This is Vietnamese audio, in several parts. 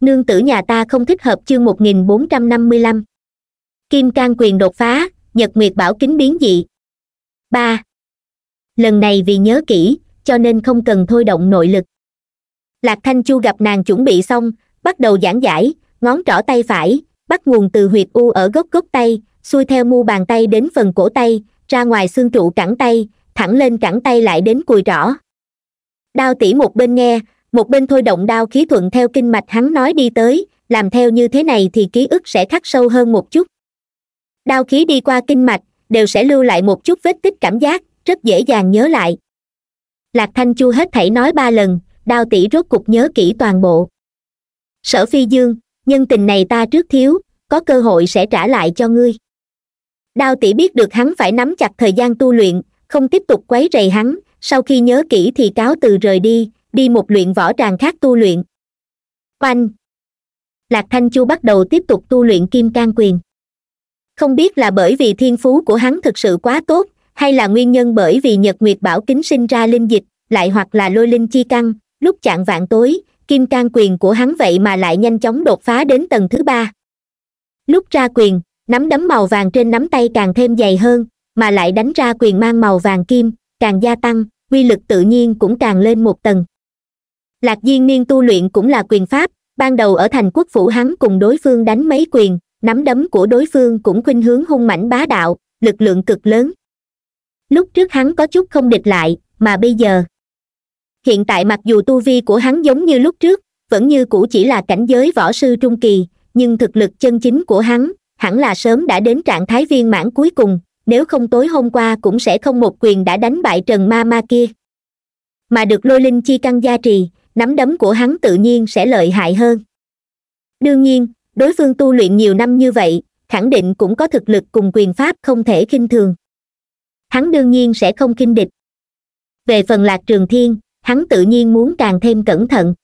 nương tử nhà ta không thích hợp chương một nghìn bốn trăm năm mươi lăm kim can quyền đột phá nhật nguyệt bảo kính biến dị ba lần này vì nhớ kỹ cho nên không cần thôi động nội lực lạc thanh chu gặp nàng chuẩn bị xong bắt đầu giảng giải ngón trỏ tay phải bắt nguồn từ huyệt u ở gốc gốc tay xuôi theo mu bàn tay đến phần cổ tay ra ngoài xương trụ cẳng tay thẳng lên cẳng tay lại đến cùi trỏ đao tỉ một bên nghe một bên thôi động đao khí thuận theo kinh mạch hắn nói đi tới làm theo như thế này thì ký ức sẽ khắc sâu hơn một chút đao khí đi qua kinh mạch đều sẽ lưu lại một chút vết tích cảm giác rất dễ dàng nhớ lại lạc thanh chu hết thảy nói ba lần đao tỷ rốt cục nhớ kỹ toàn bộ sở phi dương nhân tình này ta trước thiếu có cơ hội sẽ trả lại cho ngươi đao tỷ biết được hắn phải nắm chặt thời gian tu luyện không tiếp tục quấy rầy hắn sau khi nhớ kỹ thì cáo từ rời đi đi một luyện võ tràng khác tu luyện oanh lạc thanh chu bắt đầu tiếp tục tu luyện kim can quyền không biết là bởi vì thiên phú của hắn thực sự quá tốt hay là nguyên nhân bởi vì nhật nguyệt bảo kính sinh ra linh dịch lại hoặc là lôi linh chi căn lúc chạng vạn tối kim can quyền của hắn vậy mà lại nhanh chóng đột phá đến tầng thứ ba lúc ra quyền nắm đấm màu vàng trên nắm tay càng thêm dày hơn mà lại đánh ra quyền mang màu vàng kim càng gia tăng uy lực tự nhiên cũng càng lên một tầng lạc diên niên tu luyện cũng là quyền pháp ban đầu ở thành quốc phủ hắn cùng đối phương đánh mấy quyền nắm đấm của đối phương cũng khuynh hướng hung mãnh bá đạo lực lượng cực lớn lúc trước hắn có chút không địch lại mà bây giờ hiện tại mặc dù tu vi của hắn giống như lúc trước vẫn như cũ chỉ là cảnh giới võ sư trung kỳ nhưng thực lực chân chính của hắn hẳn là sớm đã đến trạng thái viên mãn cuối cùng nếu không tối hôm qua cũng sẽ không một quyền đã đánh bại trần ma ma kia mà được lôi linh chi căn gia trì nắm đấm của hắn tự nhiên sẽ lợi hại hơn đương nhiên đối phương tu luyện nhiều năm như vậy khẳng định cũng có thực lực cùng quyền pháp không thể khinh thường hắn đương nhiên sẽ không khinh địch về phần lạc trường thiên hắn tự nhiên muốn càng thêm cẩn thận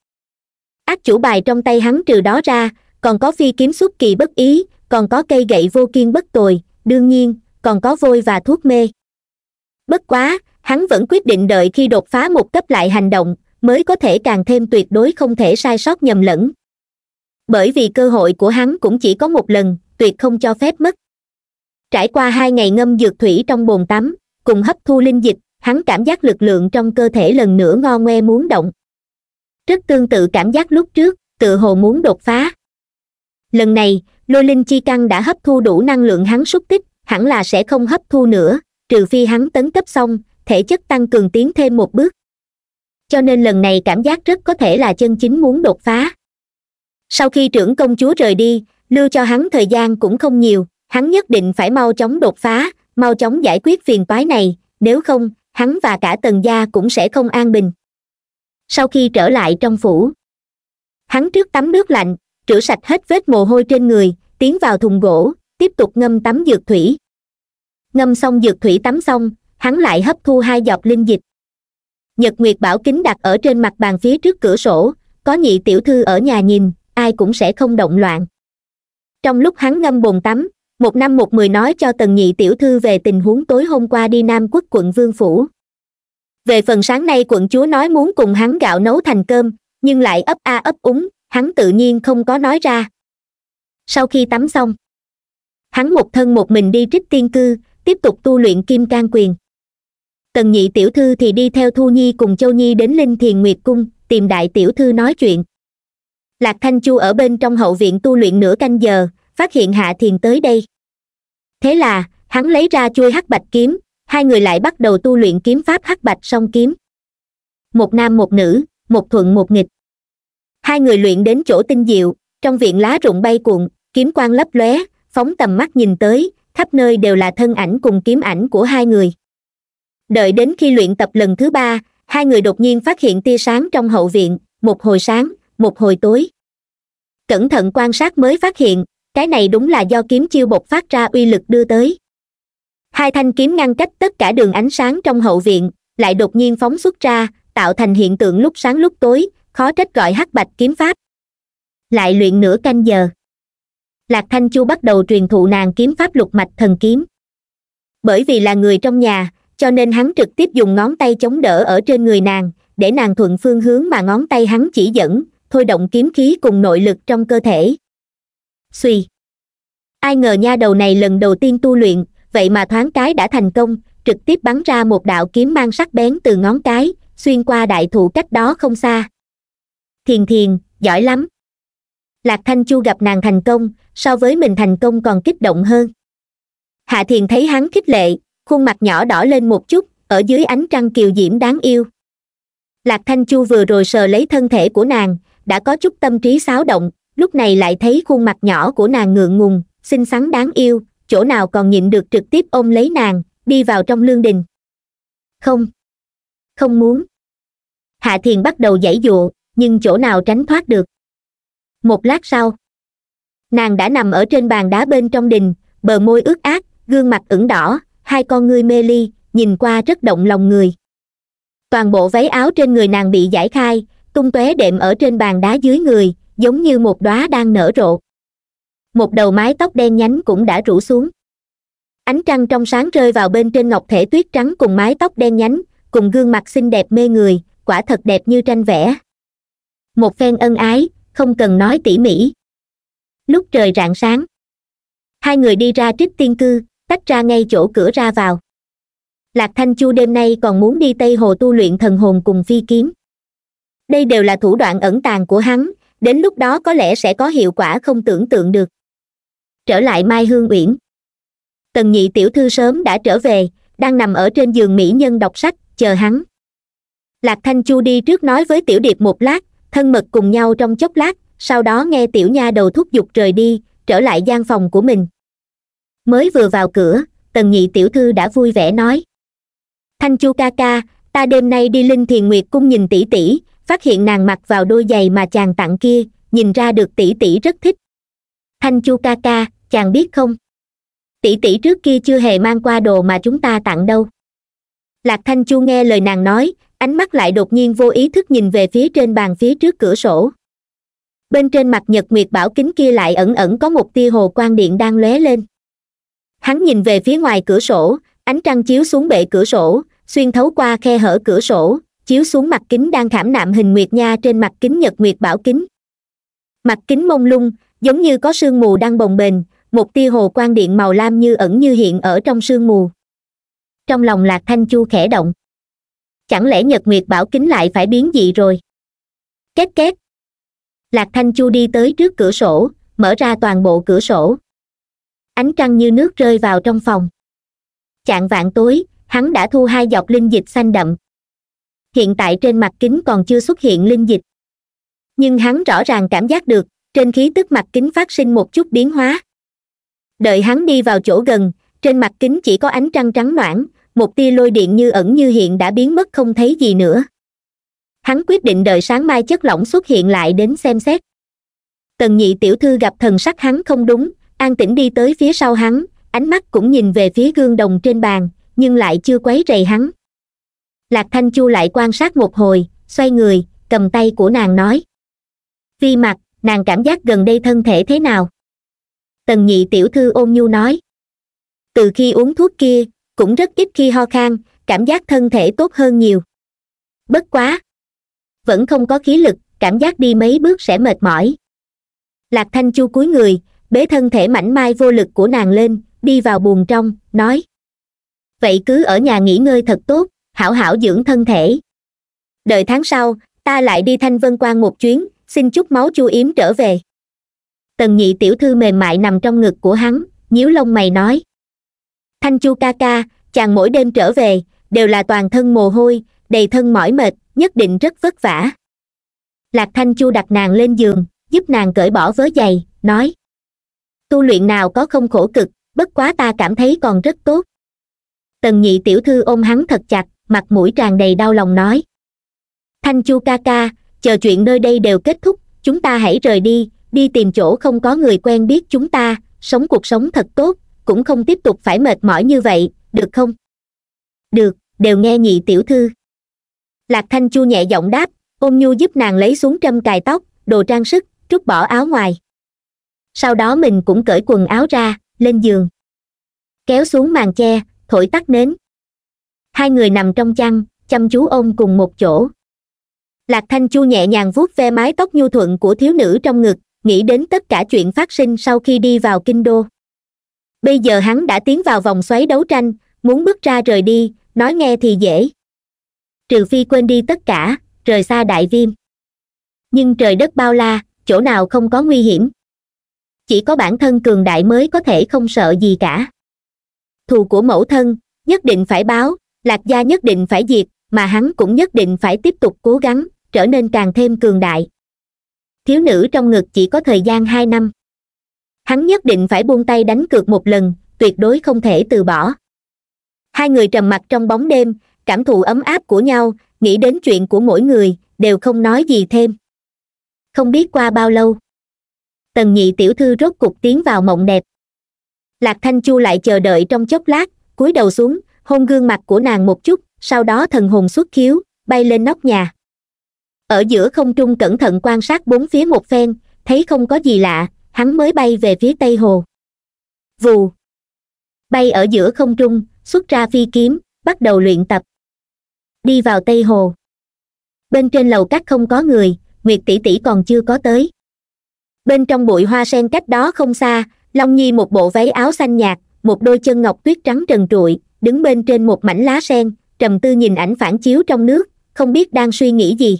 ác chủ bài trong tay hắn trừ đó ra còn có phi kiếm xuất kỳ bất ý còn có cây gậy vô kiên bất tồi đương nhiên còn có vôi và thuốc mê bất quá hắn vẫn quyết định đợi khi đột phá một cấp lại hành động mới có thể càng thêm tuyệt đối không thể sai sót nhầm lẫn bởi vì cơ hội của hắn cũng chỉ có một lần tuyệt không cho phép mất trải qua hai ngày ngâm dược thủy trong bồn tắm cùng hấp thu linh dịch hắn cảm giác lực lượng trong cơ thể lần nữa ngo ngoe muốn động rất tương tự cảm giác lúc trước tự hồ muốn đột phá lần này lôi linh chi căn đã hấp thu đủ năng lượng hắn xúc tích hẳn là sẽ không hấp thu nữa trừ phi hắn tấn cấp xong thể chất tăng cường tiến thêm một bước cho nên lần này cảm giác rất có thể là chân chính muốn đột phá sau khi trưởng công chúa rời đi lưu cho hắn thời gian cũng không nhiều hắn nhất định phải mau chóng đột phá mau chóng giải quyết phiền toái này nếu không hắn và cả tần gia cũng sẽ không an bình sau khi trở lại trong phủ hắn trước tắm nước lạnh rửa sạch hết vết mồ hôi trên người tiến vào thùng gỗ tiếp tục ngâm tắm dược thủy ngâm xong dược thủy tắm xong hắn lại hấp thu hai giọt linh dịch nhật nguyệt bảo kính đặt ở trên mặt bàn phía trước cửa sổ có nhị tiểu thư ở nhà nhìn ai cũng sẽ không động loạn trong lúc hắn ngâm bồn tắm một năm một mười nói cho tần nhị tiểu thư về tình huống tối hôm qua đi nam quốc quận vương phủ về phần sáng nay quận chúa nói muốn cùng hắn gạo nấu thành cơm nhưng lại ấp a ấp úng hắn tự nhiên không có nói ra sau khi tắm xong hắn một thân một mình đi trích tiên cư tiếp tục tu luyện kim can quyền tần nhị tiểu thư thì đi theo thu nhi cùng châu nhi đến linh thiền nguyệt cung tìm đại tiểu thư nói chuyện lạc thanh chu ở bên trong hậu viện tu luyện nửa canh giờ phát hiện hạ thiền tới đây thế là hắn lấy ra chuôi hắc bạch kiếm hai người lại bắt đầu tu luyện kiếm pháp hắc bạch song kiếm một nam một nữ một thuận một nghịch hai người luyện đến chỗ tinh diệu trong viện lá rụng bay cuộn kiếm quang lấp lóe phóng tầm mắt nhìn tới khắp nơi đều là thân ảnh cùng kiếm ảnh của hai người đợi đến khi luyện tập lần thứ ba hai người đột nhiên phát hiện tia sáng trong hậu viện một hồi sáng một hồi tối cẩn thận quan sát mới phát hiện cái này đúng là do kiếm chiêu bột phát ra uy lực đưa tới hai thanh kiếm ngăn cách tất cả đường ánh sáng trong hậu viện lại đột nhiên phóng xuất ra tạo thành hiện tượng lúc sáng lúc tối khó trách gọi hắc bạch kiếm pháp lại luyện nửa canh giờ lạc thanh chu bắt đầu truyền thụ nàng kiếm pháp lục mạch thần kiếm bởi vì là người trong nhà cho nên hắn trực tiếp dùng ngón tay chống đỡ ở trên người nàng để nàng thuận phương hướng mà ngón tay hắn chỉ dẫn thôi động kiếm khí cùng nội lực trong cơ thể suy ai ngờ nha đầu này lần đầu tiên tu luyện vậy mà thoáng cái đã thành công trực tiếp bắn ra một đạo kiếm mang sắc bén từ ngón cái xuyên qua đại thụ cách đó không xa thiền thiền giỏi lắm lạc thanh chu gặp nàng thành công so với mình thành công còn kích động hơn hạ thiền thấy hắn khích lệ khuôn mặt nhỏ đỏ lên một chút ở dưới ánh trăng kiều diễm đáng yêu lạc thanh chu vừa rồi sờ lấy thân thể của nàng đã có chút tâm trí xáo động lúc này lại thấy khuôn mặt nhỏ của nàng ngượng ngùng xinh xắn đáng yêu chỗ nào còn nhịn được trực tiếp ôm lấy nàng đi vào trong lương đình không không muốn hạ thiền bắt đầu giãy dụa nhưng chỗ nào tránh thoát được một lát sau nàng đã nằm ở trên bàn đá bên trong đình bờ môi ướt át gương mặt ửng đỏ hai con ngươi mê ly nhìn qua rất động lòng người toàn bộ váy áo trên người nàng bị giải khai tung tóe đệm ở trên bàn đá dưới người giống như một đóa đang nở rộ một đầu mái tóc đen nhánh cũng đã rủ xuống ánh trăng trong sáng rơi vào bên trên ngọc thể tuyết trắng cùng mái tóc đen nhánh cùng gương mặt xinh đẹp mê người quả thật đẹp như tranh vẽ một phen ân ái không cần nói tỉ mỉ lúc trời rạng sáng hai người đi ra trích tiên cư tách ra ngay chỗ cửa ra vào lạc thanh chu đêm nay còn muốn đi tây hồ tu luyện thần hồn cùng phi kiếm đây đều là thủ đoạn ẩn tàng của hắn đến lúc đó có lẽ sẽ có hiệu quả không tưởng tượng được trở lại mai hương uyển tần nhị tiểu thư sớm đã trở về đang nằm ở trên giường mỹ nhân đọc sách chờ hắn lạc thanh chu đi trước nói với tiểu điệp một lát thân mật cùng nhau trong chốc lát sau đó nghe tiểu nha đầu thúc giục rời đi trở lại gian phòng của mình mới vừa vào cửa tần nhị tiểu thư đã vui vẻ nói thanh chu ca ca ta đêm nay đi linh thiền nguyệt cung nhìn tỷ tỷ phát hiện nàng mặc vào đôi giày mà chàng tặng kia nhìn ra được tỷ tỷ rất thích thanh chu ca ca chàng biết không tỷ tỷ trước kia chưa hề mang qua đồ mà chúng ta tặng đâu lạc thanh chu nghe lời nàng nói ánh mắt lại đột nhiên vô ý thức nhìn về phía trên bàn phía trước cửa sổ bên trên mặt nhật nguyệt bảo kính kia lại ẩn ẩn có một tia hồ quang điện đang lóe lên hắn nhìn về phía ngoài cửa sổ ánh trăng chiếu xuống bệ cửa sổ xuyên thấu qua khe hở cửa sổ chiếu xuống mặt kính đang khảm nạm hình nguyệt nha trên mặt kính nhật nguyệt bảo kính mặt kính mông lung giống như có sương mù đang bồng bềnh một tia hồ quang điện màu lam như ẩn như hiện ở trong sương mù trong lòng lạc thanh chu khẽ động chẳng lẽ nhật nguyệt bảo kính lại phải biến dị rồi két két lạc thanh chu đi tới trước cửa sổ mở ra toàn bộ cửa sổ ánh trăng như nước rơi vào trong phòng chạng vạn tối hắn đã thu hai giọt linh dịch xanh đậm hiện tại trên mặt kính còn chưa xuất hiện linh dịch nhưng hắn rõ ràng cảm giác được trên khí tức mặt kính phát sinh một chút biến hóa đợi hắn đi vào chỗ gần trên mặt kính chỉ có ánh trăng trắng noãn một tia lôi điện như ẩn như hiện đã biến mất không thấy gì nữa hắn quyết định đợi sáng mai chất lỏng xuất hiện lại đến xem xét tần nhị tiểu thư gặp thần sắc hắn không đúng an tĩnh đi tới phía sau hắn ánh mắt cũng nhìn về phía gương đồng trên bàn nhưng lại chưa quấy rầy hắn lạc thanh chu lại quan sát một hồi xoay người cầm tay của nàng nói vi mặt nàng cảm giác gần đây thân thể thế nào tần nhị tiểu thư ôn nhu nói từ khi uống thuốc kia cũng rất ít khi ho khan cảm giác thân thể tốt hơn nhiều bất quá vẫn không có khí lực cảm giác đi mấy bước sẽ mệt mỏi lạc thanh chu cúi người bế thân thể mảnh mai vô lực của nàng lên đi vào buồng trong nói vậy cứ ở nhà nghỉ ngơi thật tốt hảo hảo dưỡng thân thể đợi tháng sau ta lại đi thanh vân quan một chuyến xin chút máu chu yếm trở về tần nhị tiểu thư mềm mại nằm trong ngực của hắn nhíu lông mày nói thanh chu ca ca chàng mỗi đêm trở về đều là toàn thân mồ hôi đầy thân mỏi mệt nhất định rất vất vả lạc thanh chu đặt nàng lên giường giúp nàng cởi bỏ vớ giày nói tu luyện nào có không khổ cực bất quá ta cảm thấy còn rất tốt tần nhị tiểu thư ôm hắn thật chặt mặt mũi tràn đầy đau lòng nói thanh chu ca ca chờ chuyện nơi đây đều kết thúc chúng ta hãy rời đi đi tìm chỗ không có người quen biết chúng ta sống cuộc sống thật tốt cũng không tiếp tục phải mệt mỏi như vậy được không được đều nghe nhị tiểu thư lạc thanh chu nhẹ giọng đáp ôm nhu giúp nàng lấy xuống trâm cài tóc đồ trang sức trút bỏ áo ngoài sau đó mình cũng cởi quần áo ra lên giường kéo xuống màn che thổi tắt nến hai người nằm trong chăn chăm chú ôm cùng một chỗ lạc thanh chu nhẹ nhàng vuốt ve mái tóc nhu thuận của thiếu nữ trong ngực nghĩ đến tất cả chuyện phát sinh sau khi đi vào kinh đô bây giờ hắn đã tiến vào vòng xoáy đấu tranh muốn bước ra rời đi nói nghe thì dễ trừ phi quên đi tất cả rời xa đại viêm nhưng trời đất bao la chỗ nào không có nguy hiểm chỉ có bản thân cường đại mới có thể không sợ gì cả thù của mẫu thân nhất định phải báo lạc gia nhất định phải diệt mà hắn cũng nhất định phải tiếp tục cố gắng trở nên càng thêm cường đại thiếu nữ trong ngực chỉ có thời gian hai năm hắn nhất định phải buông tay đánh cược một lần tuyệt đối không thể từ bỏ hai người trầm mặc trong bóng đêm cảm thụ ấm áp của nhau nghĩ đến chuyện của mỗi người đều không nói gì thêm không biết qua bao lâu tần nhị tiểu thư rốt cục tiến vào mộng đẹp lạc thanh chu lại chờ đợi trong chốc lát cúi đầu xuống hôn gương mặt của nàng một chút sau đó thần hồn xuất khiếu bay lên nóc nhà ở giữa không trung cẩn thận quan sát bốn phía một phen thấy không có gì lạ hắn mới bay về phía tây hồ vù bay ở giữa không trung xuất ra phi kiếm bắt đầu luyện tập đi vào tây hồ bên trên lầu các không có người nguyệt tỷ tỷ còn chưa có tới bên trong bụi hoa sen cách đó không xa long nhi một bộ váy áo xanh nhạt một đôi chân ngọc tuyết trắng trần trụi đứng bên trên một mảnh lá sen trầm tư nhìn ảnh phản chiếu trong nước không biết đang suy nghĩ gì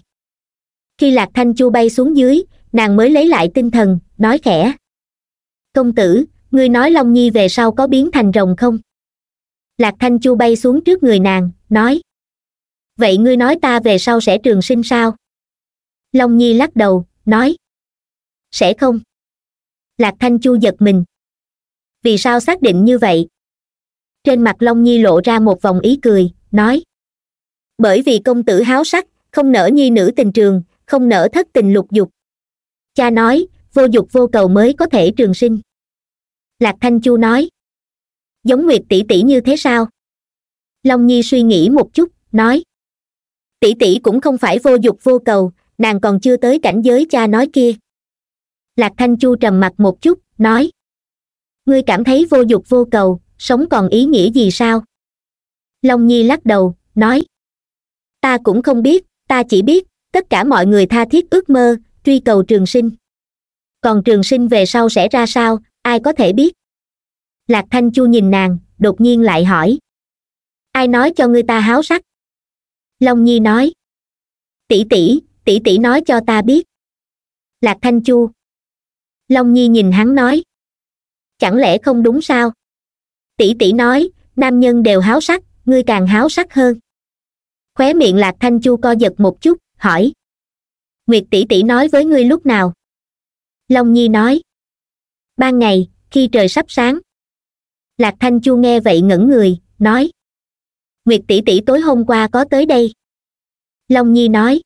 khi lạc thanh chu bay xuống dưới nàng mới lấy lại tinh thần nói khẽ công tử ngươi nói long nhi về sau có biến thành rồng không lạc thanh chu bay xuống trước người nàng nói vậy ngươi nói ta về sau sẽ trường sinh sao long nhi lắc đầu nói sẽ không lạc thanh chu giật mình vì sao xác định như vậy trên mặt long nhi lộ ra một vòng ý cười nói bởi vì công tử háo sắc không nở nhi nữ tình trường không nở thất tình lục dục cha nói vô dục vô cầu mới có thể trường sinh lạc thanh chu nói giống nguyệt tỷ tỷ như thế sao long nhi suy nghĩ một chút nói tỷ tỷ cũng không phải vô dục vô cầu nàng còn chưa tới cảnh giới cha nói kia lạc thanh chu trầm mặt một chút nói ngươi cảm thấy vô dục vô cầu sống còn ý nghĩa gì sao long nhi lắc đầu nói ta cũng không biết ta chỉ biết tất cả mọi người tha thiết ước mơ truy cầu trường sinh còn trường sinh về sau sẽ ra sao ai có thể biết lạc thanh chu nhìn nàng đột nhiên lại hỏi ai nói cho ngươi ta háo sắc long nhi nói tỷ tỷ tỷ tỷ nói cho ta biết lạc thanh chu long nhi nhìn hắn nói chẳng lẽ không đúng sao tỷ tỷ nói nam nhân đều háo sắc ngươi càng háo sắc hơn khóe miệng lạc thanh chu co giật một chút hỏi nguyệt tỷ tỷ nói với ngươi lúc nào long nhi nói ban ngày khi trời sắp sáng lạc thanh chu nghe vậy ngẩn người nói nguyệt tỷ tỷ tối hôm qua có tới đây long nhi nói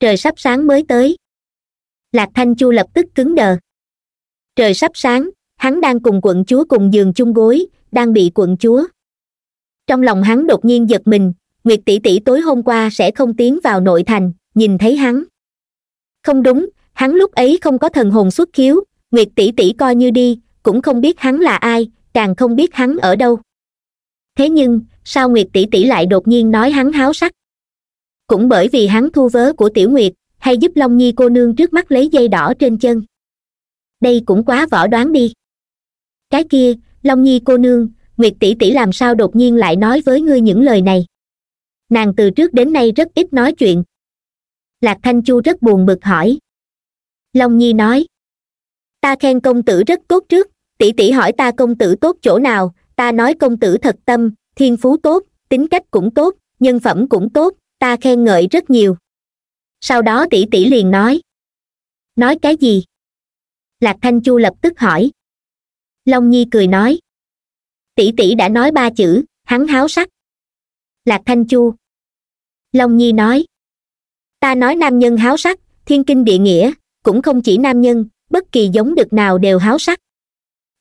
trời sắp sáng mới tới lạc thanh chu lập tức cứng đờ trời sắp sáng hắn đang cùng quận chúa cùng giường chung gối đang bị quận chúa trong lòng hắn đột nhiên giật mình nguyệt tỷ tỷ tối hôm qua sẽ không tiến vào nội thành nhìn thấy hắn không đúng hắn lúc ấy không có thần hồn xuất khiếu nguyệt tỷ tỷ coi như đi cũng không biết hắn là ai càng không biết hắn ở đâu thế nhưng sao nguyệt tỷ tỷ lại đột nhiên nói hắn háo sắc cũng bởi vì hắn thu vớ của tiểu nguyệt hay giúp long nhi cô nương trước mắt lấy dây đỏ trên chân đây cũng quá võ đoán đi cái kia long nhi cô nương nguyệt tỷ tỷ làm sao đột nhiên lại nói với ngươi những lời này nàng từ trước đến nay rất ít nói chuyện lạc thanh chu rất buồn bực hỏi long nhi nói ta khen công tử rất tốt trước tỷ tỷ hỏi ta công tử tốt chỗ nào ta nói công tử thật tâm thiên phú tốt tính cách cũng tốt nhân phẩm cũng tốt ta khen ngợi rất nhiều sau đó tỷ tỷ liền nói nói cái gì lạc thanh chu lập tức hỏi long nhi cười nói tỷ tỷ đã nói ba chữ hắn háo sắc lạc thanh chu long nhi nói ta nói nam nhân háo sắc thiên kinh địa nghĩa cũng không chỉ nam nhân bất kỳ giống được nào đều háo sắc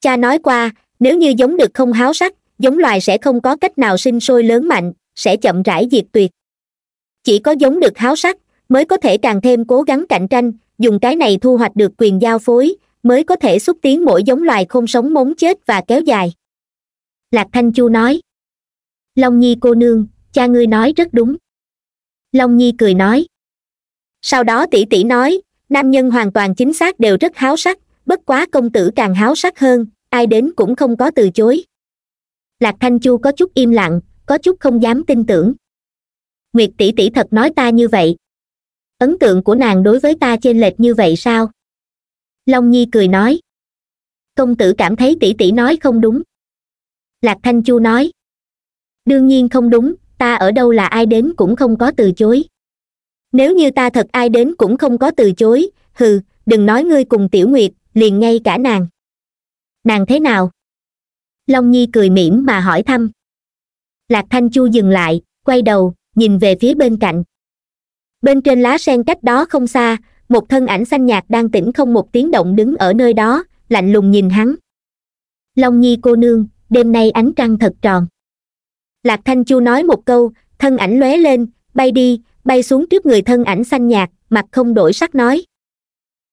cha nói qua nếu như giống được không háo sắc giống loài sẽ không có cách nào sinh sôi lớn mạnh sẽ chậm rãi diệt tuyệt chỉ có giống được háo sắc mới có thể càng thêm cố gắng cạnh tranh dùng cái này thu hoạch được quyền giao phối mới có thể xúc tiến mỗi giống loài không sống mống chết và kéo dài lạc thanh chu nói long nhi cô nương cha ngươi nói rất đúng long nhi cười nói sau đó tỷ tỷ nói nam nhân hoàn toàn chính xác đều rất háo sắc bất quá công tử càng háo sắc hơn ai đến cũng không có từ chối lạc thanh chu có chút im lặng có chút không dám tin tưởng nguyệt tỷ tỷ thật nói ta như vậy ấn tượng của nàng đối với ta chênh lệch như vậy sao long nhi cười nói công tử cảm thấy tỷ tỷ nói không đúng lạc thanh chu nói đương nhiên không đúng ta ở đâu là ai đến cũng không có từ chối nếu như ta thật ai đến cũng không có từ chối hừ đừng nói ngươi cùng tiểu nguyệt liền ngay cả nàng nàng thế nào long nhi cười mỉm mà hỏi thăm lạc thanh chu dừng lại quay đầu nhìn về phía bên cạnh bên trên lá sen cách đó không xa một thân ảnh xanh nhạt đang tĩnh không một tiếng động đứng ở nơi đó lạnh lùng nhìn hắn long nhi cô nương đêm nay ánh trăng thật tròn lạc thanh chu nói một câu thân ảnh lóe lên bay đi bay xuống trước người thân ảnh xanh nhạt mặt không đổi sắc nói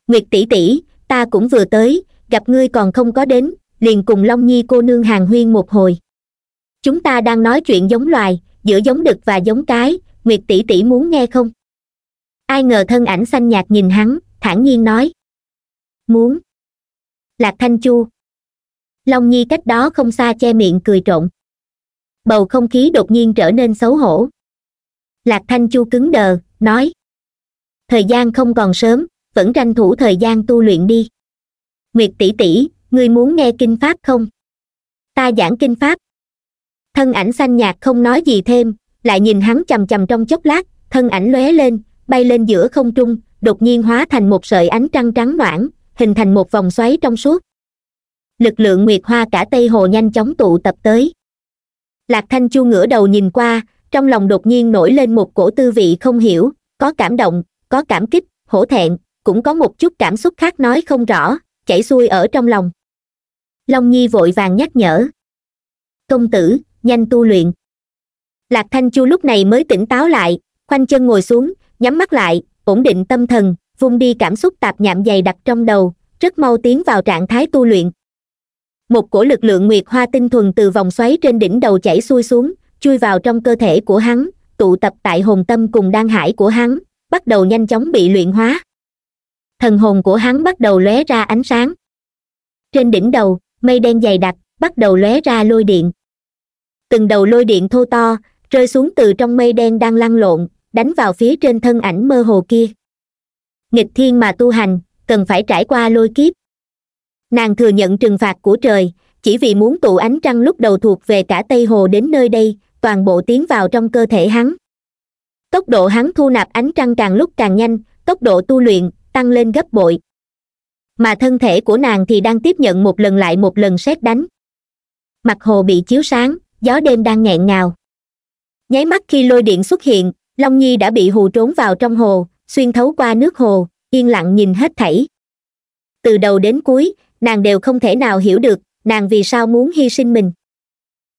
nguyệt tỷ tỷ ta cũng vừa tới gặp ngươi còn không có đến liền cùng long nhi cô nương hàng huyên một hồi chúng ta đang nói chuyện giống loài giữa giống đực và giống cái nguyệt tỷ tỷ muốn nghe không ai ngờ thân ảnh xanh nhạt nhìn hắn thản nhiên nói muốn lạc thanh chu long nhi cách đó không xa che miệng cười trộn bầu không khí đột nhiên trở nên xấu hổ lạc thanh chu cứng đờ nói thời gian không còn sớm vẫn tranh thủ thời gian tu luyện đi nguyệt tỷ tỷ ngươi muốn nghe kinh pháp không ta giảng kinh pháp thân ảnh xanh nhạt không nói gì thêm lại nhìn hắn c h trong chốc lát thân ảnh lóe lên bay lên giữa không trung đột nhiên hóa thành một sợi ánh trăng trắng noãn hình thành một vòng xoáy trong suốt lực lượng nguyệt hoa cả tây hồ nhanh chóng tụ tập tới lạc thanh chu ngửa đầu nhìn qua trong lòng đột nhiên nổi lên một cổ tư vị không hiểu có cảm động có cảm kích hổ thẹn cũng có một chút cảm xúc khác nói không rõ chảy xuôi ở trong lòng long nhi vội vàng nhắc nhở công tử nhanh tu luyện lạc thanh chu lúc này mới tỉnh táo lại khoanh chân ngồi xuống nhắm mắt lại ổn định tâm thần vung đi cảm xúc tạp nhạm dày đặc trong đầu rất mau tiến vào trạng thái tu luyện một cổ lực lượng nguyệt hoa tinh thuần từ vòng xoáy trên đỉnh đầu chảy xuôi xuống chui vào trong cơ thể của hắn tụ tập tại hồn tâm cùng đan hải của hắn bắt đầu nhanh chóng bị luyện hóa thần hồn của hắn bắt đầu lóe ra ánh sáng trên đỉnh đầu mây đen dày đặc bắt đầu lóe ra lôi điện từng đầu lôi điện thô to rơi xuống từ trong mây đen đang lăn lộn đánh vào phía trên thân ảnh mơ hồ kia nghịch thiên mà tu hành cần phải trải qua lôi kiếp nàng thừa nhận trừng phạt của trời chỉ vì muốn tụ ánh trăng lúc đầu thuộc về cả tây hồ đến nơi đây toàn bộ tiến vào trong cơ thể hắn tốc độ hắn thu nạp ánh trăng càng lúc càng nhanh tốc độ tu luyện tăng lên gấp bội mà thân thể của nàng thì đang tiếp nhận một lần lại một lần xét đánh mặt hồ bị chiếu sáng gió đêm đang nghẹn ngào nháy mắt khi lôi điện xuất hiện long nhi đã bị hù trốn vào trong hồ xuyên thấu qua nước hồ yên lặng nhìn hết thảy từ đầu đến cuối nàng đều không thể nào hiểu được nàng vì sao muốn hy sinh mình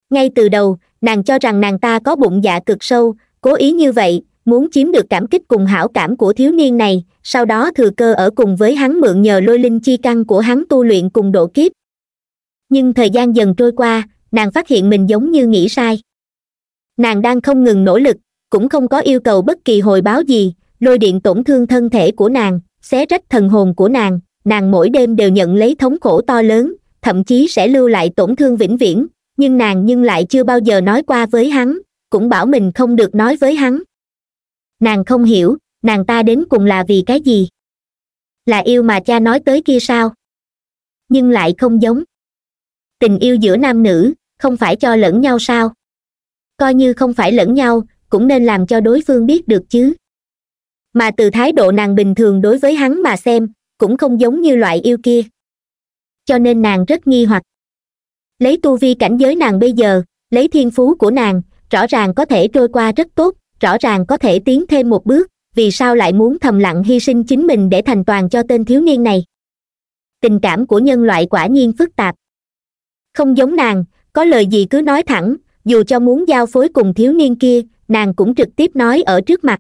ngay từ đầu nàng cho rằng nàng ta có bụng dạ cực sâu cố ý như vậy muốn chiếm được cảm kích cùng hảo cảm của thiếu niên này sau đó thừa cơ ở cùng với hắn mượn nhờ lôi linh chi căn của hắn tu luyện cùng độ kiếp nhưng thời gian dần trôi qua nàng phát hiện mình giống như nghĩ sai nàng đang không ngừng nỗ lực cũng không có yêu cầu bất kỳ hồi báo gì lôi điện tổn thương thân thể của nàng xé rách thần hồn của nàng nàng mỗi đêm đều nhận lấy thống khổ to lớn thậm chí sẽ lưu lại tổn thương vĩnh viễn nhưng nàng nhưng lại chưa bao giờ nói qua với hắn cũng bảo mình không được nói với hắn nàng không hiểu nàng ta đến cùng là vì cái gì là yêu mà cha nói tới kia sao nhưng lại không giống tình yêu giữa nam nữ không phải cho lẫn nhau sao coi như không phải lẫn nhau cũng nên làm cho đối phương biết được chứ mà từ thái độ nàng bình thường đối với hắn mà xem cũng không giống như loại yêu kia cho nên nàng rất nghi hoặc lấy tu vi cảnh giới nàng bây giờ lấy thiên phú của nàng rõ ràng có thể trôi qua rất tốt rõ ràng có thể tiến thêm một bước vì sao lại muốn thầm lặng hy sinh chính mình để thành toàn cho tên thiếu niên này tình cảm của nhân loại quả nhiên phức tạp không giống nàng có lời gì cứ nói thẳng dù cho muốn giao phối cùng thiếu niên kia nàng cũng trực tiếp nói ở trước mặt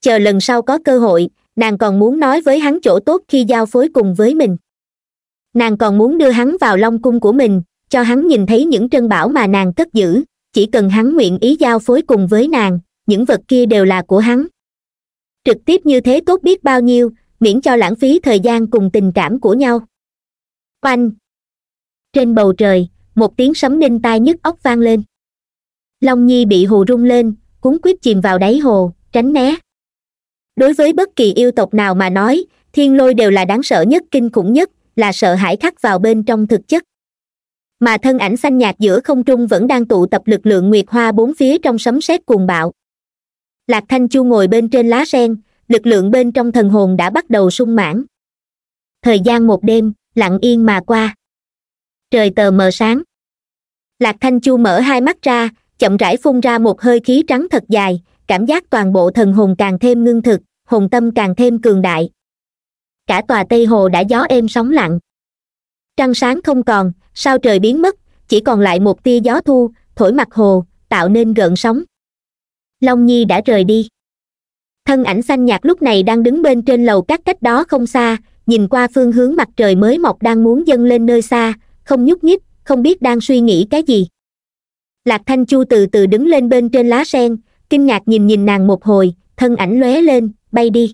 chờ lần sau có cơ hội nàng còn muốn nói với hắn chỗ tốt khi giao phối cùng với mình nàng còn muốn đưa hắn vào long cung của mình cho hắn nhìn thấy những trân bảo mà nàng cất giữ chỉ cần hắn nguyện ý giao phối cùng với nàng những vật kia đều là của hắn trực tiếp như thế tốt biết bao nhiêu miễn cho lãng phí thời gian cùng tình cảm của nhau oanh trên bầu trời một tiếng sấm đinh tai nhức óc vang lên long nhi bị hù rung lên cuốn quýt chìm vào đáy hồ tránh né đối với bất kỳ yêu tộc nào mà nói thiên lôi đều là đáng sợ nhất kinh khủng nhất là sợ hãi khắc vào bên trong thực chất mà thân ảnh xanh nhạt giữa không trung vẫn đang tụ tập lực lượng nguyệt hoa bốn phía trong sấm sét cuồng bạo lạc thanh chu ngồi bên trên lá sen lực lượng bên trong thần hồn đã bắt đầu sung mãn thời gian một đêm lặng yên mà qua trời tờ mờ sáng lạc thanh chu mở hai mắt ra chậm rãi phun ra một hơi khí trắng thật dài cảm giác toàn bộ thần hồn càng thêm ngưng thực hồn tâm càng thêm cường đại cả tòa tây hồ đã gió êm sóng lặng trăng sáng không còn sao trời biến mất chỉ còn lại một tia gió thu thổi mặt hồ tạo nên gợn sóng long nhi đã rời đi thân ảnh xanh nhạt lúc này đang đứng bên trên lầu các cách đó không xa nhìn qua phương hướng mặt trời mới mọc đang muốn dâng lên nơi xa không nhúc nhích không biết đang suy nghĩ cái gì lạc thanh chu từ từ đứng lên bên trên lá sen kinh ngạc nhìn nhìn nàng một hồi thân ảnh lóe lên bay đi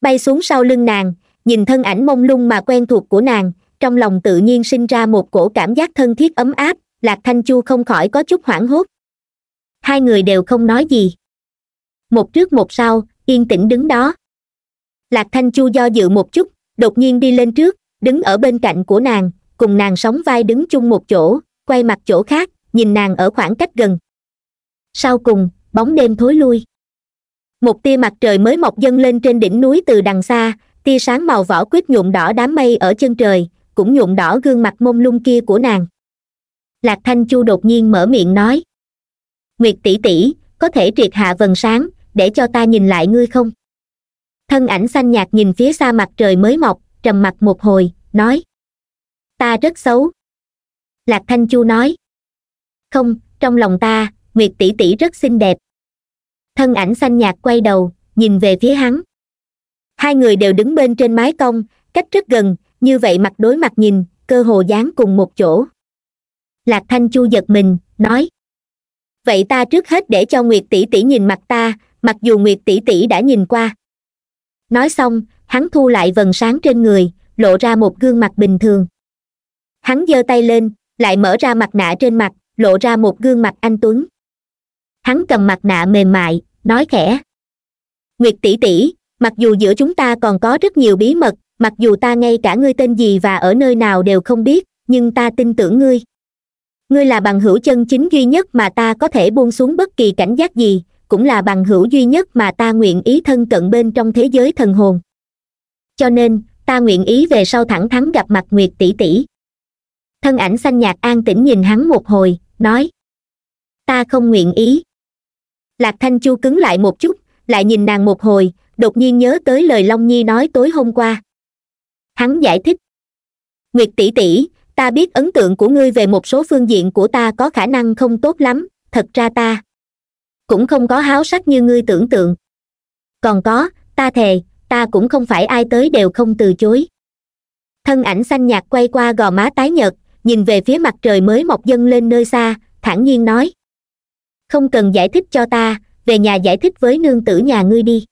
bay xuống sau lưng nàng nhìn thân ảnh mông lung mà quen thuộc của nàng trong lòng tự nhiên sinh ra một cổ cảm giác thân thiết ấm áp lạc thanh chu không khỏi có chút hoảng hốt hai người đều không nói gì một trước một sau yên tĩnh đứng đó lạc thanh chu do dự một chút đột nhiên đi lên trước đứng ở bên cạnh của nàng cùng nàng sóng vai đứng chung một chỗ quay mặt chỗ khác nhìn nàng ở khoảng cách gần sau cùng bóng đêm thối lui một tia mặt trời mới mọc dâng lên trên đỉnh núi từ đằng xa tia sáng màu vỏ quyết nhuộm đỏ đám mây ở chân trời cũng nhuộm đỏ gương mặt mông lung kia của nàng lạc thanh chu đột nhiên mở miệng nói nguyệt tỷ tỷ có thể triệt hạ vần sáng để cho ta nhìn lại ngươi không thân ảnh xanh nhạt nhìn phía xa mặt trời mới mọc trầm mặt một hồi nói ta rất xấu lạc thanh chu nói không trong lòng ta nguyệt tỷ tỷ rất xinh đẹp thân ảnh xanh nhạt quay đầu nhìn về phía hắn hai người đều đứng bên trên mái cong cách rất gần như vậy mặt đối mặt nhìn cơ hồ dán cùng một chỗ lạc thanh chu giật mình nói vậy ta trước hết để cho nguyệt tỷ tỷ nhìn mặt ta mặc dù nguyệt tỷ tỷ đã nhìn qua nói xong hắn thu lại vần sáng trên người lộ ra một gương mặt bình thường hắn giơ tay lên lại mở ra mặt nạ trên mặt lộ ra một gương mặt anh tuấn hắn cầm mặt nạ mềm mại nói khẽ nguyệt tỷ tỷ mặc dù giữa chúng ta còn có rất nhiều bí mật mặc dù ta ngay cả ngươi tên gì và ở nơi nào đều không biết nhưng ta tin tưởng ngươi ngươi là bằng hữu chân chính duy nhất mà ta có thể buông xuống bất kỳ cảnh giác gì cũng là bằng hữu duy nhất mà ta nguyện ý thân cận bên trong thế giới thần hồn cho nên ta nguyện ý về sau thẳng thắn gặp mặt nguyệt tỷ tỷ thân ảnh xanh nhạt an tĩnh nhìn hắn một hồi nói ta không nguyện ý lạc thanh chu cứng lại một chút lại nhìn nàng một hồi đột nhiên nhớ tới lời long nhi nói tối hôm qua hắn giải thích nguyệt tỷ tỷ ta biết ấn tượng của ngươi về một số phương diện của ta có khả năng không tốt lắm thật ra ta cũng không có háo sắc như ngươi tưởng tượng còn có ta thề ta cũng không phải ai tới đều không từ chối thân ảnh xanh nhạt quay qua gò má tái nhợt nhìn về phía mặt trời mới mọc dâng lên nơi xa thản nhiên nói không cần giải thích cho ta về nhà giải thích với nương tử nhà ngươi đi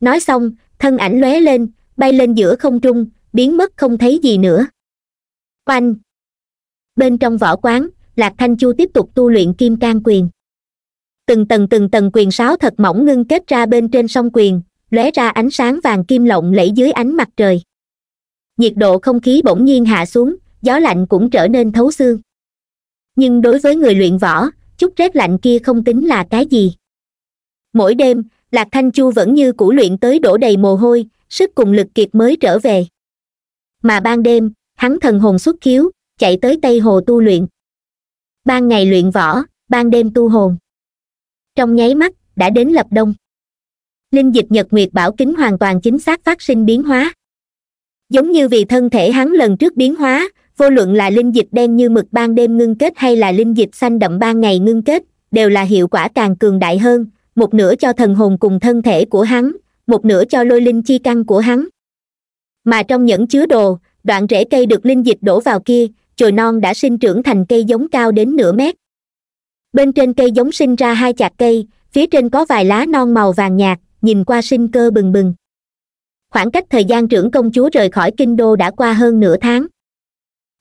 nói xong thân ảnh lóe lên bay lên giữa không trung biến mất không thấy gì nữa oanh bên trong võ quán lạc thanh chu tiếp tục tu luyện kim can quyền từng tầng từng tầng quyền sáo thật mỏng ngưng kết ra bên trên sông quyền lóe ra ánh sáng vàng kim lộng lẫy dưới ánh mặt trời nhiệt độ không khí bỗng nhiên hạ xuống gió lạnh cũng trở nên thấu xương nhưng đối với người luyện võ chút rét lạnh kia không tính là cái gì mỗi đêm lạc thanh chu vẫn như cũ luyện tới đổ đầy mồ hôi sức cùng lực kiệt mới trở về mà ban đêm hắn thần hồn xuất khiếu chạy tới tây hồ tu luyện ban ngày luyện võ ban đêm tu hồn trong nháy mắt đã đến lập đông linh dịch nhật nguyệt bảo kính hoàn toàn chính xác phát sinh biến hóa giống như vì thân thể hắn lần trước biến hóa vô luận là linh dịch đen như mực ban đêm ngưng kết hay là linh dịch xanh đậm ban ngày ngưng kết đều là hiệu quả càng cường đại hơn một nửa cho thần hồn cùng thân thể của hắn một nửa cho lôi linh chi căn của hắn mà trong những chứa đồ đoạn rễ cây được linh dịch đổ vào kia chồi non đã sinh trưởng thành cây giống cao đến nửa mét bên trên cây giống sinh ra hai chạc cây phía trên có vài lá non màu vàng nhạt nhìn qua sinh cơ bừng bừng khoảng cách thời gian trưởng công chúa rời khỏi kinh đô đã qua hơn nửa tháng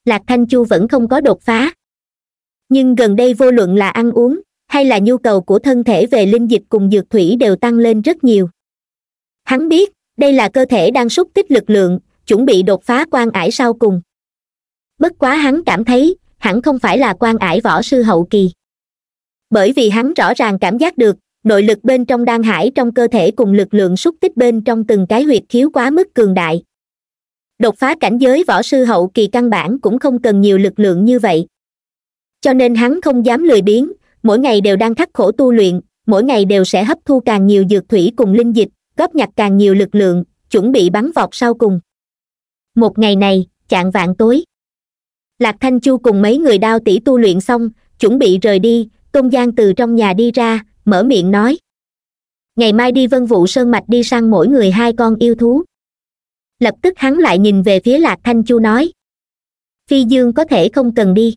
lạc thanh chu vẫn không có đột phá nhưng gần đây vô luận là ăn uống hay là nhu cầu của thân thể về linh dịch cùng dược thủy đều tăng lên rất nhiều hắn biết đây là cơ thể đang xúc tích lực lượng chuẩn bị đột phá quan ải sau cùng bất quá hắn cảm thấy hẳn không phải là quan ải võ sư hậu kỳ bởi vì hắn rõ ràng cảm giác được nội lực bên trong đan hải trong cơ thể cùng lực lượng xúc tích bên trong từng cái huyệt khiếu quá mức cường đại đột phá cảnh giới võ sư hậu kỳ căn bản cũng không cần nhiều lực lượng như vậy cho nên hắn không dám lười biếng mỗi ngày đều đang khắc khổ tu luyện mỗi ngày đều sẽ hấp thu càng nhiều dược thủy cùng linh dịch góp nhặt càng nhiều lực lượng chuẩn bị bắn vọt sau cùng một ngày này chạng vạn tối lạc thanh chu cùng mấy người đao tỷ tu luyện xong chuẩn bị rời đi tôn giang từ trong nhà đi ra mở miệng nói ngày mai đi vân vũ sơn mạch đi săn mỗi người hai con yêu thú lập tức hắn lại nhìn về phía lạc thanh chu nói phi dương có thể không cần đi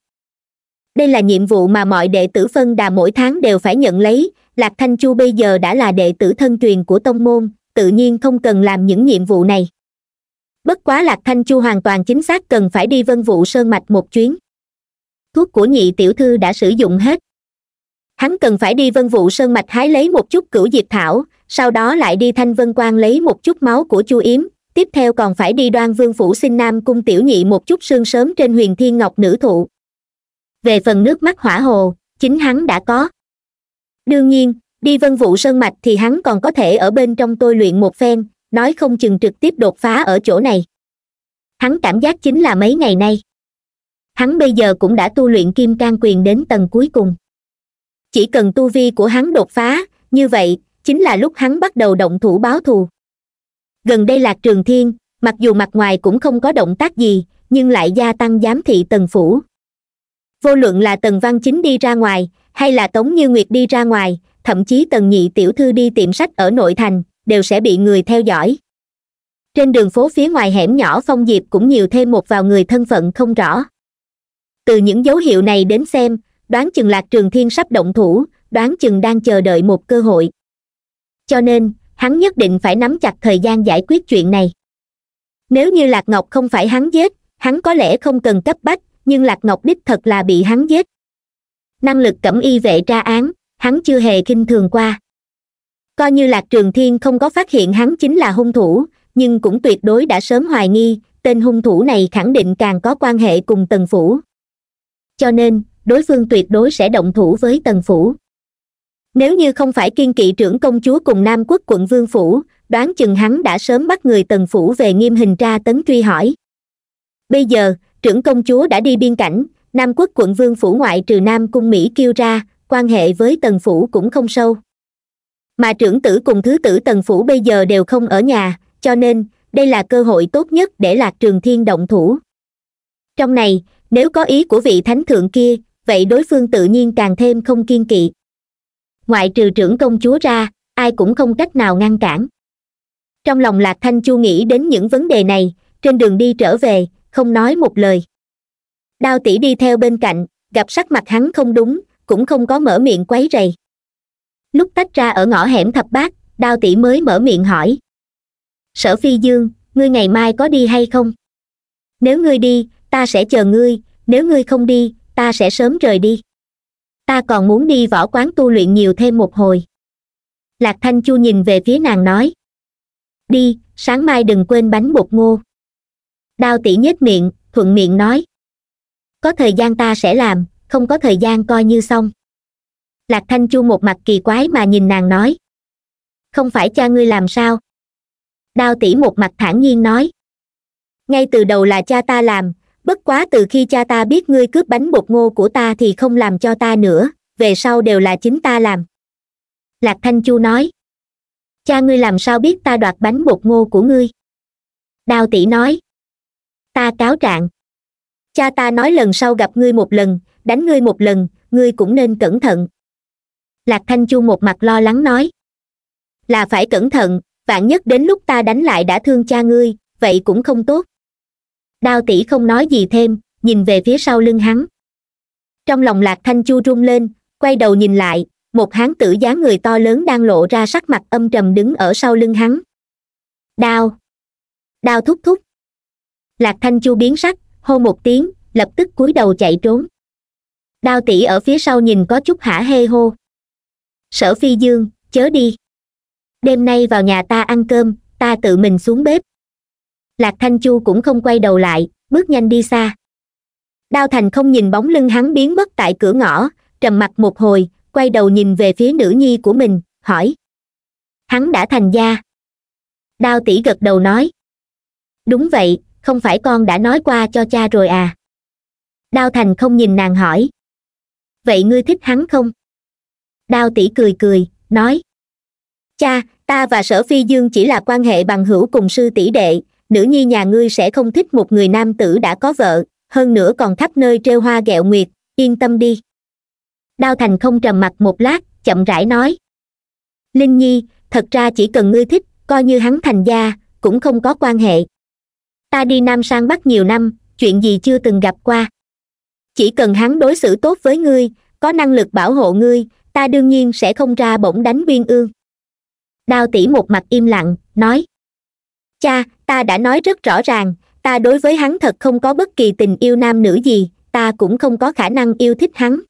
đây là nhiệm vụ mà mọi đệ tử phân đà mỗi tháng đều phải nhận lấy lạc thanh chu bây giờ đã là đệ tử thân truyền của tông môn tự nhiên không cần làm những nhiệm vụ này bất quá lạc thanh chu hoàn toàn chính xác cần phải đi vân vụ sơn mạch một chuyến thuốc của nhị tiểu thư đã sử dụng hết hắn cần phải đi vân vụ sơn mạch hái lấy một chút cửu diệp thảo sau đó lại đi thanh vân quan lấy một chút máu của chu yếm tiếp theo còn phải đi đoan vương phủ xin nam cung tiểu nhị một chút sương sớm trên huyền thiên ngọc nữ thụ về phần nước mắt hỏa hồ chính hắn đã có đương nhiên đi vân vụ sơn mạch thì hắn còn có thể ở bên trong tôi luyện một phen nói không chừng trực tiếp đột phá ở chỗ này hắn cảm giác chính là mấy ngày nay hắn bây giờ cũng đã tu luyện kim can quyền đến tầng cuối cùng chỉ cần tu vi của hắn đột phá như vậy chính là lúc hắn bắt đầu động thủ báo thù gần đây lạc trường thiên mặc dù mặt ngoài cũng không có động tác gì nhưng lại gia tăng giám thị tần phủ vô luận là tần văn chính đi ra ngoài hay là tống như nguyệt đi ra ngoài thậm chí tần nhị tiểu thư đi tiệm sách ở nội thành đều sẽ bị người theo dõi trên đường phố phía ngoài hẻm nhỏ phong diệp cũng nhiều thêm một vào người thân phận không rõ từ những dấu hiệu này đến xem đoán chừng lạc trường thiên sắp động thủ đoán chừng đang chờ đợi một cơ hội cho nên hắn nhất định phải nắm chặt thời gian giải quyết chuyện này nếu như lạc ngọc không phải hắn giết hắn có lẽ không cần cấp bách nhưng lạc ngọc đích thật là bị hắn giết năng lực cẩm y vệ tra án hắn chưa hề kinh thường qua coi như lạc trường thiên không có phát hiện hắn chính là hung thủ nhưng cũng tuyệt đối đã sớm hoài nghi tên hung thủ này khẳng định càng có quan hệ cùng tần phủ cho nên đối phương tuyệt đối sẽ động thủ với tần phủ nếu như không phải kiên kỵ trưởng công chúa cùng nam quốc quận vương phủ đoán chừng hắn đã sớm bắt người tần phủ về nghiêm hình tra tấn truy hỏi bây giờ trưởng công chúa đã đi biên cảnh nam quốc quận vương phủ ngoại trừ nam cung mỹ kêu ra quan hệ với tần phủ cũng không sâu mà trưởng tử cùng thứ tử tần phủ bây giờ đều không ở nhà cho nên đây là cơ hội tốt nhất để lạc trường thiên động thủ trong này nếu có ý của vị thánh thượng kia vậy đối phương tự nhiên càng thêm không kiên kỵ ngoại trừ trưởng công chúa ra ai cũng không cách nào ngăn cản trong lòng lạc thanh chu nghĩ đến những vấn đề này trên đường đi trở về không nói một lời đao tỷ đi theo bên cạnh gặp sắc mặt hắn không đúng cũng không có mở miệng quấy rầy lúc tách ra ở ngõ hẻm thập bát đao tỷ mới mở miệng hỏi sở phi dương ngươi ngày mai có đi hay không nếu ngươi đi ta sẽ chờ ngươi nếu ngươi không đi ta sẽ sớm rời đi ta còn muốn đi võ quán tu luyện nhiều thêm một hồi lạc thanh chu nhìn về phía nàng nói đi sáng mai đừng quên bánh bột ngô đao tỉ nhếch miệng thuận miệng nói có thời gian ta sẽ làm không có thời gian coi như xong lạc thanh chu một mặt kỳ quái mà nhìn nàng nói không phải cha ngươi làm sao đao tỉ một mặt thản nhiên nói ngay từ đầu là cha ta làm bất quá từ khi cha ta biết ngươi cướp bánh bột ngô của ta thì không làm cho ta nữa về sau đều là chính ta làm lạc thanh chu nói cha ngươi làm sao biết ta đoạt bánh bột ngô của ngươi đào tỷ nói ta cáo trạng cha ta nói lần sau gặp ngươi một lần đánh ngươi một lần ngươi cũng nên cẩn thận lạc thanh chu một mặt lo lắng nói là phải cẩn thận vạn nhất đến lúc ta đánh lại đã thương cha ngươi vậy cũng không tốt đao tỷ không nói gì thêm nhìn về phía sau lưng hắn trong lòng lạc thanh chu rung lên quay đầu nhìn lại một hán tử dáng người to lớn đang lộ ra sắc mặt âm trầm đứng ở sau lưng hắn đao đao thúc thúc lạc thanh chu biến sắc hô một tiếng lập tức cúi đầu chạy trốn đao tỷ ở phía sau nhìn có chút hả hê hô sở phi dương chớ đi đêm nay vào nhà ta ăn cơm ta tự mình xuống bếp lạc thanh chu cũng không quay đầu lại bước nhanh đi xa đao thành không nhìn bóng lưng hắn biến mất tại cửa ngõ trầm mặc một hồi quay đầu nhìn về phía nữ nhi của mình hỏi hắn đã thành gia đao tỷ gật đầu nói đúng vậy không phải con đã nói qua cho cha rồi à đao thành không nhìn nàng hỏi vậy ngươi thích hắn không đao tỷ cười cười nói cha ta và sở phi dương chỉ là quan hệ bằng hữu cùng sư tỷ đệ nữ nhi nhà ngươi sẽ không thích một người nam tử đã có vợ hơn nữa còn khắp nơi trêu hoa ghẹo nguyệt yên tâm đi đao thành không trầm mặt một lát chậm rãi nói linh nhi thật ra chỉ cần ngươi thích coi như hắn thành gia cũng không có quan hệ ta đi nam sang bắc nhiều năm chuyện gì chưa từng gặp qua chỉ cần hắn đối xử tốt với ngươi có năng lực bảo hộ ngươi ta đương nhiên sẽ không ra bổng đánh viên ương đao Tỉ một mặt im lặng nói cha ta đã nói rất rõ ràng ta đối với hắn thật không có bất kỳ tình yêu nam nữ gì ta cũng không có khả năng yêu thích hắn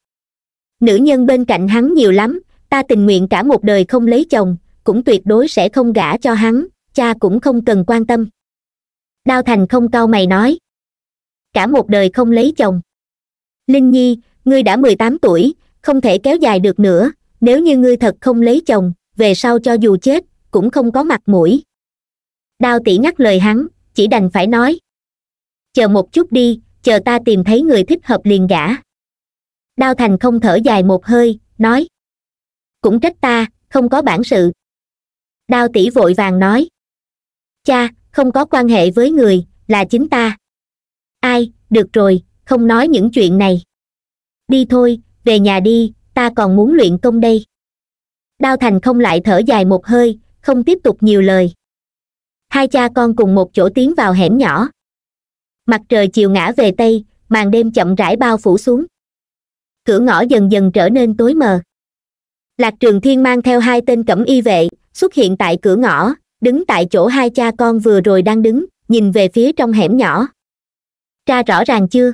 nữ nhân bên cạnh hắn nhiều lắm ta tình nguyện cả một đời không lấy chồng cũng tuyệt đối sẽ không gả cho hắn cha cũng không cần quan tâm đao thành không cau mày nói cả một đời không lấy chồng linh nhi ngươi đã mười tám tuổi không thể kéo dài được nữa nếu như ngươi thật không lấy chồng về sau cho dù chết cũng không có mặt mũi đao tỷ ngắt lời hắn chỉ đành phải nói chờ một chút đi chờ ta tìm thấy người thích hợp liền gả đao thành không thở dài một hơi nói cũng trách ta không có bản sự đao tỷ vội vàng nói cha không có quan hệ với người là chính ta ai được rồi không nói những chuyện này đi thôi về nhà đi ta còn muốn luyện công đây đao thành không lại thở dài một hơi không tiếp tục nhiều lời hai cha con cùng một chỗ tiến vào hẻm nhỏ mặt trời chiều ngã về tây màn đêm chậm rãi bao phủ xuống cửa ngõ dần dần trở nên tối mờ lạc trường thiên mang theo hai tên cẩm y vệ xuất hiện tại cửa ngõ đứng tại chỗ hai cha con vừa rồi đang đứng nhìn về phía trong hẻm nhỏ tra rõ ràng chưa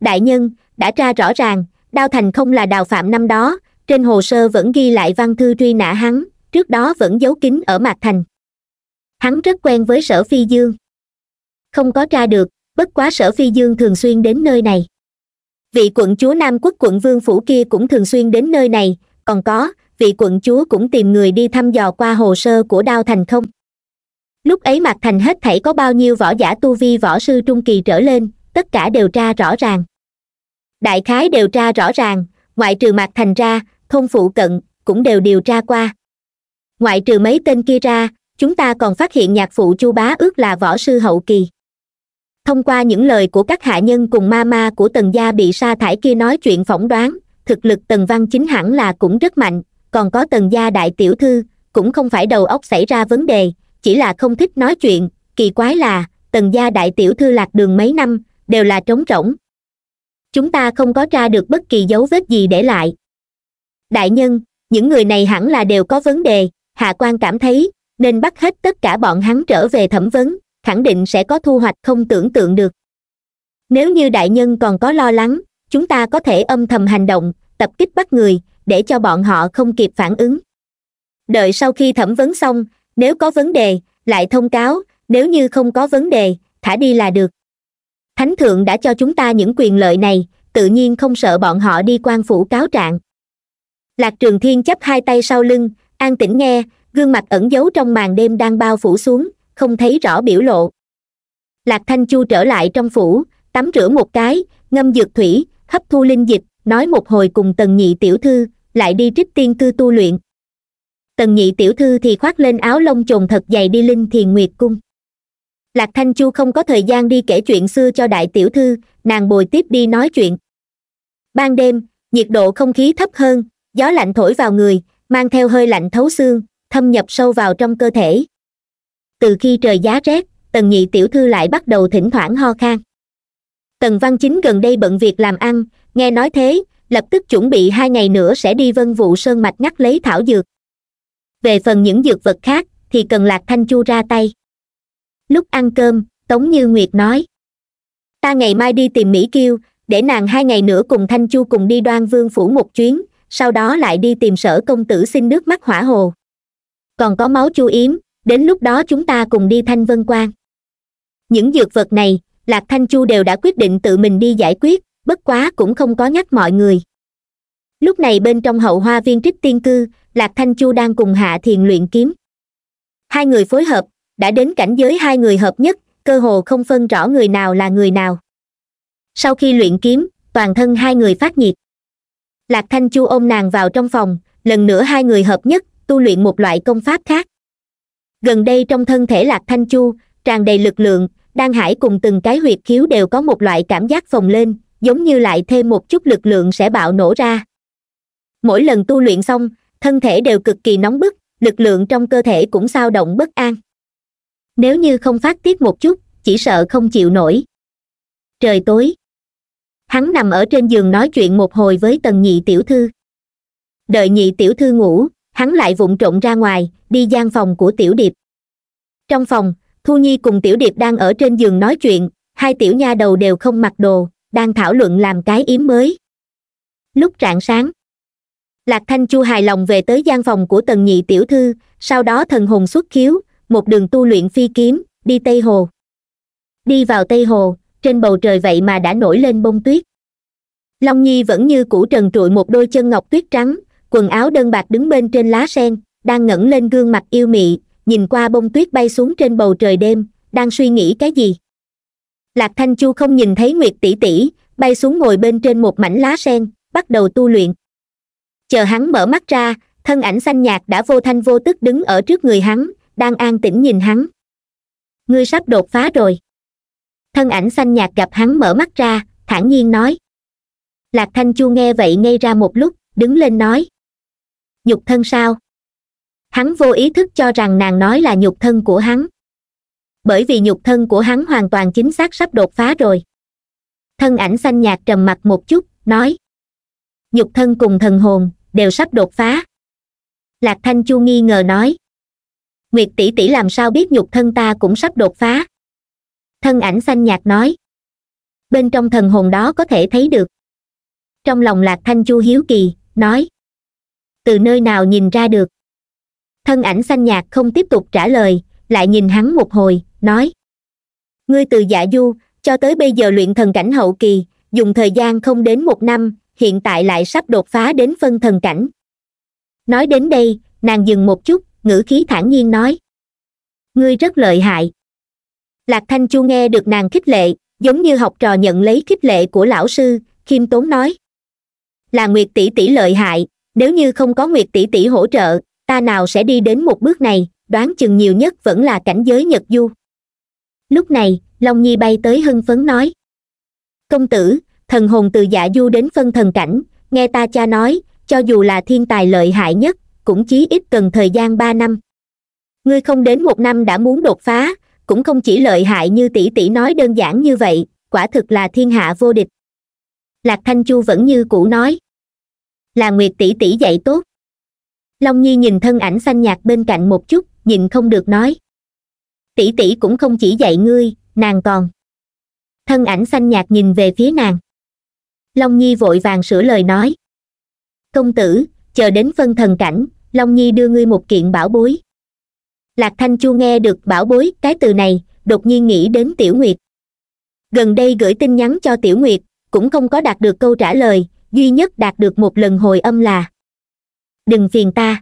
đại nhân đã tra rõ ràng đao thành không là đào phạm năm đó trên hồ sơ vẫn ghi lại văn thư truy nã hắn trước đó vẫn giấu kín ở mặt thành hắn rất quen với sở phi dương không có tra được bất quá sở phi dương thường xuyên đến nơi này vị quận chúa nam quốc quận vương phủ kia cũng thường xuyên đến nơi này còn có vị quận chúa cũng tìm người đi thăm dò qua hồ sơ của đao thành không lúc ấy mặt thành hết thảy có bao nhiêu võ giả tu vi võ sư trung kỳ trở lên tất cả đều tra rõ ràng đại khái đều tra rõ ràng ngoại trừ mặt thành ra thôn phụ cận cũng đều điều tra qua ngoại trừ mấy tên kia ra chúng ta còn phát hiện nhạc phụ chu bá ước là võ sư hậu kỳ thông qua những lời của các hạ nhân cùng ma ma của tần gia bị sa thải kia nói chuyện phỏng đoán thực lực tần văn chính hẳn là cũng rất mạnh còn có tần gia đại tiểu thư cũng không phải đầu óc xảy ra vấn đề chỉ là không thích nói chuyện kỳ quái là tần gia đại tiểu thư lạc đường mấy năm đều là trống rỗng chúng ta không có tra được bất kỳ dấu vết gì để lại đại nhân những người này hẳn là đều có vấn đề hạ quan cảm thấy nên bắt hết tất cả bọn hắn trở về thẩm vấn khẳng định sẽ có thu hoạch không tưởng tượng được nếu như đại nhân còn có lo lắng chúng ta có thể âm thầm hành động tập kích bắt người để cho bọn họ không kịp phản ứng đợi sau khi thẩm vấn xong nếu có vấn đề lại thông cáo nếu như không có vấn đề thả đi là được thánh thượng đã cho chúng ta những quyền lợi này tự nhiên không sợ bọn họ đi quan phủ cáo trạng lạc trường thiên chấp hai tay sau lưng an tĩnh nghe gương mặt ẩn giấu trong màn đêm đang bao phủ xuống không thấy rõ biểu lộ lạc thanh chu trở lại trong phủ tắm rửa một cái ngâm dược thủy hấp thu linh dịch nói một hồi cùng tần nhị tiểu thư lại đi trích tiên cư tu luyện tần nhị tiểu thư thì khoác lên áo lông chồn thật dày đi linh thiền nguyệt cung lạc thanh chu không có thời gian đi kể chuyện xưa cho đại tiểu thư nàng bồi tiếp đi nói chuyện ban đêm nhiệt độ không khí thấp hơn gió lạnh thổi vào người mang theo hơi lạnh thấu xương thâm nhập sâu vào trong cơ thể từ khi trời giá rét tần nhị tiểu thư lại bắt đầu thỉnh thoảng ho khan tần văn chính gần đây bận việc làm ăn nghe nói thế lập tức chuẩn bị hai ngày nữa sẽ đi vân vụ sơn mạch ngắt lấy thảo dược về phần những dược vật khác thì cần lạc thanh chu ra tay lúc ăn cơm tống như nguyệt nói ta ngày mai đi tìm mỹ kiêu để nàng hai ngày nữa cùng thanh chu cùng đi đoan vương phủ một chuyến sau đó lại đi tìm sở công tử xin nước mắt hỏa hồ còn có máu chu yếm đến lúc đó chúng ta cùng đi thanh vân quan những dược vật này lạc thanh chu đều đã quyết định tự mình đi giải quyết bất quá cũng không có nhắc mọi người lúc này bên trong hậu hoa viên trích tiên cư lạc thanh chu đang cùng hạ thiền luyện kiếm hai người phối hợp đã đến cảnh giới hai người hợp nhất cơ hồ không phân rõ người nào là người nào sau khi luyện kiếm toàn thân hai người phát nhiệt lạc thanh chu ôm nàng vào trong phòng lần nữa hai người hợp nhất tu luyện một loại công pháp khác gần đây trong thân thể lạc thanh chu tràn đầy lực lượng đan hải cùng từng cái huyệt khiếu đều có một loại cảm giác phồng lên giống như lại thêm một chút lực lượng sẽ bạo nổ ra mỗi lần tu luyện xong thân thể đều cực kỳ nóng bức lực lượng trong cơ thể cũng sao động bất an nếu như không phát tiết một chút chỉ sợ không chịu nổi trời tối hắn nằm ở trên giường nói chuyện một hồi với tần nhị tiểu thư đợi nhị tiểu thư ngủ hắn lại vụng trộn ra ngoài đi gian phòng của tiểu điệp trong phòng thu nhi cùng tiểu điệp đang ở trên giường nói chuyện hai tiểu nha đầu đều không mặc đồ đang thảo luận làm cái yếm mới lúc rạng sáng lạc thanh chu hài lòng về tới gian phòng của tần nhị tiểu thư sau đó thần hồn xuất khiếu một đường tu luyện phi kiếm đi tây hồ đi vào tây hồ trên bầu trời vậy mà đã nổi lên bông tuyết long nhi vẫn như cũ trần trụi một đôi chân ngọc tuyết trắng quần áo đơn bạc đứng bên trên lá sen đang ngẩng lên gương mặt yêu mị nhìn qua bông tuyết bay xuống trên bầu trời đêm đang suy nghĩ cái gì lạc thanh chu không nhìn thấy nguyệt tỷ tỷ bay xuống ngồi bên trên một mảnh lá sen bắt đầu tu luyện chờ hắn mở mắt ra thân ảnh xanh nhạt đã vô thanh vô tức đứng ở trước người hắn đang an tĩnh nhìn hắn ngươi sắp đột phá rồi thân ảnh xanh nhạt gặp hắn mở mắt ra thản nhiên nói lạc thanh chu nghe vậy ngay ra một lúc đứng lên nói nhục thân sao hắn vô ý thức cho rằng nàng nói là nhục thân của hắn bởi vì nhục thân của hắn hoàn toàn chính xác sắp đột phá rồi thân ảnh xanh nhạt trầm mặt một chút nói nhục thân cùng thần hồn đều sắp đột phá lạc thanh chu nghi ngờ nói nguyệt tỷ tỷ làm sao biết nhục thân ta cũng sắp đột phá thân ảnh xanh nhạt nói bên trong thần hồn đó có thể thấy được trong lòng lạc thanh chu hiếu kỳ nói từ nơi nào nhìn ra được thân ảnh xanh nhạt không tiếp tục trả lời lại nhìn hắn một hồi nói ngươi từ dạ du cho tới bây giờ luyện thần cảnh hậu kỳ dùng thời gian không đến một năm hiện tại lại sắp đột phá đến phân thần cảnh nói đến đây nàng dừng một chút ngữ khí thản nhiên nói ngươi rất lợi hại lạc thanh chu nghe được nàng khích lệ giống như học trò nhận lấy khích lệ của lão sư khiêm tốn nói là nguyệt tỷ tỷ lợi hại nếu như không có nguyệt tỷ tỷ hỗ trợ ta nào sẽ đi đến một bước này đoán chừng nhiều nhất vẫn là cảnh giới nhật du lúc này long nhi bay tới hưng phấn nói công tử thần hồn từ dạ du đến phân thần cảnh nghe ta cha nói cho dù là thiên tài lợi hại nhất cũng chí ít cần thời gian ba năm ngươi không đến một năm đã muốn đột phá cũng không chỉ lợi hại như tỷ tỷ nói đơn giản như vậy quả thực là thiên hạ vô địch lạc thanh chu vẫn như cũ nói là nguyệt tỷ tỷ dạy tốt long nhi nhìn thân ảnh xanh nhạt bên cạnh một chút nhìn không được nói tỷ tỷ cũng không chỉ dạy ngươi nàng còn thân ảnh xanh nhạt nhìn về phía nàng long nhi vội vàng sửa lời nói công tử chờ đến phân thần cảnh long nhi đưa ngươi một kiện bảo bối lạc thanh chu nghe được bảo bối cái từ này đột nhiên nghĩ đến tiểu nguyệt gần đây gửi tin nhắn cho tiểu nguyệt cũng không có đạt được câu trả lời duy nhất đạt được một lần hồi âm là đừng phiền ta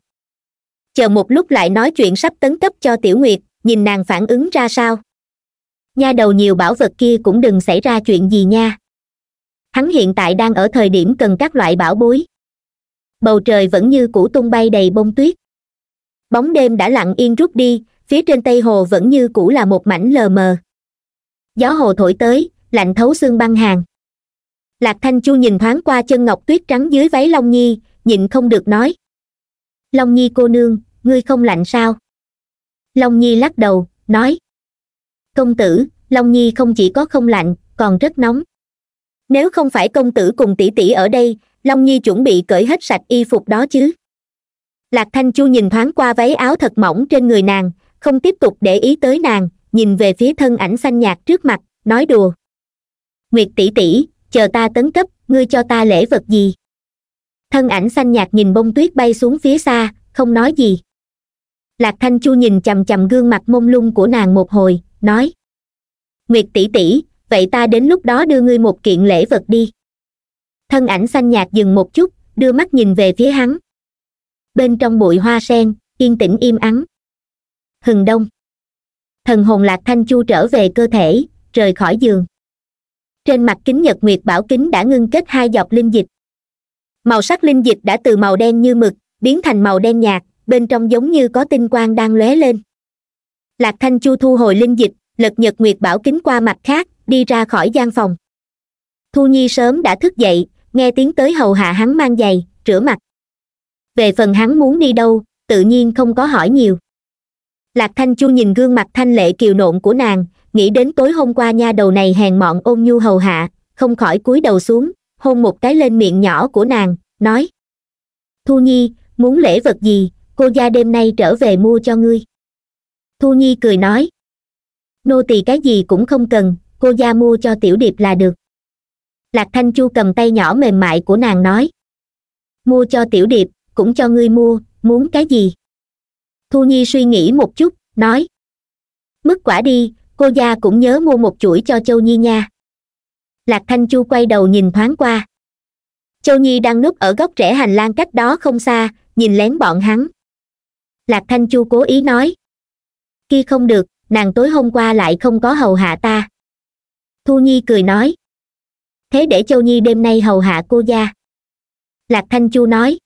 chờ một lúc lại nói chuyện sắp tấn cấp cho tiểu nguyệt nhìn nàng phản ứng ra sao nha đầu nhiều bảo vật kia cũng đừng xảy ra chuyện gì nha hắn hiện tại đang ở thời điểm cần các loại bảo bối bầu trời vẫn như cũ tung bay đầy bông tuyết bóng đêm đã lặng yên rút đi phía trên tây hồ vẫn như cũ là một mảnh lờ mờ gió hồ thổi tới lạnh thấu xương băng hàng lạc thanh chu nhìn thoáng qua chân ngọc tuyết trắng dưới váy long nhi nhịn không được nói long nhi cô nương ngươi không lạnh sao long nhi lắc đầu nói công tử long nhi không chỉ có không lạnh còn rất nóng nếu không phải công tử cùng tỷ tỷ ở đây long nhi chuẩn bị cởi hết sạch y phục đó chứ lạc thanh chu nhìn thoáng qua váy áo thật mỏng trên người nàng không tiếp tục để ý tới nàng nhìn về phía thân ảnh xanh nhạt trước mặt nói đùa nguyệt tỷ tỷ chờ ta tấn cấp ngươi cho ta lễ vật gì thân ảnh xanh nhạt nhìn bông tuyết bay xuống phía xa không nói gì lạc thanh chu nhìn c h gương mặt mông lung của nàng một hồi nói nguyệt tỷ tỷ vậy ta đến lúc đó đưa ngươi một kiện lễ vật đi thân ảnh xanh nhạt dừng một chút đưa mắt nhìn về phía hắn bên trong bụi hoa sen yên tĩnh im ắng hừng đông thần hồn lạc thanh chu trở về cơ thể rời khỏi giường trên mặt kính nhật nguyệt bảo kính đã ngưng kết hai dọc linh dịch màu sắc linh dịch đã từ màu đen như mực biến thành màu đen nhạt bên trong giống như có tinh quang đang lóe lên lạc thanh chu thu hồi linh dịch lật nhật nguyệt bảo kính qua mặt khác đi ra khỏi gian phòng thu nhi sớm đã thức dậy nghe tiếng tới hầu hạ hắn mang giày rửa mặt về phần hắn muốn đi đâu tự nhiên không có hỏi nhiều lạc thanh chu nhìn gương mặt thanh lệ kiều nộn của nàng nghĩ đến tối hôm qua nha đầu này hèn mọn ôn nhu hầu hạ không khỏi cúi đầu xuống hôn một cái lên miệng nhỏ của nàng nói thu nhi muốn lễ vật gì cô gia đêm nay trở về mua cho ngươi thu nhi cười nói nô tỳ cái gì cũng không cần cô gia mua cho tiểu điệp là được lạc thanh chu cầm tay nhỏ mềm mại của nàng nói mua cho tiểu điệp cũng cho ngươi mua muốn cái gì thu nhi suy nghĩ một chút nói mức quả đi cô gia cũng nhớ mua một chuỗi cho châu nhi nha lạc thanh chu quay đầu nhìn thoáng qua châu nhi đang núp ở góc rẽ hành lang cách đó không xa nhìn lén bọn hắn lạc thanh chu cố ý nói Khi không được nàng tối hôm qua lại không có hầu hạ ta thu nhi cười nói thế để châu nhi đêm nay hầu hạ cô gia lạc thanh chu nói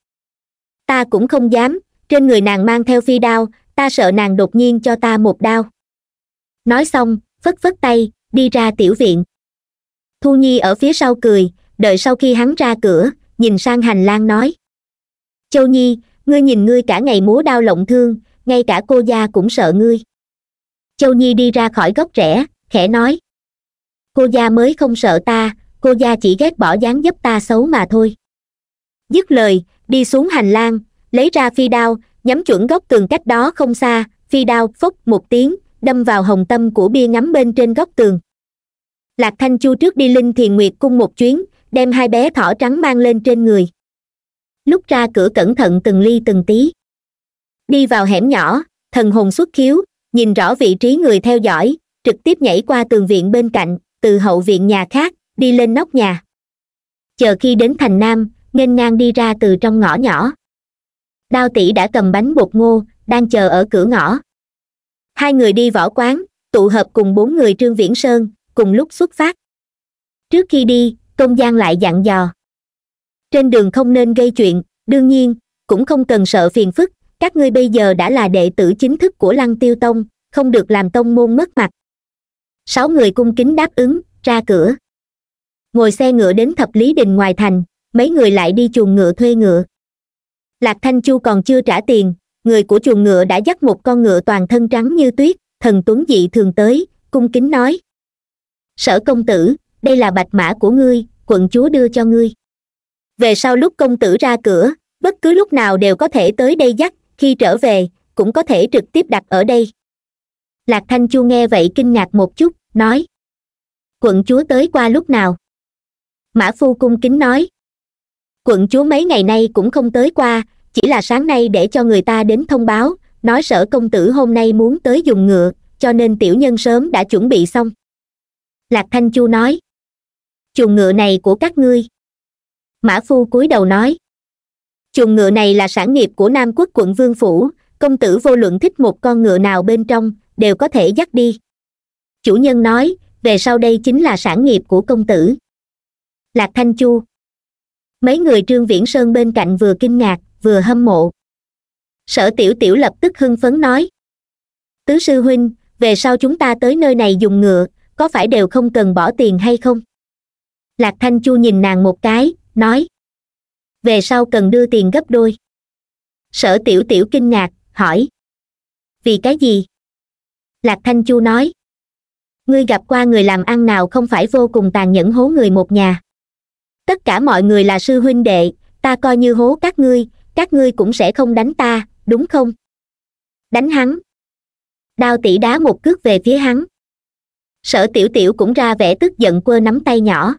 ta cũng không dám trên người nàng mang theo phi đao ta sợ nàng đột nhiên cho ta một đao nói xong phất phất tay đi ra tiểu viện thu nhi ở phía sau cười đợi sau khi hắn ra cửa nhìn sang hành lang nói châu nhi ngươi nhìn ngươi cả ngày múa đau lộng thương ngay cả cô gia cũng sợ ngươi châu nhi đi ra khỏi góc rẽ khẽ nói cô gia mới không sợ ta cô gia chỉ ghét bỏ dáng dấp ta xấu mà thôi dứt lời đi xuống hành lang lấy ra phi đao nhắm chuẩn góc tường cách đó không xa phi đao phốc một tiếng đâm vào hồng tâm của bia ngắm bên trên góc tường lạc thanh chu trước đi linh thiền nguyệt cung một chuyến đem hai bé thỏ trắng mang lên trên người lúc ra cửa cẩn thận từng ly từng tí đi vào hẻm nhỏ thần hồn xuất khiếu nhìn rõ vị trí người theo dõi trực tiếp nhảy qua tường viện bên cạnh từ hậu viện nhà khác đi lên nóc nhà chờ khi đến thành nam nghênh ngang đi ra từ trong ngõ nhỏ đao tỷ đã cầm bánh bột ngô đang chờ ở cửa ngõ hai người đi võ quán tụ hợp cùng bốn người trương viễn sơn cùng lúc xuất phát trước khi đi tôn giang lại dặn dò trên đường không nên gây chuyện đương nhiên cũng không cần sợ phiền phức các ngươi bây giờ đã là đệ tử chính thức của lăng tiêu tông không được làm tông môn mất mặt sáu người cung kính đáp ứng ra cửa ngồi xe ngựa đến thập lý đình ngoài thành mấy người lại đi chuồng ngựa thuê ngựa lạc thanh chu còn chưa trả tiền người của chuồng ngựa đã dắt một con ngựa toàn thân trắng như tuyết thần tuấn dị thường tới cung kính nói sở công tử đây là bạch mã của ngươi quận chúa đưa cho ngươi về sau lúc công tử ra cửa bất cứ lúc nào đều có thể tới đây dắt khi trở về cũng có thể trực tiếp đặt ở đây lạc thanh chu nghe vậy kinh ngạc một chút nói quận chúa tới qua lúc nào mã phu cung kính nói quận chúa mấy ngày nay cũng không tới qua chỉ là sáng nay để cho người ta đến thông báo nói sở công tử hôm nay muốn tới dùng ngựa cho nên tiểu nhân sớm đã chuẩn bị xong lạc thanh chu nói chuồng ngựa này của các ngươi mã phu cúi đầu nói chuồng ngựa này là sản nghiệp của nam quốc quận vương phủ công tử vô luận thích một con ngựa nào bên trong đều có thể dắt đi chủ nhân nói về sau đây chính là sản nghiệp của công tử lạc thanh chu mấy người trương viễn sơn bên cạnh vừa kinh ngạc vừa hâm mộ sở tiểu tiểu lập tức hưng phấn nói tứ sư huynh về sau chúng ta tới nơi này dùng ngựa có phải đều không cần bỏ tiền hay không lạc thanh chu nhìn nàng một cái nói về sau cần đưa tiền gấp đôi sở tiểu tiểu kinh ngạc hỏi vì cái gì lạc thanh chu nói ngươi gặp qua người làm ăn nào không phải vô cùng tàn nhẫn hố người một nhà tất cả mọi người là sư huynh đệ ta coi như hố các ngươi các ngươi cũng sẽ không đánh ta đúng không đánh hắn đao tỷ đá một cước về phía hắn sở tiểu tiểu cũng ra vẻ tức giận quơ nắm tay nhỏ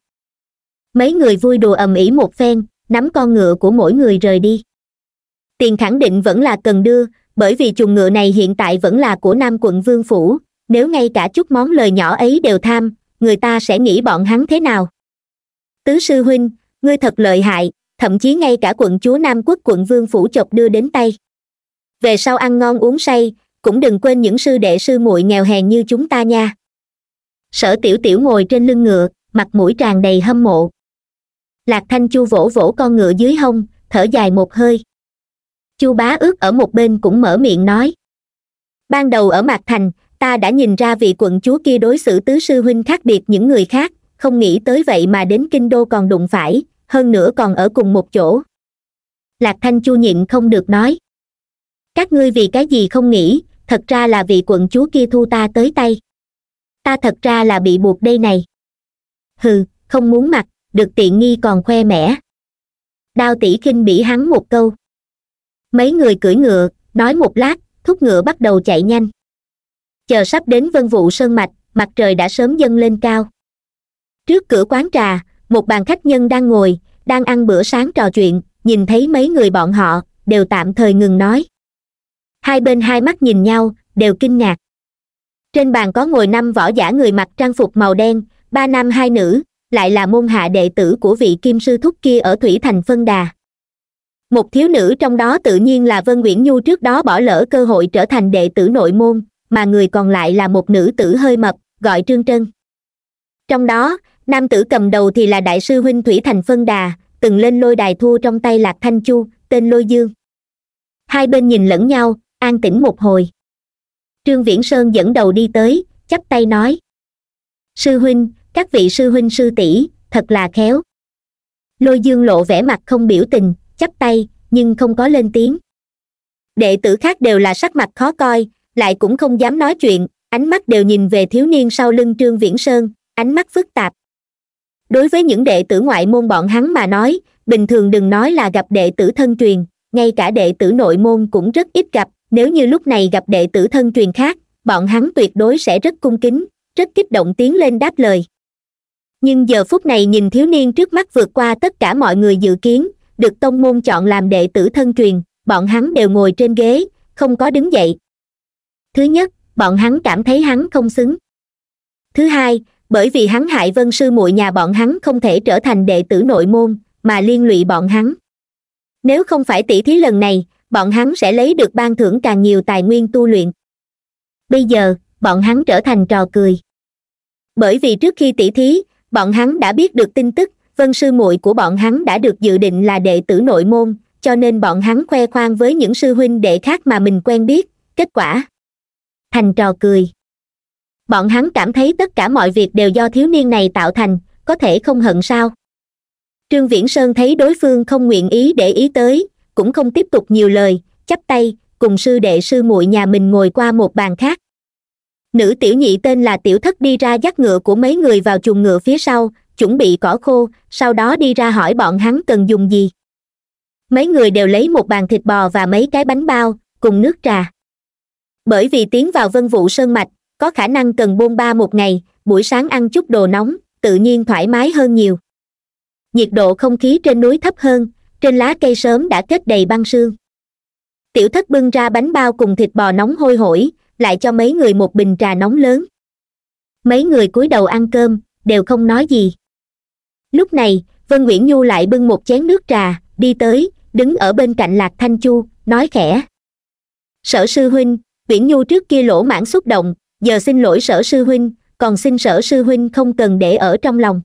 mấy người vui đùa ầm ĩ một phen nắm con ngựa của mỗi người rời đi tiền khẳng định vẫn là cần đưa bởi vì chuồng ngựa này hiện tại vẫn là của nam quận vương phủ nếu ngay cả chút món lời nhỏ ấy đều tham người ta sẽ nghĩ bọn hắn thế nào tứ sư huynh ngươi thật lợi hại thậm chí ngay cả quận chúa nam quốc quận vương phủ chọc đưa đến tay về sau ăn ngon uống say cũng đừng quên những sư đệ sư muội nghèo hèn như chúng ta nha sở tiểu tiểu ngồi trên lưng ngựa mặt mũi tràn đầy hâm mộ lạc thanh chu vỗ vỗ con ngựa dưới hông thở dài một hơi chu bá ước ở một bên cũng mở miệng nói ban đầu ở mặt thành ta đã nhìn ra vị quận chúa kia đối xử tứ sư huynh khác biệt những người khác không nghĩ tới vậy mà đến kinh đô còn đụng phải hơn nữa còn ở cùng một chỗ lạc thanh chu nhịn không được nói các ngươi vì cái gì không nghĩ thật ra là vị quận chúa kia thu ta tới tay ta thật ra là bị buộc đây này hừ không muốn mặc được tiện nghi còn khoe mẽ đao tỷ khinh bỉ hắn một câu mấy người cưỡi ngựa nói một lát thúc ngựa bắt đầu chạy nhanh chờ sắp đến vân vụ sơn mạch mặt trời đã sớm dâng lên cao trước cửa quán trà một bàn khách nhân đang ngồi đang ăn bữa sáng trò chuyện nhìn thấy mấy người bọn họ đều tạm thời ngừng nói hai bên hai mắt nhìn nhau đều kinh ngạc trên bàn có ngồi năm võ giả người mặc trang phục màu đen ba nam hai nữ lại là môn hạ đệ tử của vị kim sư thúc kia ở thủy thành phân đà một thiếu nữ trong đó tự nhiên là vân nguyễn nhu trước đó bỏ lỡ cơ hội trở thành đệ tử nội môn mà người còn lại là một nữ tử hơi mập gọi trương trân trong đó nam tử cầm đầu thì là đại sư huynh thủy thành phân đà từng lên lôi đài thua trong tay lạc thanh chu tên lôi dương hai bên nhìn lẫn nhau an tĩnh một hồi trương viễn sơn dẫn đầu đi tới chắp tay nói sư huynh các vị sư huynh sư tỷ thật là khéo lôi dương lộ vẻ mặt không biểu tình chắp tay nhưng không có lên tiếng đệ tử khác đều là sắc mặt khó coi lại cũng không dám nói chuyện ánh mắt đều nhìn về thiếu niên sau lưng trương viễn sơn ánh mắt phức tạp đối với những đệ tử ngoại môn bọn hắn mà nói bình thường đừng nói là gặp đệ tử thân truyền ngay cả đệ tử nội môn cũng rất ít gặp nếu như lúc này gặp đệ tử thân truyền khác bọn hắn tuyệt đối sẽ rất cung kính rất kích động tiến lên đáp lời nhưng giờ phút này nhìn thiếu niên trước mắt vượt qua tất cả mọi người dự kiến được tông môn chọn làm đệ tử thân truyền bọn hắn đều ngồi trên ghế không có đứng dậy thứ nhất bọn hắn cảm thấy hắn không xứng thứ hai bởi vì hắn hại vân sư muội nhà bọn hắn không thể trở thành đệ tử nội môn mà liên lụy bọn hắn nếu không phải tỷ thí lần này bọn hắn sẽ lấy được ban thưởng càng nhiều tài nguyên tu luyện bây giờ bọn hắn trở thành trò cười bởi vì trước khi tỷ thí bọn hắn đã biết được tin tức vân sư muội của bọn hắn đã được dự định là đệ tử nội môn cho nên bọn hắn khoe khoang với những sư huynh đệ khác mà mình quen biết kết quả thành trò cười bọn hắn cảm thấy tất cả mọi việc đều do thiếu niên này tạo thành có thể không hận sao trương viễn sơn thấy đối phương không nguyện ý để ý tới cũng không tiếp tục nhiều lời chắp tay cùng sư đệ sư muội nhà mình ngồi qua một bàn khác nữ tiểu nhị tên là tiểu thất đi ra dắt ngựa của mấy người vào chuồng ngựa phía sau chuẩn bị cỏ khô sau đó đi ra hỏi bọn hắn cần dùng gì mấy người đều lấy một bàn thịt bò và mấy cái bánh bao cùng nước trà bởi vì tiến vào vân vụ sơn mạch có khả năng cần bôn ba một ngày buổi sáng ăn chút đồ nóng tự nhiên thoải mái hơn nhiều nhiệt độ không khí trên núi thấp hơn trên lá cây sớm đã kết đầy băng sương tiểu thất bưng ra bánh bao cùng thịt bò nóng hôi hổi lại cho mấy người một bình trà nóng lớn mấy người cúi đầu ăn cơm đều không nói gì lúc này vân nguyễn nhu lại bưng một chén nước trà đi tới đứng ở bên cạnh lạc thanh chu nói khẽ sở sư huynh nguyễn nhu trước kia lỗ mãn xúc động giờ xin lỗi sở sư huynh còn xin sở sư huynh không cần để ở trong lòng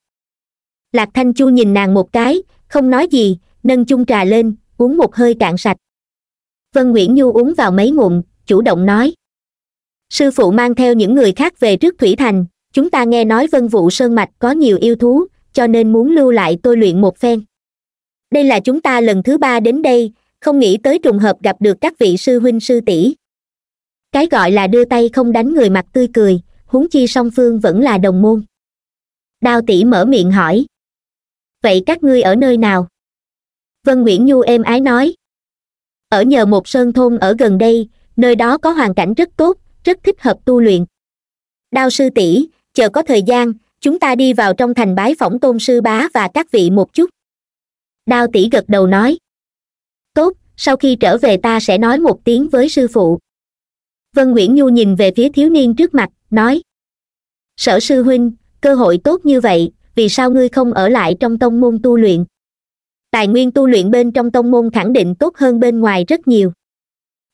lạc thanh chu nhìn nàng một cái không nói gì nâng chung trà lên uống một hơi cạn sạch vân nguyễn nhu uống vào mấy ngụm chủ động nói sư phụ mang theo những người khác về trước thủy thành chúng ta nghe nói vân vụ sơn mạch có nhiều yêu thú cho nên muốn lưu lại tôi luyện một phen đây là chúng ta lần thứ ba đến đây không nghĩ tới trùng hợp gặp được các vị sư huynh sư tỷ cái gọi là đưa tay không đánh người mặt tươi cười huống chi song phương vẫn là đồng môn đao tỷ mở miệng hỏi vậy các ngươi ở nơi nào vân nguyễn nhu êm ái nói ở nhờ một sơn thôn ở gần đây nơi đó có hoàn cảnh rất tốt rất thích hợp tu luyện đao sư tỷ chờ có thời gian chúng ta đi vào trong thành bái phỏng tôn sư bá và các vị một chút đao tỷ gật đầu nói tốt sau khi trở về ta sẽ nói một tiếng với sư phụ vân nguyễn nhu nhìn về phía thiếu niên trước mặt nói sở sư huynh cơ hội tốt như vậy vì sao ngươi không ở lại trong tông môn tu luyện tài nguyên tu luyện bên trong tông môn khẳng định tốt hơn bên ngoài rất nhiều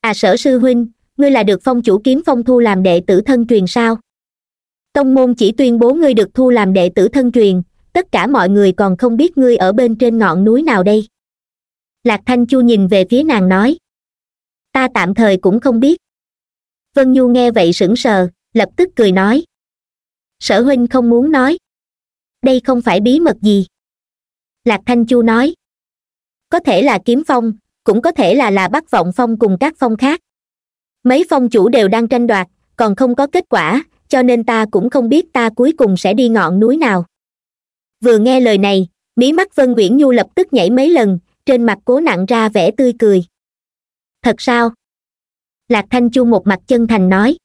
à sở sư huynh ngươi là được phong chủ kiếm phong thu làm đệ tử thân truyền sao tông môn chỉ tuyên bố ngươi được thu làm đệ tử thân truyền tất cả mọi người còn không biết ngươi ở bên trên ngọn núi nào đây lạc thanh chu nhìn về phía nàng nói ta tạm thời cũng không biết vân nhu nghe vậy sững sờ lập tức cười nói sở huynh không muốn nói đây không phải bí mật gì lạc thanh chu nói có thể là kiếm phong cũng có thể là là bắt vọng phong cùng các phong khác mấy phong chủ đều đang tranh đoạt còn không có kết quả cho nên ta cũng không biết ta cuối cùng sẽ đi ngọn núi nào vừa nghe lời này mí mắt vân uyển nhu lập tức nhảy mấy lần trên mặt cố nặng ra vẻ tươi cười thật sao lạc thanh chu một mặt chân thành nói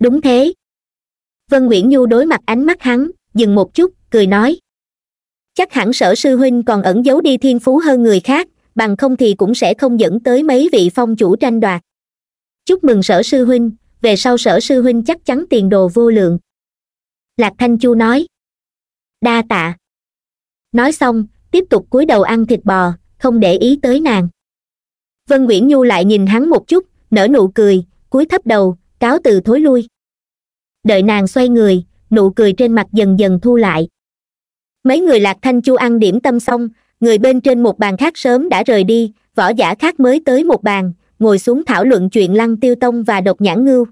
đúng thế vân nguyễn nhu đối mặt ánh mắt hắn dừng một chút cười nói chắc hẳn sở sư huynh còn ẩn giấu đi thiên phú hơn người khác bằng không thì cũng sẽ không dẫn tới mấy vị phong chủ tranh đoạt chúc mừng sở sư huynh về sau sở sư huynh chắc chắn tiền đồ vô lượng lạc thanh chu nói đa tạ nói xong tiếp tục cúi đầu ăn thịt bò không để ý tới nàng vân nguyễn nhu lại nhìn hắn một chút nở nụ cười cúi thấp đầu cáo từ thối lui đợi nàng xoay người nụ cười trên mặt dần dần thu lại mấy người lạc thanh chu ăn điểm tâm xong người bên trên một bàn khác sớm đã rời đi võ giả khác mới tới một bàn ngồi xuống thảo luận chuyện lăng tiêu tông và độc nhãn ngưu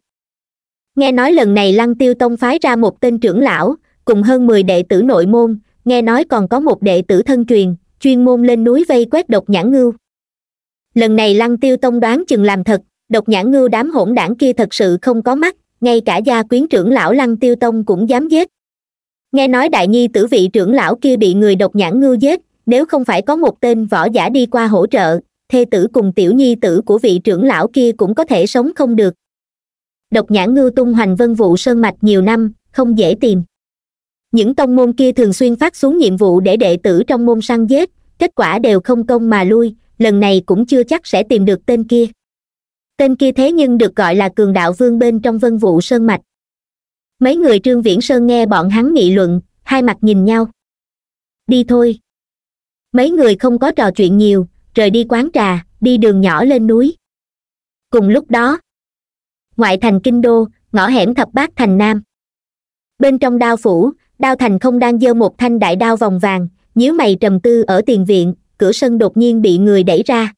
nghe nói lần này lăng tiêu tông phái ra một tên trưởng lão cùng hơn mười đệ tử nội môn nghe nói còn có một đệ tử thân truyền chuyên môn lên núi vây quét độc nhãn ngưu lần này lăng tiêu tông đoán chừng làm thật độc nhãn ngưu đám hỗn đảng kia thật sự không có mắt ngay cả gia quyến trưởng lão lăng tiêu tông cũng dám giết nghe nói đại nhi tử vị trưởng lão kia bị người độc nhãn ngưu giết nếu không phải có một tên võ giả đi qua hỗ trợ thê tử cùng tiểu nhi tử của vị trưởng lão kia cũng có thể sống không được độc nhãn ngưu tung hoành vân vụ sơn mạch nhiều năm không dễ tìm những tông môn kia thường xuyên phát xuống nhiệm vụ để đệ tử trong môn săn giết kết quả đều không công mà lui lần này cũng chưa chắc sẽ tìm được tên kia tên kia thế nhưng được gọi là cường đạo vương bên trong vân vụ sơn mạch mấy người trương viễn sơn nghe bọn hắn nghị luận hai mặt nhìn nhau đi thôi mấy người không có trò chuyện nhiều rời đi quán trà đi đường nhỏ lên núi cùng lúc đó ngoại thành kinh đô ngõ hẻm thập bát thành nam bên trong đao phủ đao thành không đang giơ một thanh đại đao vòng vàng nhíu mày trầm tư ở tiền viện cửa sân đột nhiên bị người đẩy ra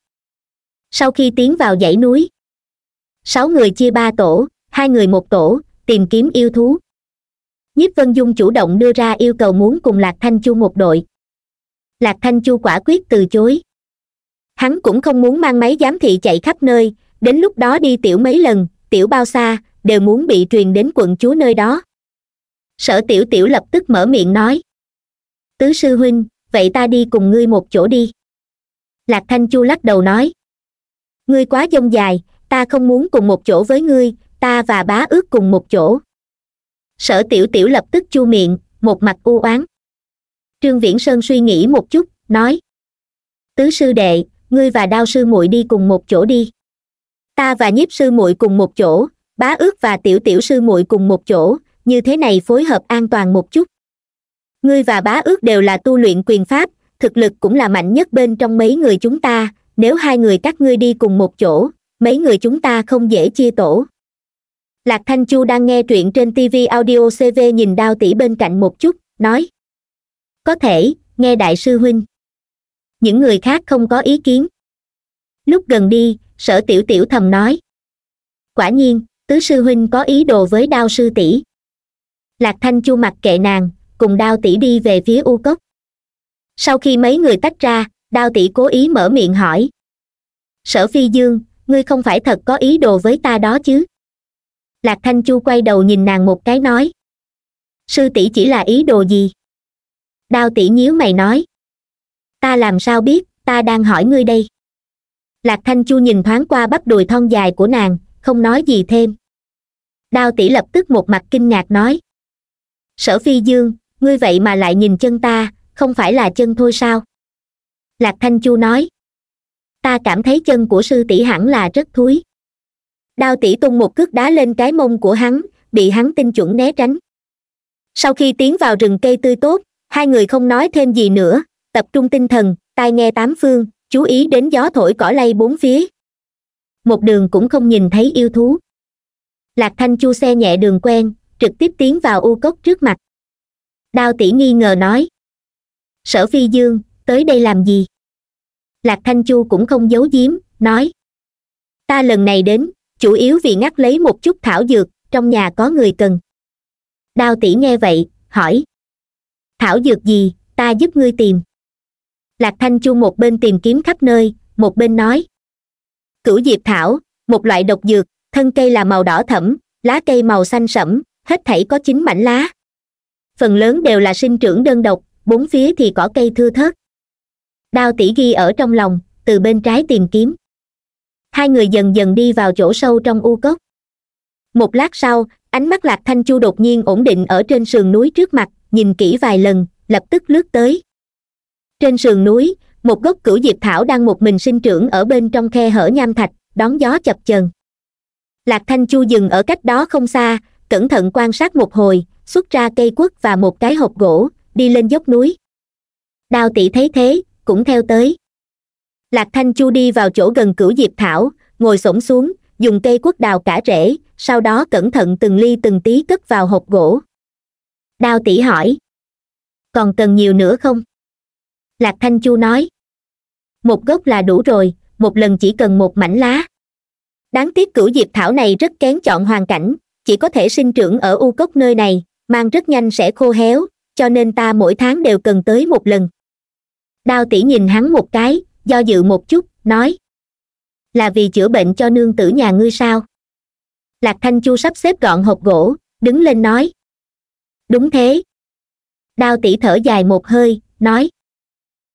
sau khi tiến vào dãy núi sáu người chia ba tổ hai người một tổ tìm kiếm yêu thú nhiếp vân dung chủ động đưa ra yêu cầu muốn cùng lạc thanh chu một đội lạc thanh chu quả quyết từ chối hắn cũng không muốn mang máy giám thị chạy khắp nơi đến lúc đó đi tiểu mấy lần tiểu bao xa đều muốn bị truyền đến quận chúa nơi đó sở tiểu tiểu lập tức mở miệng nói tứ sư huynh vậy ta đi cùng ngươi một chỗ đi lạc thanh chu lắc đầu nói ngươi quá dông dài ta không muốn cùng một chỗ với ngươi ta và bá ước cùng một chỗ sở tiểu tiểu lập tức chu miệng một mặt u oán trương viễn sơn suy nghĩ một chút nói tứ sư đệ ngươi và đao sư muội đi cùng một chỗ đi ta và nhiếp sư muội cùng một chỗ bá ước và tiểu tiểu sư muội cùng một chỗ như thế này phối hợp an toàn một chút ngươi và bá ước đều là tu luyện quyền pháp thực lực cũng là mạnh nhất bên trong mấy người chúng ta nếu hai người các ngươi đi cùng một chỗ mấy người chúng ta không dễ chia tổ lạc thanh chu đang nghe truyện trên tv audio cv nhìn đao tỷ bên cạnh một chút nói có thể nghe đại sư huynh những người khác không có ý kiến lúc gần đi sở tiểu tiểu thầm nói quả nhiên tứ sư huynh có ý đồ với đao sư tỷ lạc thanh chu mặc kệ nàng cùng đao tỷ đi về phía u cốc sau khi mấy người tách ra đao tỷ cố ý mở miệng hỏi sở phi dương ngươi không phải thật có ý đồ với ta đó chứ lạc thanh chu quay đầu nhìn nàng một cái nói sư tỷ chỉ là ý đồ gì đao tỷ nhíu mày nói ta làm sao biết ta đang hỏi ngươi đây lạc thanh chu nhìn thoáng qua bắp đùi thon dài của nàng không nói gì thêm đao tỷ lập tức một mặt kinh ngạc nói sở phi dương ngươi vậy mà lại nhìn chân ta không phải là chân thôi sao lạc thanh chu nói ta cảm thấy chân của sư tỷ hẳn là rất thúi đao tỷ tung một cước đá lên cái mông của hắn bị hắn tinh chuẩn né tránh sau khi tiến vào rừng cây tươi tốt hai người không nói thêm gì nữa tập trung tinh thần tai nghe tám phương chú ý đến gió thổi cỏ lay bốn phía một đường cũng không nhìn thấy yêu thú lạc thanh chu xe nhẹ đường quen trực tiếp tiến vào u cốc trước mặt đao tỷ nghi ngờ nói sở phi dương tới đây làm gì lạc thanh chu cũng không giấu giếm nói ta lần này đến chủ yếu vì ngắt lấy một chút thảo dược trong nhà có người cần Đào tỷ nghe vậy hỏi thảo dược gì ta giúp ngươi tìm lạc thanh chu một bên tìm kiếm khắp nơi một bên nói cửu diệp thảo một loại độc dược thân cây là màu đỏ thẫm lá cây màu xanh sẫm hết thảy có chín mảnh lá phần lớn đều là sinh trưởng đơn độc bốn phía thì cỏ cây thưa thớt đao tỷ ghi ở trong lòng từ bên trái tìm kiếm hai người dần dần đi vào chỗ sâu trong u cốc một lát sau ánh mắt lạc thanh chu đột nhiên ổn định ở trên sườn núi trước mặt nhìn kỹ vài lần lập tức lướt tới trên sườn núi một gốc cửu diệp thảo đang một mình sinh trưởng ở bên trong khe hở nham thạch đón gió chập chờn lạc thanh chu dừng ở cách đó không xa cẩn thận quan sát một hồi xuất ra cây quất và một cái hộp gỗ đi lên dốc núi đao tỷ thấy thế cũng theo tới lạc thanh chu đi vào chỗ gần cửu diệp thảo ngồi s xuống dùng cây quất đào cả rễ sau đó cẩn thận từng ly từng tí cất vào hộp gỗ đào tỷ hỏi còn cần nhiều nữa không lạc thanh chu nói một gốc là đủ rồi một lần chỉ cần một mảnh lá đáng tiếc cửu diệp thảo này rất kén chọn hoàn cảnh chỉ có thể sinh trưởng ở u cốc nơi này mang rất nhanh sẽ khô héo cho nên ta mỗi tháng đều cần tới một lần đao tỷ nhìn hắn một cái do dự một chút nói là vì chữa bệnh cho nương tử nhà ngươi sao lạc thanh chu sắp xếp gọn hộp gỗ đứng lên nói đúng thế đao tỷ thở dài một hơi nói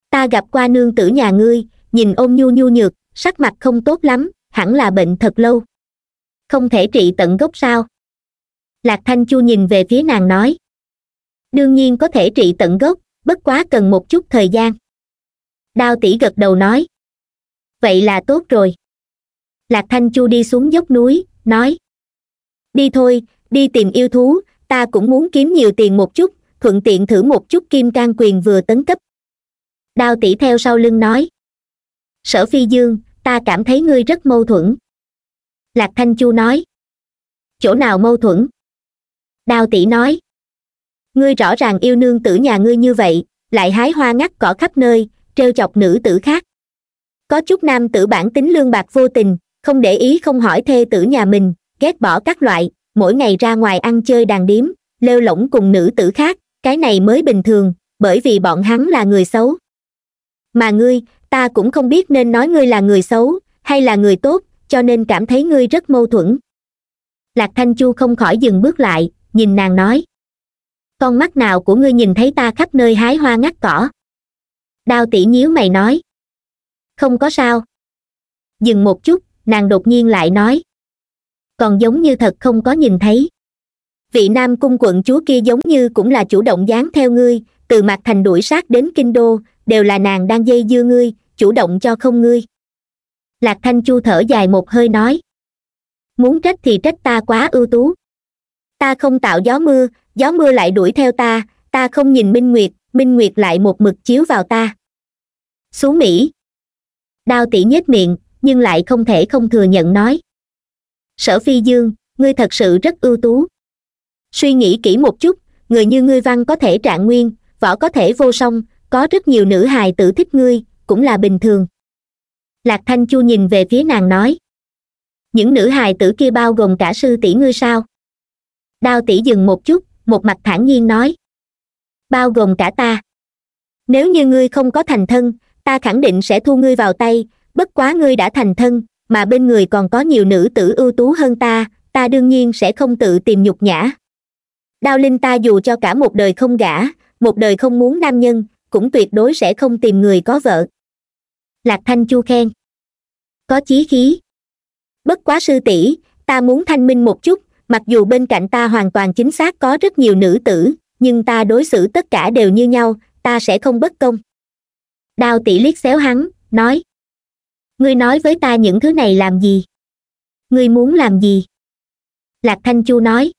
ta gặp qua nương tử nhà ngươi nhìn ôm nhu nhu nhược sắc mặt không tốt lắm hẳn là bệnh thật lâu không thể trị tận gốc sao lạc thanh chu nhìn về phía nàng nói đương nhiên có thể trị tận gốc bất quá cần một chút thời gian đao tỷ gật đầu nói vậy là tốt rồi lạc thanh chu đi xuống dốc núi nói đi thôi đi tìm yêu thú ta cũng muốn kiếm nhiều tiền một chút thuận tiện thử một chút kim can quyền vừa tấn cấp đao tỷ theo sau lưng nói sở phi dương ta cảm thấy ngươi rất mâu thuẫn lạc thanh chu nói chỗ nào mâu thuẫn đao tỷ nói ngươi rõ ràng yêu nương tử nhà ngươi như vậy lại hái hoa ngắt cỏ khắp nơi trêu chọc nữ tử khác có chút nam tử bản tính lương bạc vô tình không để ý không hỏi thê tử nhà mình ghét bỏ các loại mỗi ngày ra ngoài ăn chơi đàn điếm lêu lỏng cùng nữ tử khác cái này mới bình thường bởi vì bọn hắn là người xấu mà ngươi ta cũng không biết nên nói ngươi là người xấu hay là người tốt cho nên cảm thấy ngươi rất mâu thuẫn lạc thanh chu không khỏi dừng bước lại nhìn nàng nói con mắt nào của ngươi nhìn thấy ta khắp nơi hái hoa ngắt cỏ đao tỷ nhíu mày nói không có sao dừng một chút nàng đột nhiên lại nói còn giống như thật không có nhìn thấy vị nam cung quận chúa kia giống như cũng là chủ động dán theo ngươi từ mặt thành đuổi sát đến kinh đô đều là nàng đang dây dưa ngươi chủ động cho không ngươi lạc thanh chu thở dài một hơi nói muốn trách thì trách ta quá ưu tú ta không tạo gió mưa gió mưa lại đuổi theo ta ta không nhìn minh nguyệt minh nguyệt lại một mực chiếu vào ta xuống mỹ đao tỷ nhếch miệng nhưng lại không thể không thừa nhận nói sở phi dương ngươi thật sự rất ưu tú suy nghĩ kỹ một chút người như ngươi văn có thể trạng nguyên võ có thể vô song có rất nhiều nữ hài tử thích ngươi cũng là bình thường lạc thanh chu nhìn về phía nàng nói những nữ hài tử kia bao gồm cả sư tỷ ngươi sao đao tỷ dừng một chút một mặt thản nhiên nói bao gồm cả ta nếu như ngươi không có thành thân ta khẳng định sẽ thu ngươi vào tay bất quá ngươi đã thành thân mà bên người còn có nhiều nữ tử ưu tú hơn ta ta đương nhiên sẽ không tự tìm nhục nhã đao linh ta dù cho cả một đời không gả một đời không muốn nam nhân cũng tuyệt đối sẽ không tìm người có vợ lạc thanh chu khen có chí khí bất quá sư tỷ ta muốn thanh minh một chút mặc dù bên cạnh ta hoàn toàn chính xác có rất nhiều nữ tử nhưng ta đối xử tất cả đều như nhau ta sẽ không bất công Đào tỷ liếc xéo hắn nói ngươi nói với ta những thứ này làm gì ngươi muốn làm gì lạc thanh chu nói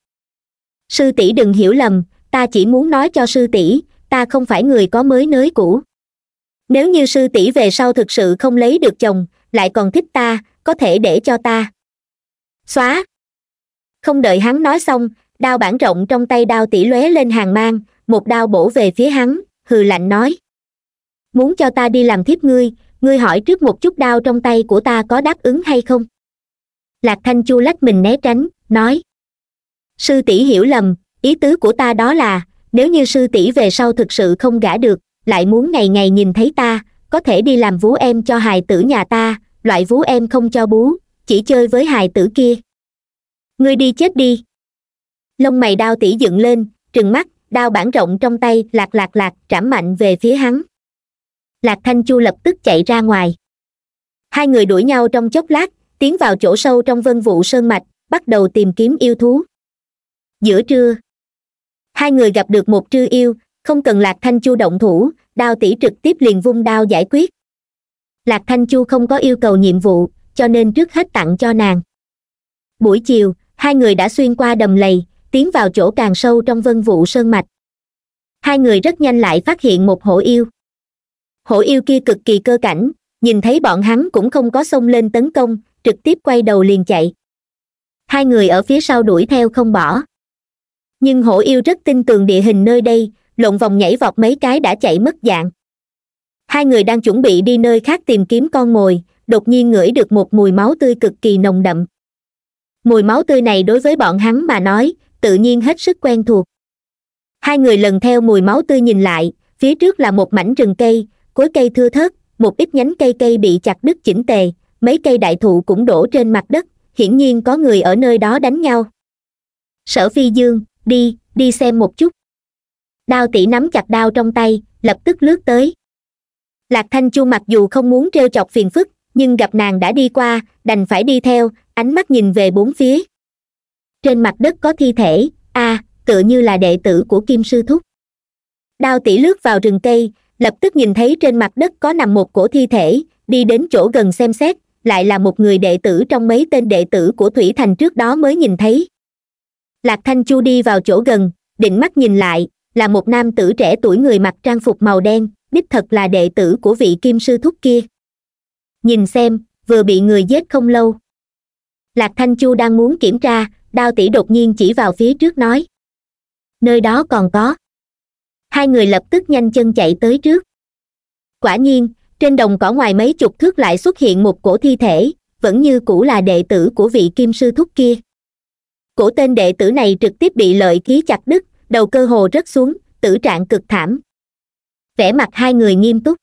sư tỷ đừng hiểu lầm ta chỉ muốn nói cho sư tỷ ta không phải người có mới nới cũ nếu như sư tỷ về sau thực sự không lấy được chồng lại còn thích ta có thể để cho ta xóa không đợi hắn nói xong đao bản rộng trong tay đao tỷ lóe lên hàng mang một đao bổ về phía hắn hừ lạnh nói muốn cho ta đi làm thiếp ngươi ngươi hỏi trước một chút đao trong tay của ta có đáp ứng hay không lạc thanh chu lách mình né tránh nói sư tỷ hiểu lầm ý tứ của ta đó là nếu như sư tỷ về sau thực sự không gả được lại muốn ngày ngày nhìn thấy ta có thể đi làm vú em cho hài tử nhà ta loại vú em không cho bú chỉ chơi với hài tử kia ngươi đi chết đi lông mày đao tỉ dựng lên trừng mắt đao bản rộng trong tay lạc lạc lạc trảm mạnh về phía hắn lạc thanh chu lập tức chạy ra ngoài hai người đuổi nhau trong chốc lát tiến vào chỗ sâu trong vân vụ sơn mạch bắt đầu tìm kiếm yêu thú giữa trưa hai người gặp được một trư yêu không cần lạc thanh chu động thủ đao tỷ trực tiếp liền vung đao giải quyết lạc thanh chu không có yêu cầu nhiệm vụ cho nên trước hết tặng cho nàng buổi chiều hai người đã xuyên qua đầm lầy tiến vào chỗ càng sâu trong vân vụ sơn mạch hai người rất nhanh lại phát hiện một hổ yêu hổ yêu kia cực kỳ cơ cảnh nhìn thấy bọn hắn cũng không có xông lên tấn công trực tiếp quay đầu liền chạy hai người ở phía sau đuổi theo không bỏ nhưng hổ yêu rất tin tường địa hình nơi đây lộn vòng nhảy vọt mấy cái đã chạy mất dạng hai người đang chuẩn bị đi nơi khác tìm kiếm con mồi đột nhiên ngửi được một mùi máu tươi cực kỳ nồng đậm mùi máu tươi này đối với bọn hắn mà nói tự nhiên hết sức quen thuộc hai người lần theo mùi máu tươi nhìn lại phía trước là một mảnh rừng cây cối cây thưa thớt một ít nhánh cây cây bị chặt đứt chỉnh tề mấy cây đại thụ cũng đổ trên mặt đất hiển nhiên có người ở nơi đó đánh nhau sở phi dương đi đi xem một chút đao tỷ nắm chặt đao trong tay lập tức lướt tới lạc thanh chu mặc dù không muốn t chọc phiền phức nhưng gặp nàng đã đi qua đành phải đi theo ánh mắt nhìn về bốn phía trên mặt đất có thi thể a à, tựa như là đệ tử của kim sư thúc đao tỷ lướt vào rừng cây lập tức nhìn thấy trên mặt đất có nằm một cổ thi thể đi đến chỗ gần xem xét lại là một người đệ tử trong mấy tên đệ tử của thủy thành trước đó mới nhìn thấy lạc thanh chu đi vào chỗ gần định mắt nhìn lại là một nam tử trẻ tuổi người mặc trang phục màu đen đích thật là đệ tử của vị kim sư thúc kia nhìn xem vừa bị người giết không lâu lạc thanh chu đang muốn kiểm tra đao tỷ đột nhiên chỉ vào phía trước nói nơi đó còn có hai người lập tức nhanh chân chạy tới trước quả nhiên trên đồng cỏ ngoài mấy chục thước lại xuất hiện một cổ thi thể vẫn như cũ là đệ tử của vị kim sư thúc kia cổ tên đệ tử này trực tiếp bị lợi khí chặt đứt đầu cơ hồ rớt xuống tử trạng cực thảm vẻ mặt hai người nghiêm túc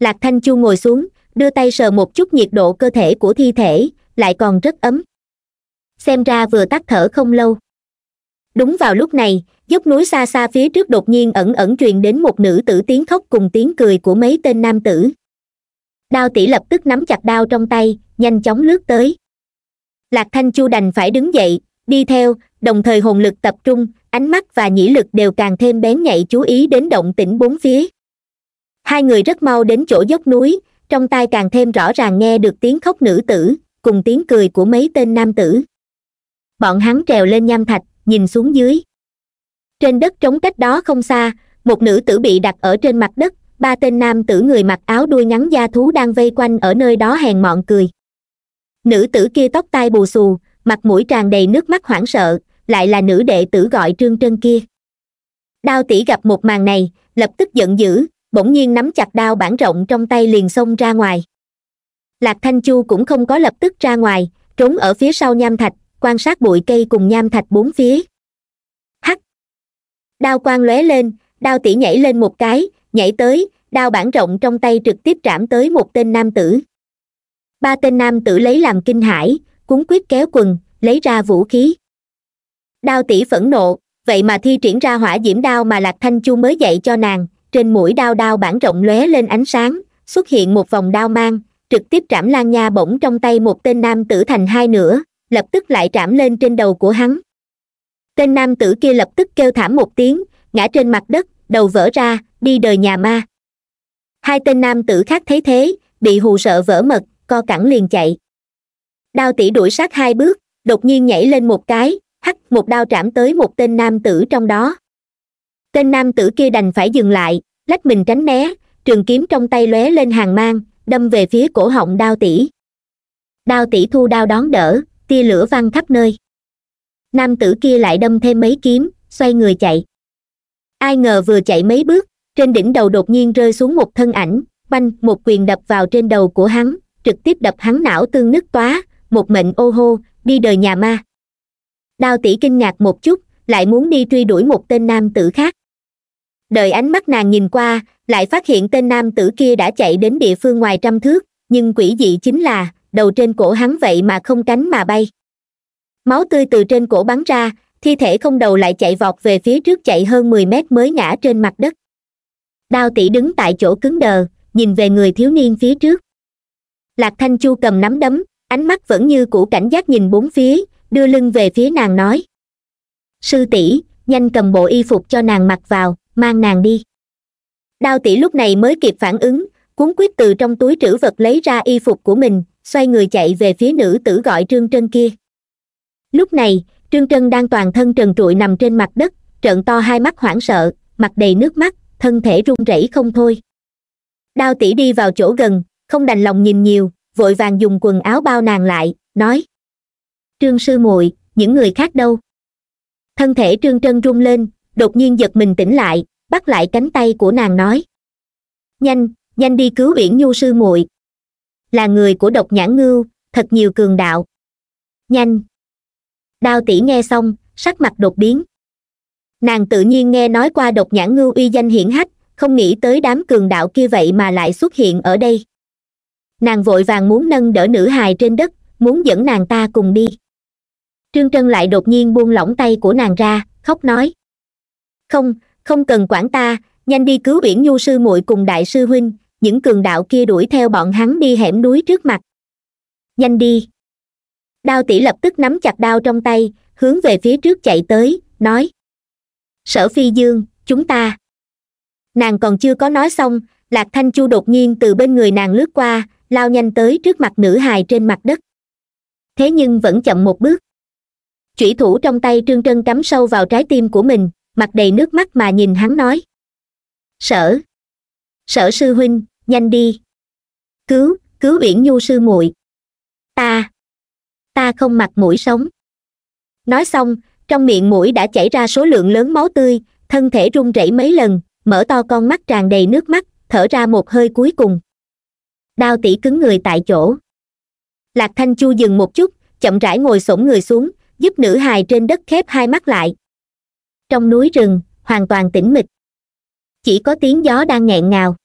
lạc thanh chu ngồi xuống đưa tay sờ một chút nhiệt độ cơ thể của thi thể lại còn rất ấm xem ra vừa tắt thở không lâu đúng vào lúc này dốc núi xa xa phía trước đột nhiên ẩn ẩn truyền đến một nữ tử tiếng khóc cùng tiếng cười của mấy tên nam tử đao tỷ lập tức nắm chặt đao trong tay nhanh chóng lướt tới lạc thanh chu đành phải đứng dậy đi theo đồng thời hồn lực tập trung ánh mắt và nhĩ lực đều càng thêm bén nhạy chú ý đến động tĩnh bốn phía hai người rất mau đến chỗ dốc núi trong tai càng thêm rõ ràng nghe được tiếng khóc nữ tử cùng tiếng cười của mấy tên nam tử bọn hắn trèo lên nham thạch nhìn xuống dưới trên đất trống cách đó không xa một nữ tử bị đặt ở trên mặt đất ba tên nam tử người mặc áo đuôi ngắn da thú đang vây quanh ở nơi đó hèn mọn cười nữ tử kia tóc tai bù xù mặt mũi tràn đầy nước mắt hoảng sợ lại là nữ đệ tử gọi trương trân kia đao tỷ gặp một màn này lập tức giận dữ bỗng nhiên nắm chặt đao bản rộng trong tay liền xông ra ngoài lạc thanh chu cũng không có lập tức ra ngoài trốn ở phía sau nham thạch quan sát bụi cây cùng nham thạch bốn phía hắc đao quang lóe lên đao tỷ nhảy lên một cái nhảy tới đao bản rộng trong tay trực tiếp trảm tới một tên nam tử ba tên nam tử lấy làm kinh hãi cuốn quyết kéo quần lấy ra vũ khí đao tỷ phẫn nộ vậy mà thi triển ra hỏa diễm đao mà lạc thanh chu mới dạy cho nàng trên mũi đao đao bản rộng lóe lên ánh sáng xuất hiện một vòng đao mang trực tiếp trảm lan nha bổng trong tay một tên nam tử thành hai nửa lập tức lại trảm lên trên đầu của hắn tên nam tử kia lập tức kêu thảm một tiếng ngã trên mặt đất đầu vỡ ra đi đời nhà ma hai tên nam tử khác thấy thế bị hù sợ vỡ mật co cẳng liền chạy đao tỷ đuổi sát hai bước đột nhiên nhảy lên một cái hắt một đao trảm tới một tên nam tử trong đó tên nam tử kia đành phải dừng lại lách mình tránh né trường kiếm trong tay lóe lên hàng mang đâm về phía cổ họng đao tỷ đao tỷ thu đao đón đỡ tia lửa văng khắp nơi nam tử kia lại đâm thêm mấy kiếm xoay người chạy ai ngờ vừa chạy mấy bước trên đỉnh đầu đột nhiên rơi xuống một thân ảnh banh một quyền đập vào trên đầu của hắn trực tiếp đập hắn não tương nứt tóa một mệnh ô hô đi đời nhà ma đao tỷ kinh ngạc một chút lại muốn đi truy đuổi một tên nam tử khác đợi ánh mắt nàng nhìn qua lại phát hiện tên nam tử kia đã chạy đến địa phương ngoài trăm thước nhưng quỷ dị chính là đầu trên cổ hắn vậy mà không cánh mà bay máu tươi từ trên cổ bắn ra thi thể không đầu lại chạy vọt về phía trước chạy hơn mười mét mới ngã trên mặt đất đao tỷ đứng tại chỗ cứng đờ nhìn về người thiếu niên phía trước lạc thanh chu cầm nắm đấm ánh mắt vẫn như cũ cảnh giác nhìn bốn phía đưa lưng về phía nàng nói sư tỷ nhanh cầm bộ y phục cho nàng mặc vào mang nàng đi đao tỷ lúc này mới kịp phản ứng cuốn quyết từ trong túi trữ vật lấy ra y phục của mình xoay người chạy về phía nữ tử gọi trương trân kia lúc này trương trân đang toàn thân trần trụi nằm trên mặt đất trợn to hai mắt hoảng sợ mặt đầy nước mắt thân thể run rẩy không thôi đao tỷ đi vào chỗ gần không đành lòng nhìn nhiều vội vàng dùng quần áo bao nàng lại nói trương sư muội những người khác đâu thân thể trương trân run lên đột nhiên giật mình tỉnh lại bắt lại cánh tay của nàng nói nhanh nhanh đi cứu uyển nhu sư muội là người của độc nhãn ngưu thật nhiều cường đạo nhanh đao tỷ nghe xong sắc mặt đột biến nàng tự nhiên nghe nói qua độc nhãn ngưu uy danh hiển hách không nghĩ tới đám cường đạo kia vậy mà lại xuất hiện ở đây nàng vội vàng muốn nâng đỡ nữ hài trên đất muốn dẫn nàng ta cùng đi trương trân lại đột nhiên buông lỏng tay của nàng ra khóc nói không không cần quản ta nhanh đi cứu Biển nhu sư muội cùng đại sư huynh những cường đạo kia đuổi theo bọn hắn đi hẻm núi trước mặt nhanh đi đao tỷ lập tức nắm chặt đao trong tay hướng về phía trước chạy tới nói sở phi dương chúng ta nàng còn chưa có nói xong lạc thanh chu đột nhiên từ bên người nàng lướt qua lao nhanh tới trước mặt nữ hài trên mặt đất thế nhưng vẫn chậm một bước chủy thủ trong tay trương trân cắm sâu vào trái tim của mình mặt đầy nước mắt mà nhìn hắn nói sở sở sư huynh nhanh đi cứu cứu uyển nhu sư muội ta ta không mặc mũi sống nói xong trong miệng mũi đã chảy ra số lượng lớn máu tươi thân thể run rẩy mấy lần mở to con mắt tràn đầy nước mắt thở ra một hơi cuối cùng đao tỷ cứng người tại chỗ lạc thanh chu dừng một chút chậm rãi ngồi xổm người xuống giúp nữ hài trên đất khép hai mắt lại trong núi rừng hoàn toàn tĩnh mịch chỉ có tiếng gió đang nghẹn ngào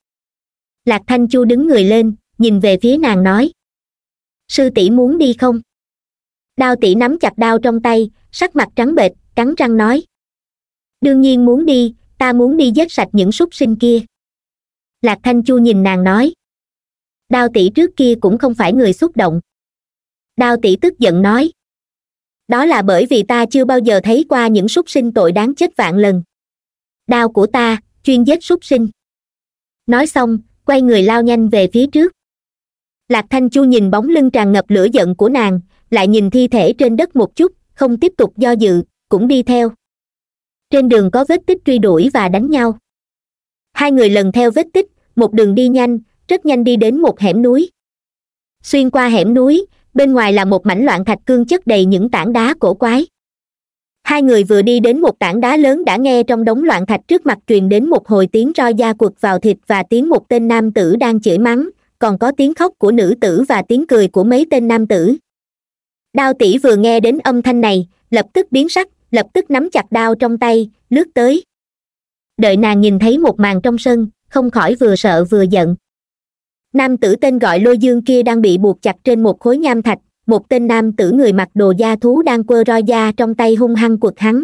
lạc thanh chu đứng người lên nhìn về phía nàng nói sư tỷ muốn đi không đao tỷ nắm chặt đao trong tay sắc mặt trắng bệch cắn răng nói đương nhiên muốn đi ta muốn đi giết sạch những súc sinh kia lạc thanh chu nhìn nàng nói đao tỷ trước kia cũng không phải người xúc động đao tỷ tức giận nói đó là bởi vì ta chưa bao giờ thấy qua những súc sinh tội đáng chết vạn lần đao của ta chuyên giết súc sinh nói xong quay người lao nhanh về phía trước lạc thanh chu nhìn bóng lưng tràn ngập lửa giận của nàng lại nhìn thi thể trên đất một chút không tiếp tục do dự cũng đi theo trên đường có vết tích truy đuổi và đánh nhau hai người lần theo vết tích một đường đi nhanh rất nhanh đi đến một hẻm núi xuyên qua hẻm núi bên ngoài là một mảnh loạn thạch cương chất đầy những tảng đá cổ quái hai người vừa đi đến một tảng đá lớn đã nghe trong đống loạn thạch trước mặt truyền đến một hồi tiếng roi da quật vào thịt và tiếng một tên nam tử đang chửi mắng còn có tiếng khóc của nữ tử và tiếng cười của mấy tên nam tử đao tỷ vừa nghe đến âm thanh này lập tức biến sắc lập tức nắm chặt đao trong tay lướt tới đợi nàng nhìn thấy một màn trong sân không khỏi vừa sợ vừa giận nam tử tên gọi lôi dương kia đang bị buộc chặt trên một khối nham thạch một tên nam tử người mặc đồ da thú đang quơ roi da trong tay hung hăng quật hắn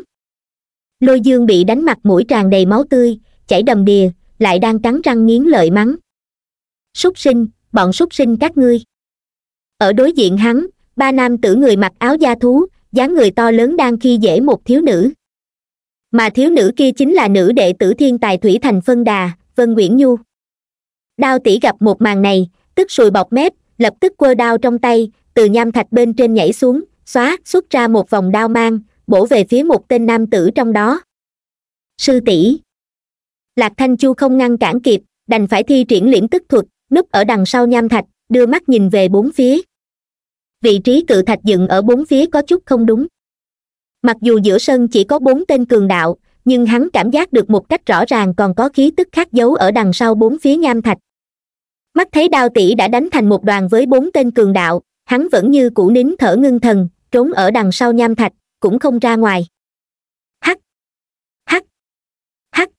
lôi dương bị đánh mặt mũi tràn đầy máu tươi chảy đầm đìa lại đang cắn răng nghiến lợi mắng súc sinh bọn súc sinh các ngươi ở đối diện hắn ba nam tử người mặc áo da thú dáng người to lớn đang khi dễ một thiếu nữ mà thiếu nữ kia chính là nữ đệ tử thiên tài thủy thành phân đà vân nguyễn nhu đao tỷ gặp một màn này tức sùi bọc mép lập tức quơ đao trong tay từ nham thạch bên trên nhảy xuống xóa xuất ra một vòng đao mang bổ về phía một tên nam tử trong đó sư tỷ lạc thanh chu không ngăn cản kịp đành phải thi triển liễm tức thuật núp ở đằng sau nham thạch đưa mắt nhìn về bốn phía vị trí cự thạch dựng ở bốn phía có chút không đúng mặc dù giữa sân chỉ có bốn tên cường đạo nhưng hắn cảm giác được một cách rõ ràng còn có khí tức khác giấu ở đằng sau bốn phía nham thạch mắt thấy đao tỷ đã đánh thành một đoàn với bốn tên cường đạo hắn vẫn như cũ nín thở ngưng thần trốn ở đằng sau nham thạch cũng không ra ngoài hắc hắc hắc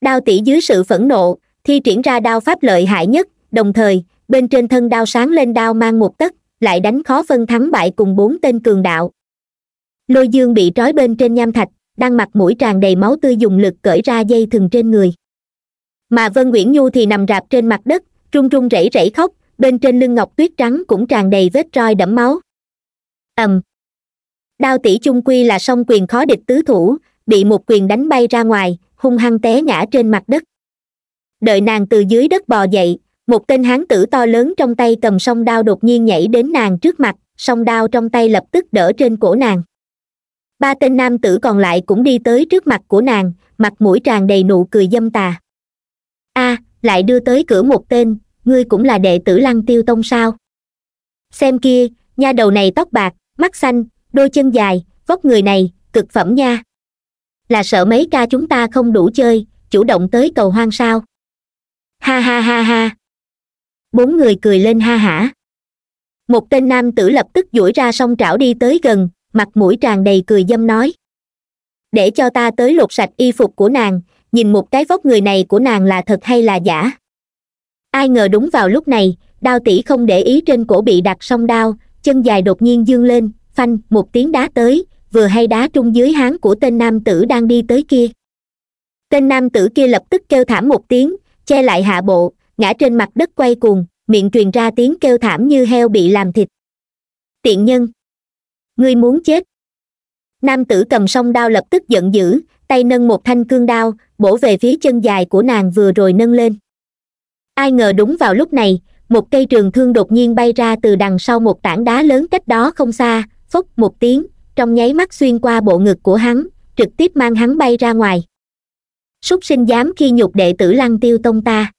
đao tỷ dưới sự phẫn nộ thi triển ra đao pháp lợi hại nhất đồng thời bên trên thân đao sáng lên đao mang một tấc lại đánh khó phân thắng bại cùng bốn tên cường đạo lôi dương bị trói bên trên nham thạch đang mặt mũi tràn đầy máu tươi dùng lực cởi ra dây thừng trên người mà vân nguyễn nhu thì nằm rạp trên mặt đất run run rẩy rẩy khóc bên trên lưng ngọc tuyết trắng cũng tràn đầy vết roi đẫm máu ầm đao tỷ chung quy là song quyền khó địch tứ thủ bị một quyền đánh bay ra ngoài hung hăng té ngã trên mặt đất đợi nàng từ dưới đất bò dậy một tên hán tử to lớn trong tay cầm song đao đột nhiên nhảy đến nàng trước mặt song đao trong tay lập tức đỡ trên cổ nàng ba tên nam tử còn lại cũng đi tới trước mặt của nàng mặt mũi tràn đầy nụ cười dâm tà a lại đưa tới cửa một tên ngươi cũng là đệ tử lăng tiêu tông sao xem kia nha đầu này tóc bạc mắt xanh đôi chân dài vóc người này cực phẩm nha là sợ mấy ca chúng ta không đủ chơi chủ động tới cầu hoang sao ha ha ha ha bốn người cười lên ha hả một tên nam tử lập tức duỗi ra sông trảo đi tới gần mặt mũi tràn đầy cười dâm nói để cho ta tới lột sạch y phục của nàng nhìn một cái vóc người này của nàng là thật hay là giả ai ngờ đúng vào lúc này đao tỷ không để ý trên cổ bị đặt song đao chân dài đột nhiên dương lên phanh một tiếng đá tới vừa hay đá trung dưới háng của tên nam tử đang đi tới kia tên nam tử kia lập tức kêu thảm một tiếng che lại hạ bộ ngã trên mặt đất quay cuồng miệng truyền ra tiếng kêu thảm như heo bị làm thịt tiện nhân ngươi muốn chết nam tử cầm song đao lập tức giận dữ tay nâng một thanh cương đao bổ về phía chân dài của nàng vừa rồi nâng lên ai ngờ đúng vào lúc này một cây trường thương đột nhiên bay ra từ đằng sau một tảng đá lớn cách đó không xa phốc một tiếng trong nháy mắt xuyên qua bộ ngực của hắn trực tiếp mang hắn bay ra ngoài súc sinh dám khi nhục đệ tử lăng tiêu tông ta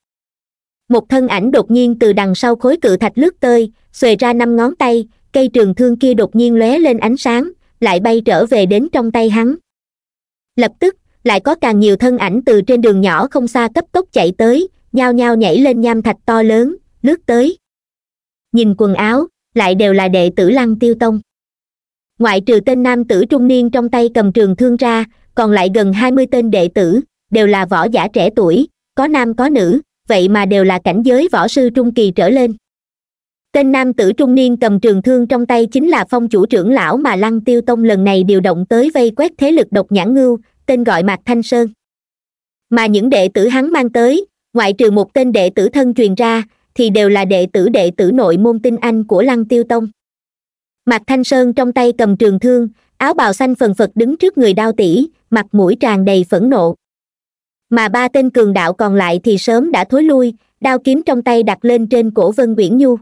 một thân ảnh đột nhiên từ đằng sau khối cự thạch lướt tơi xuề ra năm ngón tay cây trường thương kia đột nhiên lóe lên ánh sáng lại bay trở về đến trong tay hắn lập tức lại có càng nhiều thân ảnh từ trên đường nhỏ không xa cấp tốc chạy tới nhao nhao nhảy lên nham thạch to lớn lướt tới nhìn quần áo lại đều là đệ tử lăng tiêu tông ngoại trừ tên nam tử trung niên trong tay cầm trường thương ra còn lại gần hai mươi tên đệ tử đều là võ giả trẻ tuổi có nam có nữ vậy mà đều là cảnh giới võ sư trung kỳ trở lên tên nam tử trung niên cầm trường thương trong tay chính là phong chủ trưởng lão mà lăng tiêu tông lần này điều động tới vây quét thế lực độc nhãn ngưu tên gọi mạc thanh sơn mà những đệ tử hắn mang tới ngoại trừ một tên đệ tử thân truyền ra thì đều là đệ tử đệ tử nội môn tinh anh của lăng tiêu tông mạc thanh sơn trong tay cầm trường thương áo bào xanh phần phật đứng trước người đao tỷ mặt mũi tràn đầy phẫn nộ mà ba tên cường đạo còn lại thì sớm đã thối lui đao kiếm trong tay đặt lên trên cổ vân nguyễn nhu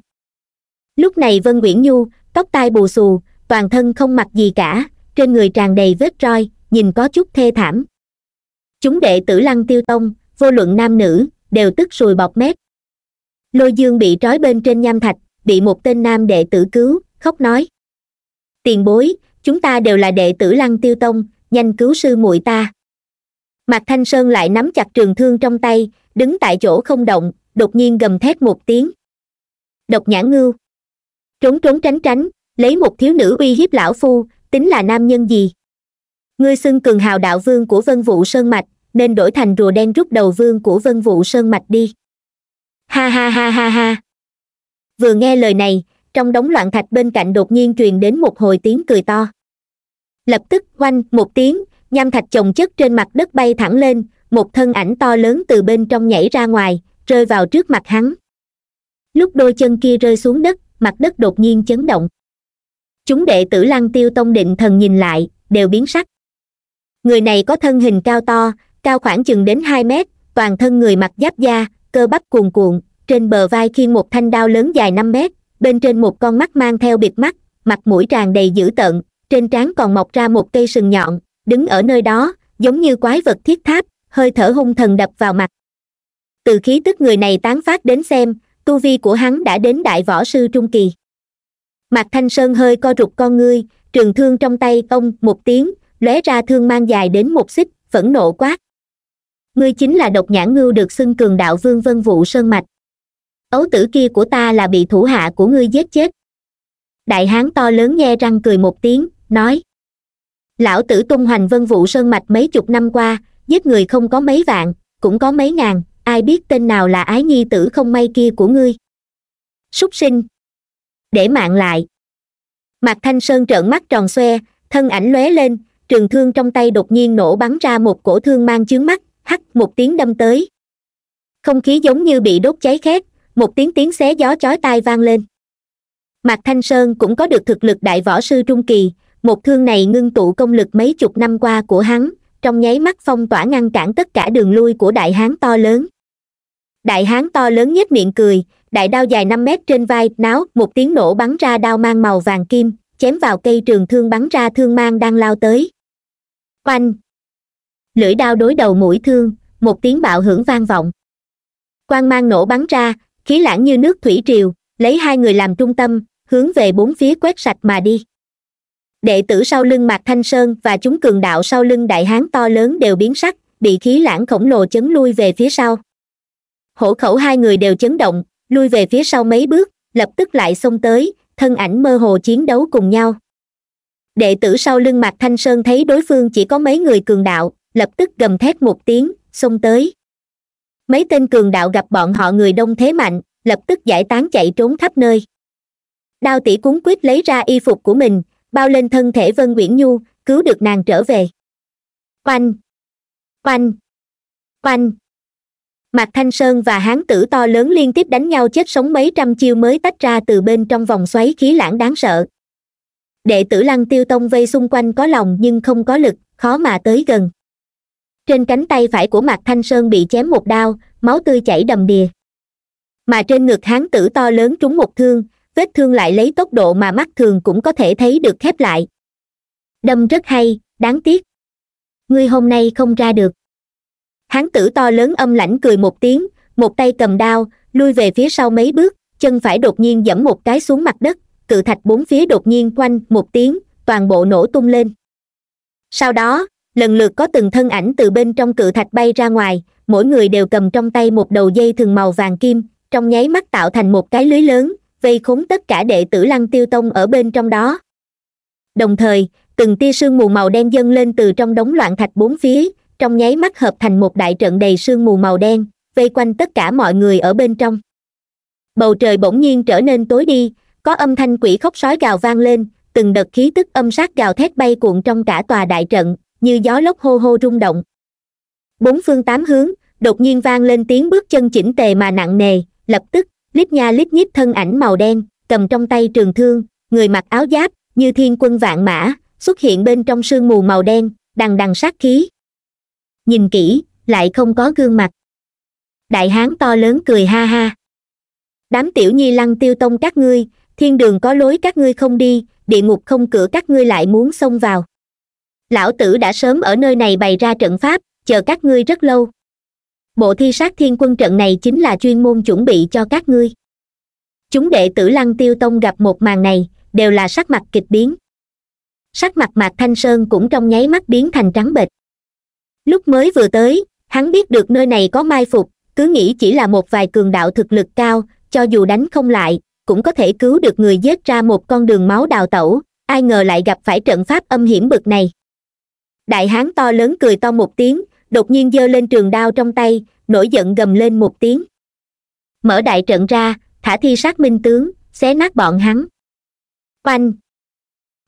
lúc này vân nguyễn nhu tóc tai bù xù toàn thân không mặc gì cả trên người tràn đầy vết roi nhìn có chút thê thảm chúng đệ tử lăng tiêu tông vô luận nam nữ đều tức sùi bọt mép lôi dương bị trói bên trên nham thạch bị một tên nam đệ tử cứu khóc nói tiền bối chúng ta đều là đệ tử lăng tiêu tông nhanh cứu sư muội ta mạc thanh sơn lại nắm chặt trường thương trong tay đứng tại chỗ không động đột nhiên gầm thét một tiếng độc nhãn ngưu trốn trốn tránh tránh lấy một thiếu nữ uy hiếp lão phu tính là nam nhân gì ngươi xưng cường hào đạo vương của vân vụ sơn mạch nên đổi thành rùa đen rút đầu vương của vân vụ sơn mạch đi ha ha ha ha ha vừa nghe lời này trong đống loạn thạch bên cạnh đột nhiên truyền đến một hồi tiếng cười to lập tức oanh một tiếng nham thạch chồng chất trên mặt đất bay thẳng lên một thân ảnh to lớn từ bên trong nhảy ra ngoài rơi vào trước mặt hắn lúc đôi chân kia rơi xuống đất mặt đất đột nhiên chấn động chúng đệ tử lăng tiêu tông định thần nhìn lại đều biến sắc người này có thân hình cao to cao khoảng chừng đến hai mét toàn thân người mặc giáp da cơ bắp cuồn cuộn trên bờ vai khiêng một thanh đao lớn dài năm mét bên trên một con mắt mang theo bịt mắt mặt mũi tràn đầy dữ tợn trên trán còn mọc ra một cây sừng nhọn đứng ở nơi đó giống như quái vật thiết tháp hơi thở hung thần đập vào mặt từ khí tức người này tán phát đến xem tu vi của hắn đã đến đại võ sư trung kỳ mặt thanh sơn hơi co rụt con ngươi trường thương trong tay ông một tiếng lóe ra thương mang dài đến một xích phẫn nộ quát ngươi chính là độc nhãn ngưu được xưng cường đạo vương vân vụ sơn mạch ấu tử kia của ta là bị thủ hạ của ngươi giết chết đại hán to lớn nghe răng cười một tiếng nói lão tử tung hoành vân vụ sơn mạch mấy chục năm qua giết người không có mấy vạn cũng có mấy ngàn ai biết tên nào là ái nhi tử không may kia của ngươi súc sinh để mạng lại mặt thanh sơn trợn mắt tròn xoe thân ảnh lóe lên trường thương trong tay đột nhiên nổ bắn ra một cổ thương mang chướng mắt hắt một tiếng đâm tới không khí giống như bị đốt cháy khét một tiếng tiếng xé gió chói tai vang lên mạc thanh sơn cũng có được thực lực đại võ sư trung kỳ một thương này ngưng tụ công lực mấy chục năm qua của hắn trong nháy mắt phong tỏa ngăn cản tất cả đường lui của đại hán to lớn đại hán to lớn nhất miệng cười đại đao dài năm mét trên vai náo một tiếng nổ bắn ra đao mang màu vàng kim chém vào cây trường thương bắn ra thương mang đang lao tới oanh lưỡi đao đối đầu mũi thương một tiếng bạo hưởng vang vọng quang mang nổ bắn ra khí lãng như nước thủy triều lấy hai người làm trung tâm hướng về bốn phía quét sạch mà đi đệ tử sau lưng mạc thanh sơn và chúng cường đạo sau lưng đại hán to lớn đều biến sắc bị khí lãng khổng lồ chấn lui về phía sau hổ khẩu hai người đều chấn động lui về phía sau mấy bước lập tức lại xông tới thân ảnh mơ hồ chiến đấu cùng nhau đệ tử sau lưng mạc thanh sơn thấy đối phương chỉ có mấy người cường đạo lập tức gầm thét một tiếng xông tới mấy tên cường đạo gặp bọn họ người đông thế mạnh lập tức giải tán chạy trốn khắp nơi đao tỷ cuốn quyết lấy ra y phục của mình bao lên thân thể vân nguyễn nhu cứu được nàng trở về oanh oanh oanh mạc thanh sơn và hán tử to lớn liên tiếp đánh nhau chết sống mấy trăm chiêu mới tách ra từ bên trong vòng xoáy khí lãng đáng sợ đệ tử lăng tiêu tông vây xung quanh có lòng nhưng không có lực khó mà tới gần trên cánh tay phải của mạc thanh sơn bị chém một đao máu tươi chảy đầm đìa mà trên ngực hán tử to lớn trúng một thương vết thương lại lấy tốc độ mà mắt thường cũng có thể thấy được khép lại đâm rất hay đáng tiếc ngươi hôm nay không ra được hán tử to lớn âm lãnh cười một tiếng một tay cầm đao lui về phía sau mấy bước chân phải đột nhiên dẫm một cái xuống mặt đất cự thạch bốn phía đột nhiên quanh một tiếng toàn bộ nổ tung lên sau đó lần lượt có từng thân ảnh từ bên trong cự thạch bay ra ngoài mỗi người đều cầm trong tay một đầu dây thừng màu vàng kim trong nháy mắt tạo thành một cái lưới lớn vây khốn tất cả đệ tử lăng tiêu tông ở bên trong đó đồng thời từng tia sương mù màu đen dâng lên từ trong đống loạn thạch bốn phía trong nháy mắt hợp thành một đại trận đầy sương mù màu đen vây quanh tất cả mọi người ở bên trong bầu trời bỗng nhiên trở nên tối đi có âm thanh quỷ khóc sói gào vang lên từng đợt khí tức âm sát gào thét bay cuộn trong cả tòa đại trận như gió lốc hô hô rung động bốn phương tám hướng đột nhiên vang lên tiếng bước chân chỉnh tề mà nặng nề lập tức lít nha lít nhít thân ảnh màu đen cầm trong tay trường thương người mặc áo giáp như thiên quân vạn mã xuất hiện bên trong sương mù màu đen đằng đằng sát khí nhìn kỹ lại không có gương mặt đại hán to lớn cười ha ha đám tiểu nhi lăng tiêu tông các ngươi thiên đường có lối các ngươi không đi địa ngục không cửa các ngươi lại muốn xông vào lão tử đã sớm ở nơi này bày ra trận pháp chờ các ngươi rất lâu bộ thi sát thiên quân trận này chính là chuyên môn chuẩn bị cho các ngươi chúng đệ tử lăng tiêu tông gặp một màn này đều là sắc mặt kịch biến sắc mặt mạc thanh sơn cũng trong nháy mắt biến thành trắng bệch lúc mới vừa tới hắn biết được nơi này có mai phục cứ nghĩ chỉ là một vài cường đạo thực lực cao cho dù đánh không lại cũng có thể cứu được người giết ra một con đường máu đào tẩu ai ngờ lại gặp phải trận pháp âm hiểm bực này đại hán to lớn cười to một tiếng đột nhiên giơ lên trường đao trong tay nổi giận gầm lên một tiếng mở đại trận ra thả thi sát minh tướng xé nát bọn hắn oanh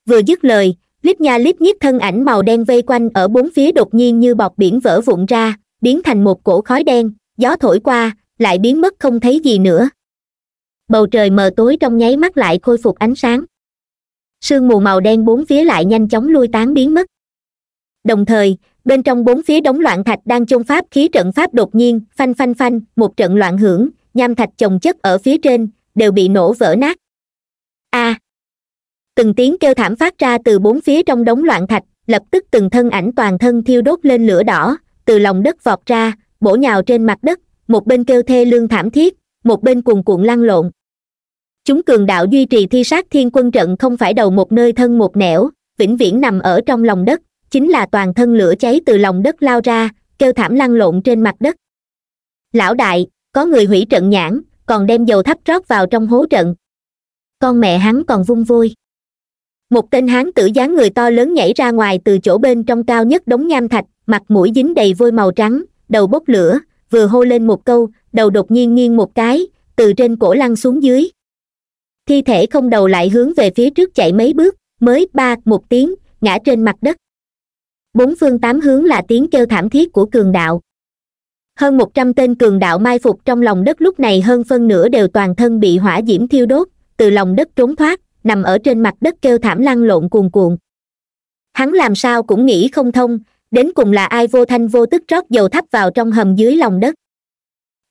vừa dứt lời lít nha lít nhíp thân ảnh màu đen vây quanh ở bốn phía đột nhiên như bọc biển vỡ vụn ra biến thành một cổ khói đen gió thổi qua lại biến mất không thấy gì nữa bầu trời mờ tối trong nháy mắt lại khôi phục ánh sáng sương mù màu đen bốn phía lại nhanh chóng lui tán biến mất đồng thời bên trong bốn phía đống loạn thạch đang chôn pháp khí trận pháp đột nhiên phanh phanh phanh một trận loạn hưởng nham thạch chồng chất ở phía trên đều bị nổ vỡ nát a à, từng tiếng kêu thảm phát ra từ bốn phía trong đống loạn thạch lập tức từng thân ảnh toàn thân thiêu đốt lên lửa đỏ từ lòng đất vọt ra bổ nhào trên mặt đất một bên kêu thê lương thảm thiết một bên cuồn cuộn lăn lộn chúng cường đạo duy trì thi sát thiên quân trận không phải đầu một nơi thân một nẻo vĩnh viễn nằm ở trong lòng đất chính là toàn thân lửa cháy từ lòng đất lao ra kêu thảm lăn lộn trên mặt đất lão đại có người hủy trận nhãn còn đem dầu thắp rót vào trong hố trận con mẹ hắn còn vung vôi một tên hán tử dáng người to lớn nhảy ra ngoài từ chỗ bên trong cao nhất đống nham thạch mặt mũi dính đầy vôi màu trắng đầu bốc lửa vừa hô lên một câu đầu đột nhiên nghiêng một cái từ trên cổ lăn xuống dưới thi thể không đầu lại hướng về phía trước chạy mấy bước mới ba một tiếng ngã trên mặt đất bốn phương tám hướng là tiếng kêu thảm thiết của cường đạo hơn một trăm tên cường đạo mai phục trong lòng đất lúc này hơn phân nửa đều toàn thân bị hỏa diễm thiêu đốt từ lòng đất trốn thoát nằm ở trên mặt đất kêu thảm lăn lộn cuồn cuộn hắn làm sao cũng nghĩ không thông đến cùng là ai vô thanh vô tức rót dầu thắp vào trong hầm dưới lòng đất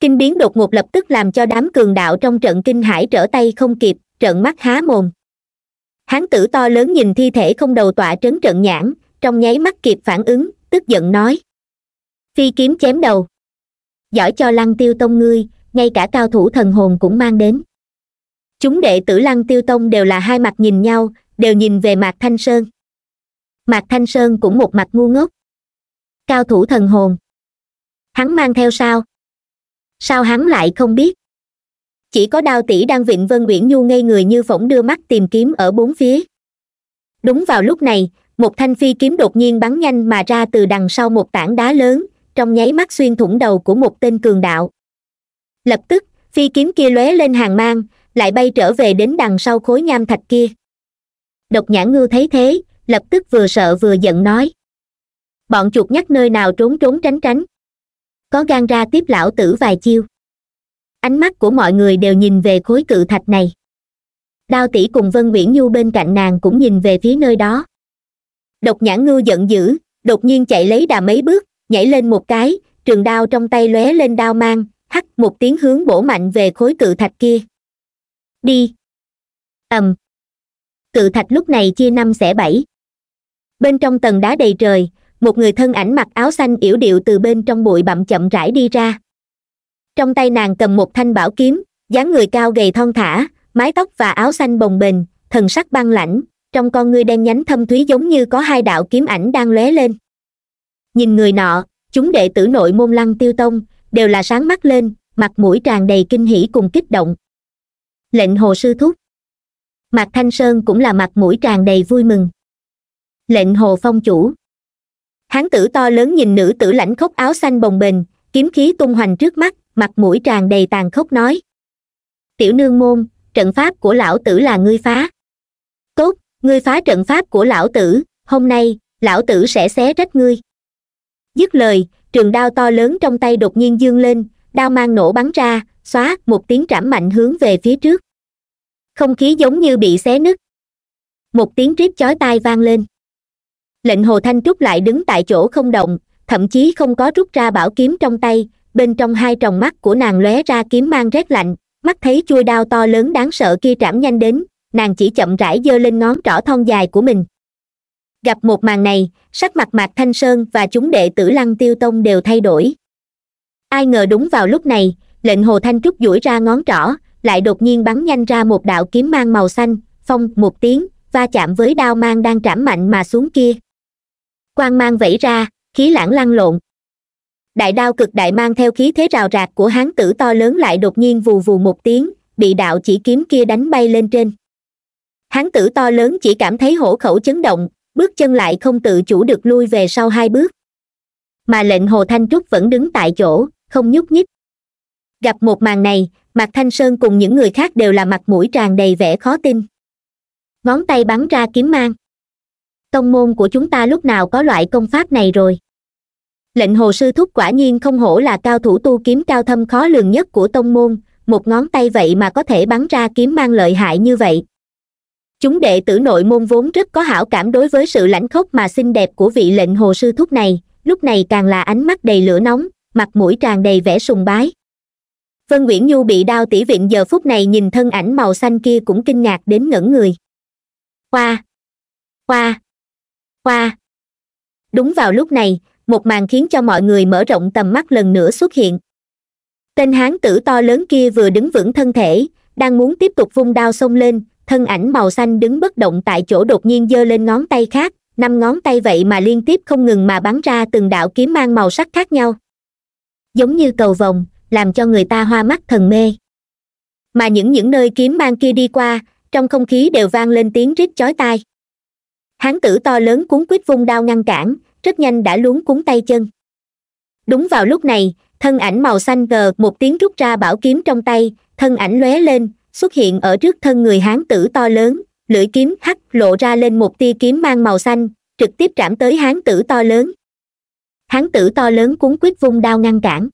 kinh biến đột ngột lập tức làm cho đám cường đạo trong trận kinh hải trở tay không kịp trợn mắt há mồm hắn tử to lớn nhìn thi thể không đầu tọa trấn trận nhãn trong nháy mắt kịp phản ứng tức giận nói phi kiếm chém đầu giỏi cho lăng tiêu tông ngươi ngay cả cao thủ thần hồn cũng mang đến chúng đệ tử lăng tiêu tông đều là hai mặt nhìn nhau đều nhìn về mặt thanh sơn mặt thanh sơn cũng một mặt ngu ngốc cao thủ thần hồn hắn mang theo sao sao hắn lại không biết chỉ có đao tỷ đang vịnh vân uyển nhu ngây người như phỏng đưa mắt tìm kiếm ở bốn phía đúng vào lúc này một thanh phi kiếm đột nhiên bắn nhanh mà ra từ đằng sau một tảng đá lớn trong nháy mắt xuyên thủng đầu của một tên cường đạo lập tức phi kiếm kia lóe lên hàng mang lại bay trở về đến đằng sau khối nham thạch kia độc nhãn ngư thấy thế lập tức vừa sợ vừa giận nói bọn chuột nhắc nơi nào trốn trốn tránh tránh có gan ra tiếp lão tử vài chiêu ánh mắt của mọi người đều nhìn về khối cự thạch này đao tỷ cùng vân uyển nhu bên cạnh nàng cũng nhìn về phía nơi đó độc nhãn ngư giận dữ đột nhiên chạy lấy đà mấy bước nhảy lên một cái trường đao trong tay lóe lên đao mang hắt một tiếng hướng bổ mạnh về khối cự thạch kia đi ầm cự thạch lúc này chia năm xẻ bảy bên trong tầng đá đầy trời một người thân ảnh mặc áo xanh yểu điệu từ bên trong bụi bặm chậm rãi đi ra trong tay nàng cầm một thanh bảo kiếm dáng người cao gầy thon thả mái tóc và áo xanh bồng bềnh thần sắc băng lãnh trong con ngươi đen nhánh thâm thúy giống như có hai đạo kiếm ảnh đang lóe lên nhìn người nọ chúng đệ tử nội môn lăng tiêu tông đều là sáng mắt lên mặt mũi tràn đầy kinh hỉ cùng kích động lệnh hồ sư thúc mặt thanh sơn cũng là mặt mũi tràn đầy vui mừng lệnh hồ phong chủ hán tử to lớn nhìn nữ tử lãnh khốc áo xanh bồng bềnh kiếm khí tung hoành trước mắt mặt mũi tràn đầy tàn khốc nói tiểu nương môn trận pháp của lão tử là ngươi phá ngươi phá trận pháp của lão tử hôm nay lão tử sẽ xé rách ngươi dứt lời trường đao to lớn trong tay đột nhiên dương lên đao mang nổ bắn ra xóa một tiếng trảm mạnh hướng về phía trước không khí giống như bị xé nứt một tiếng rít chói tai vang lên lệnh hồ thanh trúc lại đứng tại chỗ không động thậm chí không có rút ra bảo kiếm trong tay bên trong hai tròng mắt của nàng lóe ra kiếm mang rét lạnh mắt thấy chui đao to lớn đáng sợ kia trảm nhanh đến nàng chỉ chậm rãi giơ lên ngón trỏ thon dài của mình gặp một màn này sắc mặt mạc thanh sơn và chúng đệ tử lăng tiêu tông đều thay đổi ai ngờ đúng vào lúc này lệnh hồ thanh trúc duỗi ra ngón trỏ lại đột nhiên bắn nhanh ra một đạo kiếm mang màu xanh phong một tiếng va chạm với đao mang đang trảm mạnh mà xuống kia quang mang vẫy ra khí lãng lăn lộn đại đao cực đại mang theo khí thế rào rạc của hán tử to lớn lại đột nhiên vù vù một tiếng bị đạo chỉ kiếm kia đánh bay lên trên hán tử to lớn chỉ cảm thấy hổ khẩu chấn động bước chân lại không tự chủ được lui về sau hai bước mà lệnh hồ thanh trúc vẫn đứng tại chỗ không nhúc nhích gặp một màn này mặt thanh sơn cùng những người khác đều là mặt mũi tràn đầy vẻ khó tin ngón tay bắn ra kiếm mang tông môn của chúng ta lúc nào có loại công pháp này rồi lệnh hồ sư thúc quả nhiên không hổ là cao thủ tu kiếm cao thâm khó lường nhất của tông môn một ngón tay vậy mà có thể bắn ra kiếm mang lợi hại như vậy chúng đệ tử nội môn vốn rất có hảo cảm đối với sự lãnh khốc mà xinh đẹp của vị lệnh hồ sư thúc này lúc này càng là ánh mắt đầy lửa nóng mặt mũi tràn đầy vẻ sùng bái vân nguyễn nhu bị đao tỉ viện giờ phút này nhìn thân ảnh màu xanh kia cũng kinh ngạc đến ngẩn người khoa khoa khoa đúng vào lúc này một màn khiến cho mọi người mở rộng tầm mắt lần nữa xuất hiện tên hán tử to lớn kia vừa đứng vững thân thể đang muốn tiếp tục vung đao xông lên thân ảnh màu xanh đứng bất động tại chỗ đột nhiên giơ lên ngón tay khác năm ngón tay vậy mà liên tiếp không ngừng mà bắn ra từng đạo kiếm mang màu sắc khác nhau giống như cầu vồng làm cho người ta hoa mắt thần mê mà những những nơi kiếm mang kia đi qua trong không khí đều vang lên tiếng rít chói tai hán tử to lớn cuốn quýt vung đao ngăn cản rất nhanh đã luống cuốn tay chân đúng vào lúc này thân ảnh màu xanh gờ một tiếng rút ra bảo kiếm trong tay thân ảnh lóe lên xuất hiện ở trước thân người hán tử to lớn lưỡi kiếm hắt lộ ra lên một tia kiếm mang màu xanh trực tiếp trảm tới hán tử to lớn hán tử to lớn cuốn quyết vung đao ngăn cản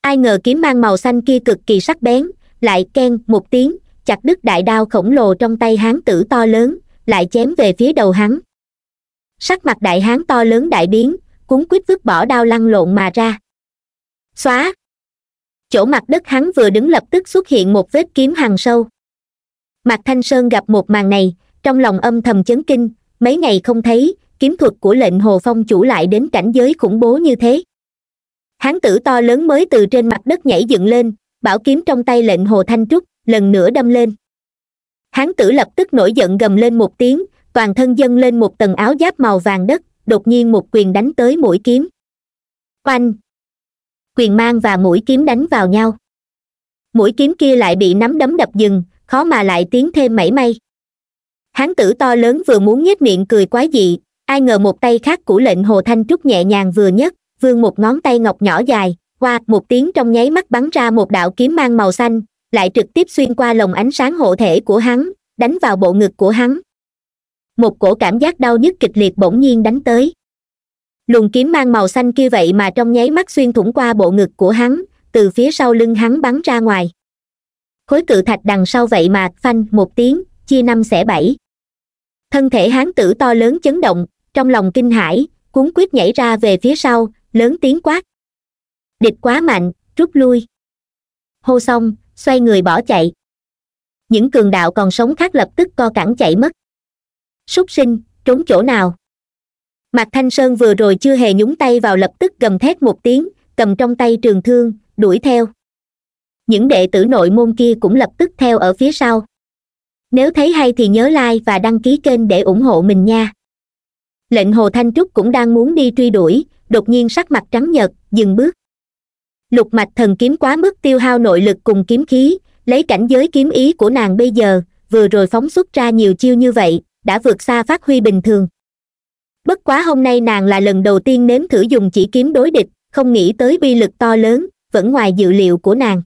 ai ngờ kiếm mang màu xanh kia cực kỳ sắc bén lại ken một tiếng chặt đứt đại đao khổng lồ trong tay hán tử to lớn lại chém về phía đầu hắn sắc mặt đại hán to lớn đại biến cuốn quyết vứt bỏ đao lăn lộn mà ra xóa chỗ mặt đất hắn vừa đứng lập tức xuất hiện một vết kiếm hàng sâu mạc thanh sơn gặp một màn này trong lòng âm thầm chấn kinh mấy ngày không thấy kiếm thuật của lệnh hồ phong chủ lại đến cảnh giới khủng bố như thế hắn tử to lớn mới từ trên mặt đất nhảy dựng lên bảo kiếm trong tay lệnh hồ thanh trúc lần nữa đâm lên hắn tử lập tức nổi giận gầm lên một tiếng toàn thân dâng lên một tầng áo giáp màu vàng đất đột nhiên một quyền đánh tới mũi kiếm oanh quyền mang và mũi kiếm đánh vào nhau mũi kiếm kia lại bị nắm đấm đập dừng khó mà lại tiến thêm mảy may hán tử to lớn vừa muốn nhếch miệng cười quái dị ai ngờ một tay khác của lệnh hồ thanh trúc nhẹ nhàng vừa nhấc vươn một ngón tay ngọc nhỏ dài qua một tiếng trong nháy mắt bắn ra một đạo kiếm mang màu xanh lại trực tiếp xuyên qua lồng ánh sáng hộ thể của hắn đánh vào bộ ngực của hắn một cổ cảm giác đau nhức kịch liệt bỗng nhiên đánh tới luồng kiếm mang màu xanh kia vậy mà trong nháy mắt xuyên thủng qua bộ ngực của hắn từ phía sau lưng hắn bắn ra ngoài khối cự thạch đằng sau vậy mà phanh một tiếng chia năm xẻ bảy thân thể hán tử to lớn chấn động trong lòng kinh hãi cuốn quyết nhảy ra về phía sau lớn tiếng quát địch quá mạnh rút lui hô xong xoay người bỏ chạy những cường đạo còn sống khác lập tức co cẳng chạy mất súc sinh trốn chỗ nào mạc thanh sơn vừa rồi chưa hề nhúng tay vào lập tức gầm thét một tiếng cầm trong tay trường thương đuổi theo những đệ tử nội môn kia cũng lập tức theo ở phía sau nếu thấy hay thì nhớ like và đăng ký kênh để ủng hộ mình nha lệnh hồ thanh trúc cũng đang muốn đi truy đuổi đột nhiên sắc mặt trắng nhợt dừng bước lục mạch thần kiếm quá mức tiêu hao nội lực cùng kiếm khí lấy cảnh giới kiếm ý của nàng bây giờ vừa rồi phóng xuất ra nhiều chiêu như vậy đã vượt xa phát huy bình thường bất quá hôm nay nàng là lần đầu tiên nếm thử dùng chỉ kiếm đối địch không nghĩ tới uy lực to lớn vẫn ngoài dự liệu của nàng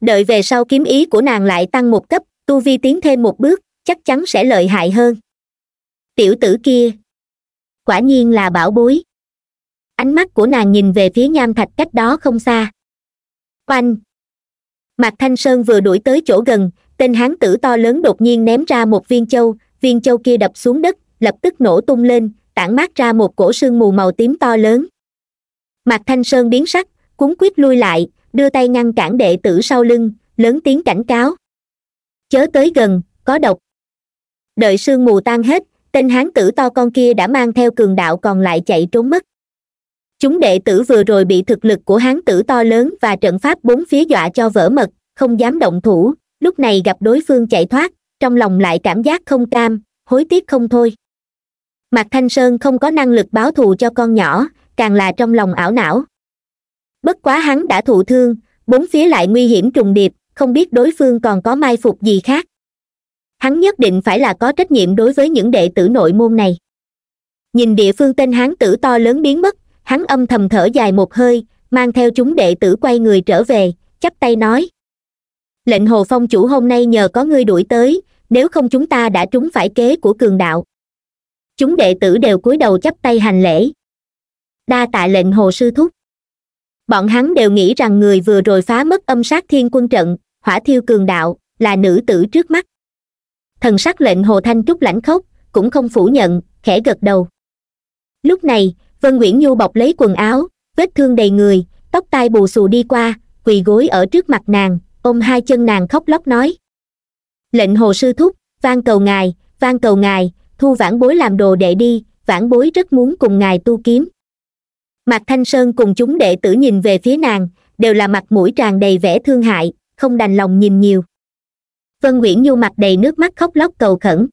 đợi về sau kiếm ý của nàng lại tăng một cấp tu vi tiến thêm một bước chắc chắn sẽ lợi hại hơn tiểu tử kia quả nhiên là bảo bối ánh mắt của nàng nhìn về phía nham thạch cách đó không xa oanh mạc thanh sơn vừa đuổi tới chỗ gần tên hán tử to lớn đột nhiên ném ra một viên châu viên châu kia đập xuống đất lập tức nổ tung lên tản mát ra một cổ sương mù màu tím to lớn mạc thanh sơn biến sắc cuốn quýt lui lại đưa tay ngăn cản đệ tử sau lưng lớn tiếng cảnh cáo chớ tới gần có độc đợi sương mù tan hết tên hán tử to con kia đã mang theo cường đạo còn lại chạy trốn mất chúng đệ tử vừa rồi bị thực lực của hán tử to lớn và trận pháp bốn phía dọa cho vỡ mật không dám động thủ lúc này gặp đối phương chạy thoát trong lòng lại cảm giác không cam hối tiếc không thôi mạc thanh sơn không có năng lực báo thù cho con nhỏ càng là trong lòng ảo não bất quá hắn đã thụ thương bốn phía lại nguy hiểm trùng điệp không biết đối phương còn có mai phục gì khác hắn nhất định phải là có trách nhiệm đối với những đệ tử nội môn này nhìn địa phương tên hán tử to lớn biến mất hắn âm thầm thở dài một hơi mang theo chúng đệ tử quay người trở về chắp tay nói lệnh hồ phong chủ hôm nay nhờ có ngươi đuổi tới nếu không chúng ta đã trúng phải kế của cường đạo chúng đệ tử đều cúi đầu chắp tay hành lễ đa tạ lệnh hồ sư thúc bọn hắn đều nghĩ rằng người vừa rồi phá mất âm sát thiên quân trận hỏa thiêu cường đạo là nữ tử trước mắt thần sắc lệnh hồ thanh trúc lãnh khốc cũng không phủ nhận khẽ gật đầu lúc này vân nguyễn nhu bọc lấy quần áo vết thương đầy người tóc tai bù xù đi qua quỳ gối ở trước mặt nàng ôm hai chân nàng khóc lóc nói lệnh hồ sư thúc van cầu ngài van cầu ngài thu vãn bối làm đồ đệ đi vãn bối rất muốn cùng ngài tu kiếm mặt thanh sơn cùng chúng đệ tử nhìn về phía nàng đều là mặt mũi tràn đầy vẻ thương hại không đành lòng nhìn nhiều vân nguyễn nhu mặt đầy nước mắt khóc lóc cầu khẩn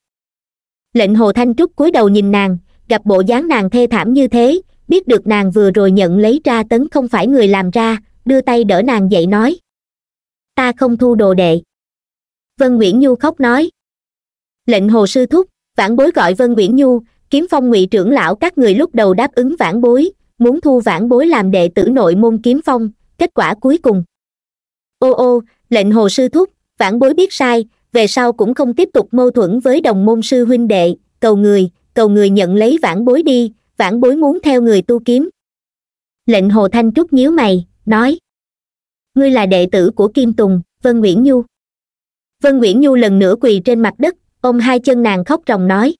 lệnh hồ thanh trúc cúi đầu nhìn nàng gặp bộ dáng nàng thê thảm như thế biết được nàng vừa rồi nhận lấy ra tấn không phải người làm ra đưa tay đỡ nàng dậy nói ta không thu đồ đệ vân nguyễn nhu khóc nói lệnh hồ sư thúc vãn bối gọi vân nguyễn nhu kiếm phong ngụy trưởng lão các người lúc đầu đáp ứng vãn bối muốn thu vãn bối làm đệ tử nội môn kiếm phong kết quả cuối cùng ô ô lệnh hồ sư thúc vãn bối biết sai về sau cũng không tiếp tục mâu thuẫn với đồng môn sư huynh đệ cầu người cầu người nhận lấy vãn bối đi vãn bối muốn theo người tu kiếm lệnh hồ thanh trúc nhíu mày nói ngươi là đệ tử của kim tùng vân nguyễn nhu vân nguyễn nhu lần nữa quỳ trên mặt đất ôm hai chân nàng khóc ròng nói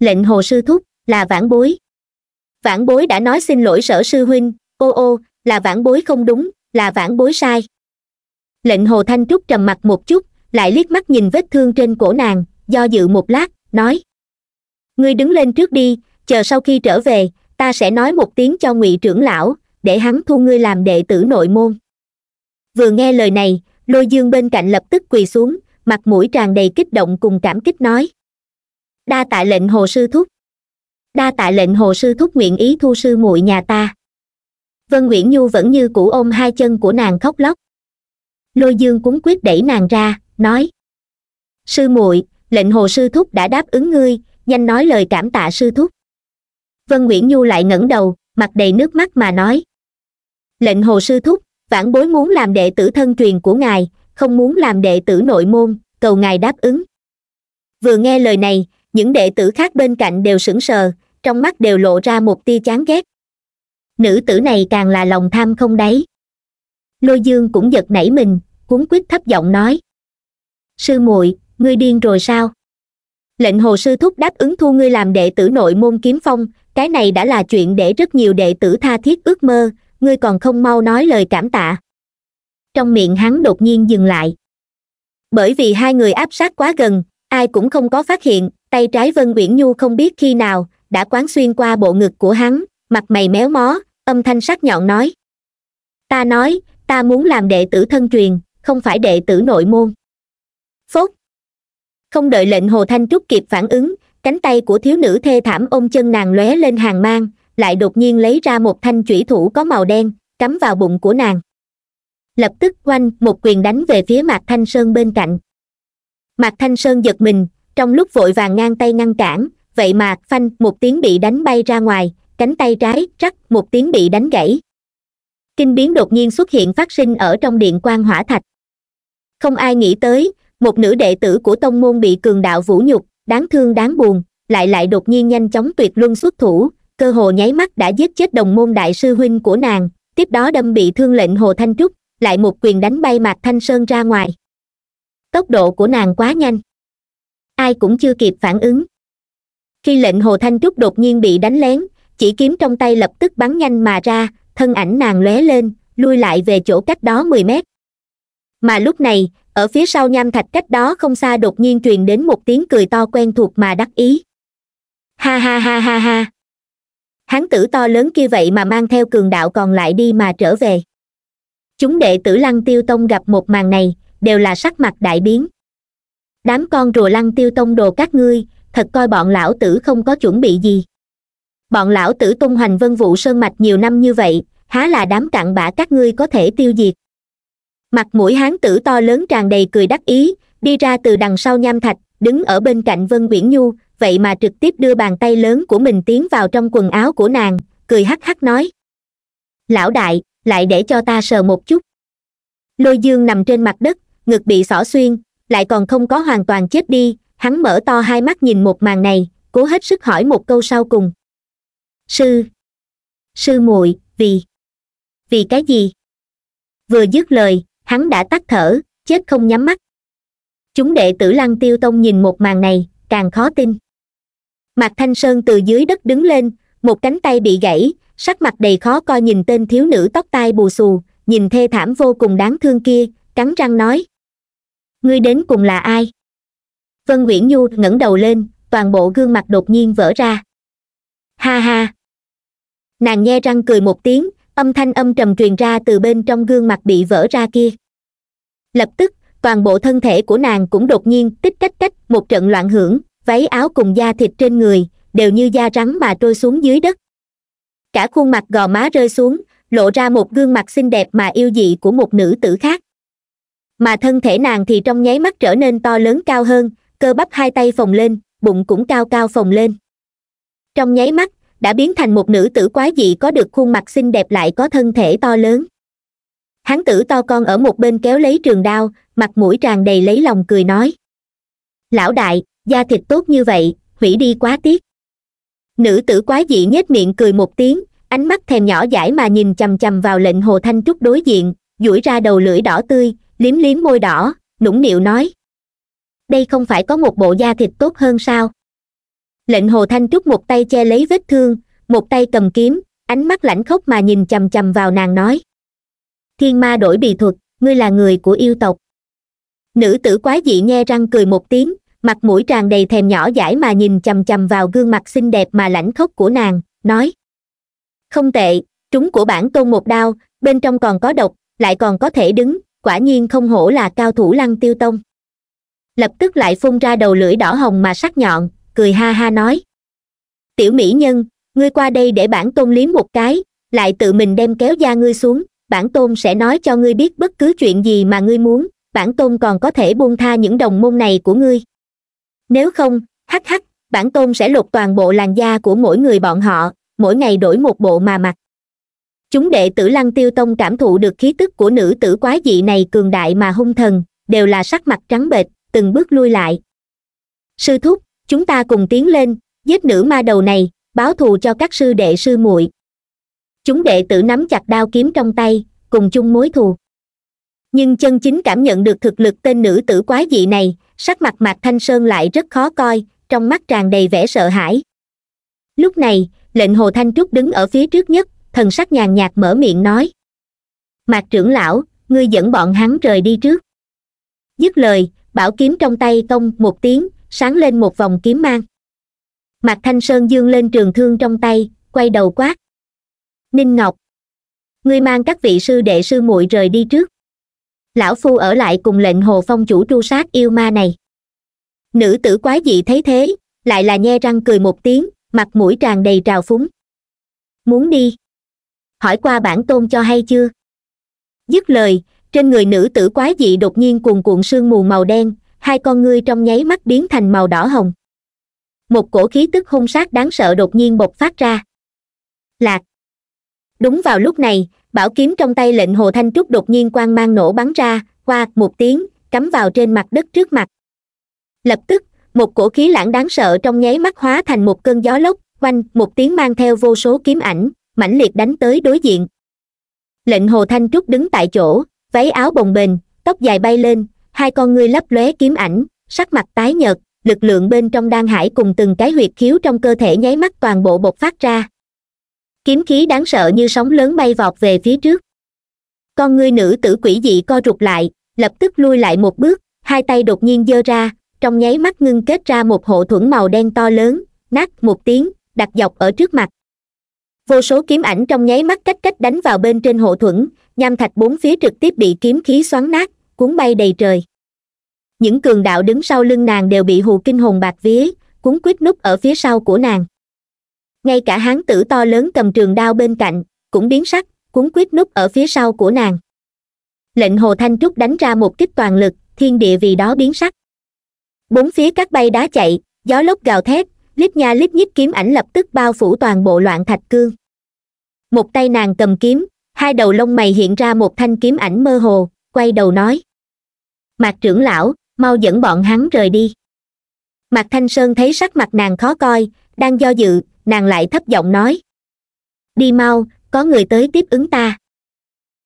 lệnh hồ sư thúc là vãn bối vãn bối đã nói xin lỗi sở sư huynh ô ô là vãn bối không đúng là vãn bối sai lệnh hồ thanh trúc trầm mặt một chút lại liếc mắt nhìn vết thương trên cổ nàng do dự một lát nói ngươi đứng lên trước đi chờ sau khi trở về ta sẽ nói một tiếng cho ngụy trưởng lão để hắn thu ngươi làm đệ tử nội môn vừa nghe lời này lôi dương bên cạnh lập tức quỳ xuống mặt mũi tràn đầy kích động cùng cảm kích nói đa tạ lệnh hồ sư thúc đa tạ lệnh hồ sư thúc nguyện ý thu sư muội nhà ta vân nguyễn nhu vẫn như cũ ôm hai chân của nàng khóc lóc lôi dương cúng quyết đẩy nàng ra nói sư muội lệnh hồ sư thúc đã đáp ứng ngươi nhanh nói lời cảm tạ sư thúc vân nguyễn nhu lại ngẩng đầu mặt đầy nước mắt mà nói lệnh hồ sư thúc vãn bối muốn làm đệ tử thân truyền của ngài không muốn làm đệ tử nội môn cầu ngài đáp ứng vừa nghe lời này những đệ tử khác bên cạnh đều sững sờ trong mắt đều lộ ra một tia chán ghét nữ tử này càng là lòng tham không đáy lôi dương cũng giật nảy mình cuốn quyết thấp giọng nói sư muội ngươi điên rồi sao lệnh hồ sư thúc đáp ứng thu ngươi làm đệ tử nội môn kiếm phong cái này đã là chuyện để rất nhiều đệ tử tha thiết ước mơ ngươi còn không mau nói lời cảm tạ trong miệng hắn đột nhiên dừng lại bởi vì hai người áp sát quá gần ai cũng không có phát hiện tay trái vân uyển nhu không biết khi nào đã quán xuyên qua bộ ngực của hắn mặt mày méo mó âm thanh sắc nhọn nói ta nói ta muốn làm đệ tử thân truyền không phải đệ tử nội môn phốt không đợi lệnh hồ thanh trúc kịp phản ứng cánh tay của thiếu nữ thê thảm ôm chân nàng lóe lên hàng mang lại đột nhiên lấy ra một thanh chủy thủ có màu đen cắm vào bụng của nàng lập tức oanh một quyền đánh về phía mạc thanh sơn bên cạnh mạc thanh sơn giật mình trong lúc vội vàng ngang tay ngăn cản vậy mà phanh một tiếng bị đánh bay ra ngoài cánh tay trái rắc một tiếng bị đánh gãy kinh biến đột nhiên xuất hiện phát sinh ở trong điện quan hỏa thạch không ai nghĩ tới một nữ đệ tử của tông môn bị cường đạo vũ nhục đáng thương đáng buồn lại lại đột nhiên nhanh chóng tuyệt luân xuất thủ cơ hồ nháy mắt đã giết chết đồng môn đại sư huynh của nàng tiếp đó đâm bị thương lệnh hồ thanh trúc lại một quyền đánh bay mạc thanh sơn ra ngoài tốc độ của nàng quá nhanh ai cũng chưa kịp phản ứng khi lệnh hồ thanh trúc đột nhiên bị đánh lén chỉ kiếm trong tay lập tức bắn nhanh mà ra thân ảnh nàng lóe lên lui lại về chỗ cách đó mười mét mà lúc này ở phía sau nham thạch cách đó không xa đột nhiên truyền đến một tiếng cười to quen thuộc mà đắc ý ha ha ha ha ha hán tử to lớn kia vậy mà mang theo cường đạo còn lại đi mà trở về chúng đệ tử lăng tiêu tông gặp một màn này đều là sắc mặt đại biến đám con rùa lăng tiêu tông đồ các ngươi thật coi bọn lão tử không có chuẩn bị gì bọn lão tử tung hoành vân vụ sơn mạch nhiều năm như vậy há là đám cặn bã các ngươi có thể tiêu diệt mặt mũi hán tử to lớn tràn đầy cười đắc ý đi ra từ đằng sau nham thạch đứng ở bên cạnh vân uyển nhu vậy mà trực tiếp đưa bàn tay lớn của mình tiến vào trong quần áo của nàng cười hắc hắc nói lão đại lại để cho ta sờ một chút lôi dương nằm trên mặt đất ngực bị xỏ xuyên lại còn không có hoàn toàn chết đi hắn mở to hai mắt nhìn một màn này cố hết sức hỏi một câu sau cùng sư sư muội vì vì cái gì vừa dứt lời hắn đã tắt thở chết không nhắm mắt chúng đệ tử lăng tiêu tông nhìn một màn này càng khó tin mạc thanh sơn từ dưới đất đứng lên một cánh tay bị gãy sắc mặt đầy khó coi nhìn tên thiếu nữ tóc tai bù xù nhìn thê thảm vô cùng đáng thương kia cắn răng nói ngươi đến cùng là ai vân nguyễn nhu ngẩng đầu lên toàn bộ gương mặt đột nhiên vỡ ra ha ha nàng nghe răng cười một tiếng âm thanh âm trầm truyền ra từ bên trong gương mặt bị vỡ ra kia lập tức toàn bộ thân thể của nàng cũng đột nhiên tích cách cách một trận loạn hưởng váy áo cùng da thịt trên người đều như da rắn mà trôi xuống dưới đất cả khuôn mặt gò má rơi xuống lộ ra một gương mặt xinh đẹp mà yêu dị của một nữ tử khác mà thân thể nàng thì trong nháy mắt trở nên to lớn cao hơn cơ bắp hai tay phồng lên bụng cũng cao cao phồng lên trong nháy mắt đã biến thành một nữ tử quái dị có được khuôn mặt xinh đẹp lại có thân thể to lớn hán tử to con ở một bên kéo lấy trường đao mặt mũi tràn đầy lấy lòng cười nói lão đại da thịt tốt như vậy hủy đi quá tiếc nữ tử quái dị nhếch miệng cười một tiếng ánh mắt thèm nhỏ dãi mà nhìn chằm chằm vào lệnh hồ thanh trúc đối diện duỗi ra đầu lưỡi đỏ tươi liếm liếm môi đỏ nũng nịu nói đây không phải có một bộ da thịt tốt hơn sao lệnh hồ thanh trúc một tay che lấy vết thương một tay cầm kiếm ánh mắt lãnh khốc mà nhìn chằm chằm vào nàng nói thiên ma đổi bì thuật ngươi là người của yêu tộc nữ tử quái dị nghe răng cười một tiếng mặt mũi tràn đầy thèm nhỏ dãi mà nhìn chằm chằm vào gương mặt xinh đẹp mà lãnh khốc của nàng nói không tệ trúng của bản tôn một đao bên trong còn có độc lại còn có thể đứng quả nhiên không hổ là cao thủ lăng tiêu tông lập tức lại phun ra đầu lưỡi đỏ hồng mà sắc nhọn cười ha ha nói tiểu mỹ nhân ngươi qua đây để bản tôn liếm một cái lại tự mình đem kéo da ngươi xuống bản tôn sẽ nói cho ngươi biết bất cứ chuyện gì mà ngươi muốn bản tôn còn có thể buông tha những đồng môn này của ngươi nếu không hắc hắc bản tôn sẽ lột toàn bộ làn da của mỗi người bọn họ mỗi ngày đổi một bộ mà mặc chúng đệ tử lăng tiêu tông cảm thụ được khí tức của nữ tử quái dị này cường đại mà hung thần đều là sắc mặt trắng bệch từng bước lui lại sư thúc chúng ta cùng tiến lên giết nữ ma đầu này báo thù cho các sư đệ sư muội chúng đệ tử nắm chặt đao kiếm trong tay cùng chung mối thù nhưng chân chính cảm nhận được thực lực tên nữ tử quái dị này sắc mặt mạc thanh sơn lại rất khó coi trong mắt tràn đầy vẻ sợ hãi lúc này lệnh hồ thanh trúc đứng ở phía trước nhất thần sắc nhàn nhạt mở miệng nói mạc trưởng lão ngươi dẫn bọn hắn rời đi trước dứt lời bảo kiếm trong tay công một tiếng sáng lên một vòng kiếm mang mạc thanh sơn dương lên trường thương trong tay quay đầu quát ninh ngọc ngươi mang các vị sư đệ sư muội rời đi trước lão phu ở lại cùng lệnh hồ phong chủ tru sát yêu ma này nữ tử quái dị thấy thế lại là nhe răng cười một tiếng mặt mũi tràn đầy trào phúng muốn đi hỏi qua bản tôn cho hay chưa dứt lời trên người nữ tử quái dị đột nhiên cuồn cuộn sương mù màu đen hai con ngươi trong nháy mắt biến thành màu đỏ hồng một cổ khí tức hung sát đáng sợ đột nhiên bộc phát ra lạc đúng vào lúc này bảo kiếm trong tay lệnh hồ thanh trúc đột nhiên quang mang nổ bắn ra qua một tiếng cắm vào trên mặt đất trước mặt lập tức một cổ khí lãng đáng sợ trong nháy mắt hóa thành một cơn gió lốc quanh một tiếng mang theo vô số kiếm ảnh mãnh liệt đánh tới đối diện lệnh hồ thanh trúc đứng tại chỗ váy áo bồng bềnh tóc dài bay lên hai con ngươi lấp lóe kiếm ảnh sắc mặt tái nhợt lực lượng bên trong đan hải cùng từng cái huyệt khiếu trong cơ thể nháy mắt toàn bộ bộc phát ra kiếm khí đáng sợ như sóng lớn bay vọt về phía trước con ngươi nữ tử quỷ dị co rụt lại lập tức lui lại một bước hai tay đột nhiên giơ ra trong nháy mắt ngưng kết ra một hộ thuẫn màu đen to lớn nát một tiếng đặt dọc ở trước mặt vô số kiếm ảnh trong nháy mắt cách cách đánh vào bên trên hộ thuẫn nham thạch bốn phía trực tiếp bị kiếm khí xoắn nát cuốn bay đầy trời những cường đạo đứng sau lưng nàng đều bị hù kinh hồn bạc vía cuốn quýt núp ở phía sau của nàng ngay cả hán tử to lớn cầm trường đao bên cạnh cũng biến sắc cuốn quýt núp ở phía sau của nàng lệnh hồ thanh trúc đánh ra một kích toàn lực thiên địa vì đó biến sắc bốn phía các bay đá chạy gió lốc gào thét lít nha lít nhít kiếm ảnh lập tức bao phủ toàn bộ loạn thạch cương một tay nàng cầm kiếm hai đầu lông mày hiện ra một thanh kiếm ảnh mơ hồ quay đầu nói mạc trưởng lão mau dẫn bọn hắn rời đi mạc thanh sơn thấy sắc mặt nàng khó coi đang do dự nàng lại thấp giọng nói đi mau có người tới tiếp ứng ta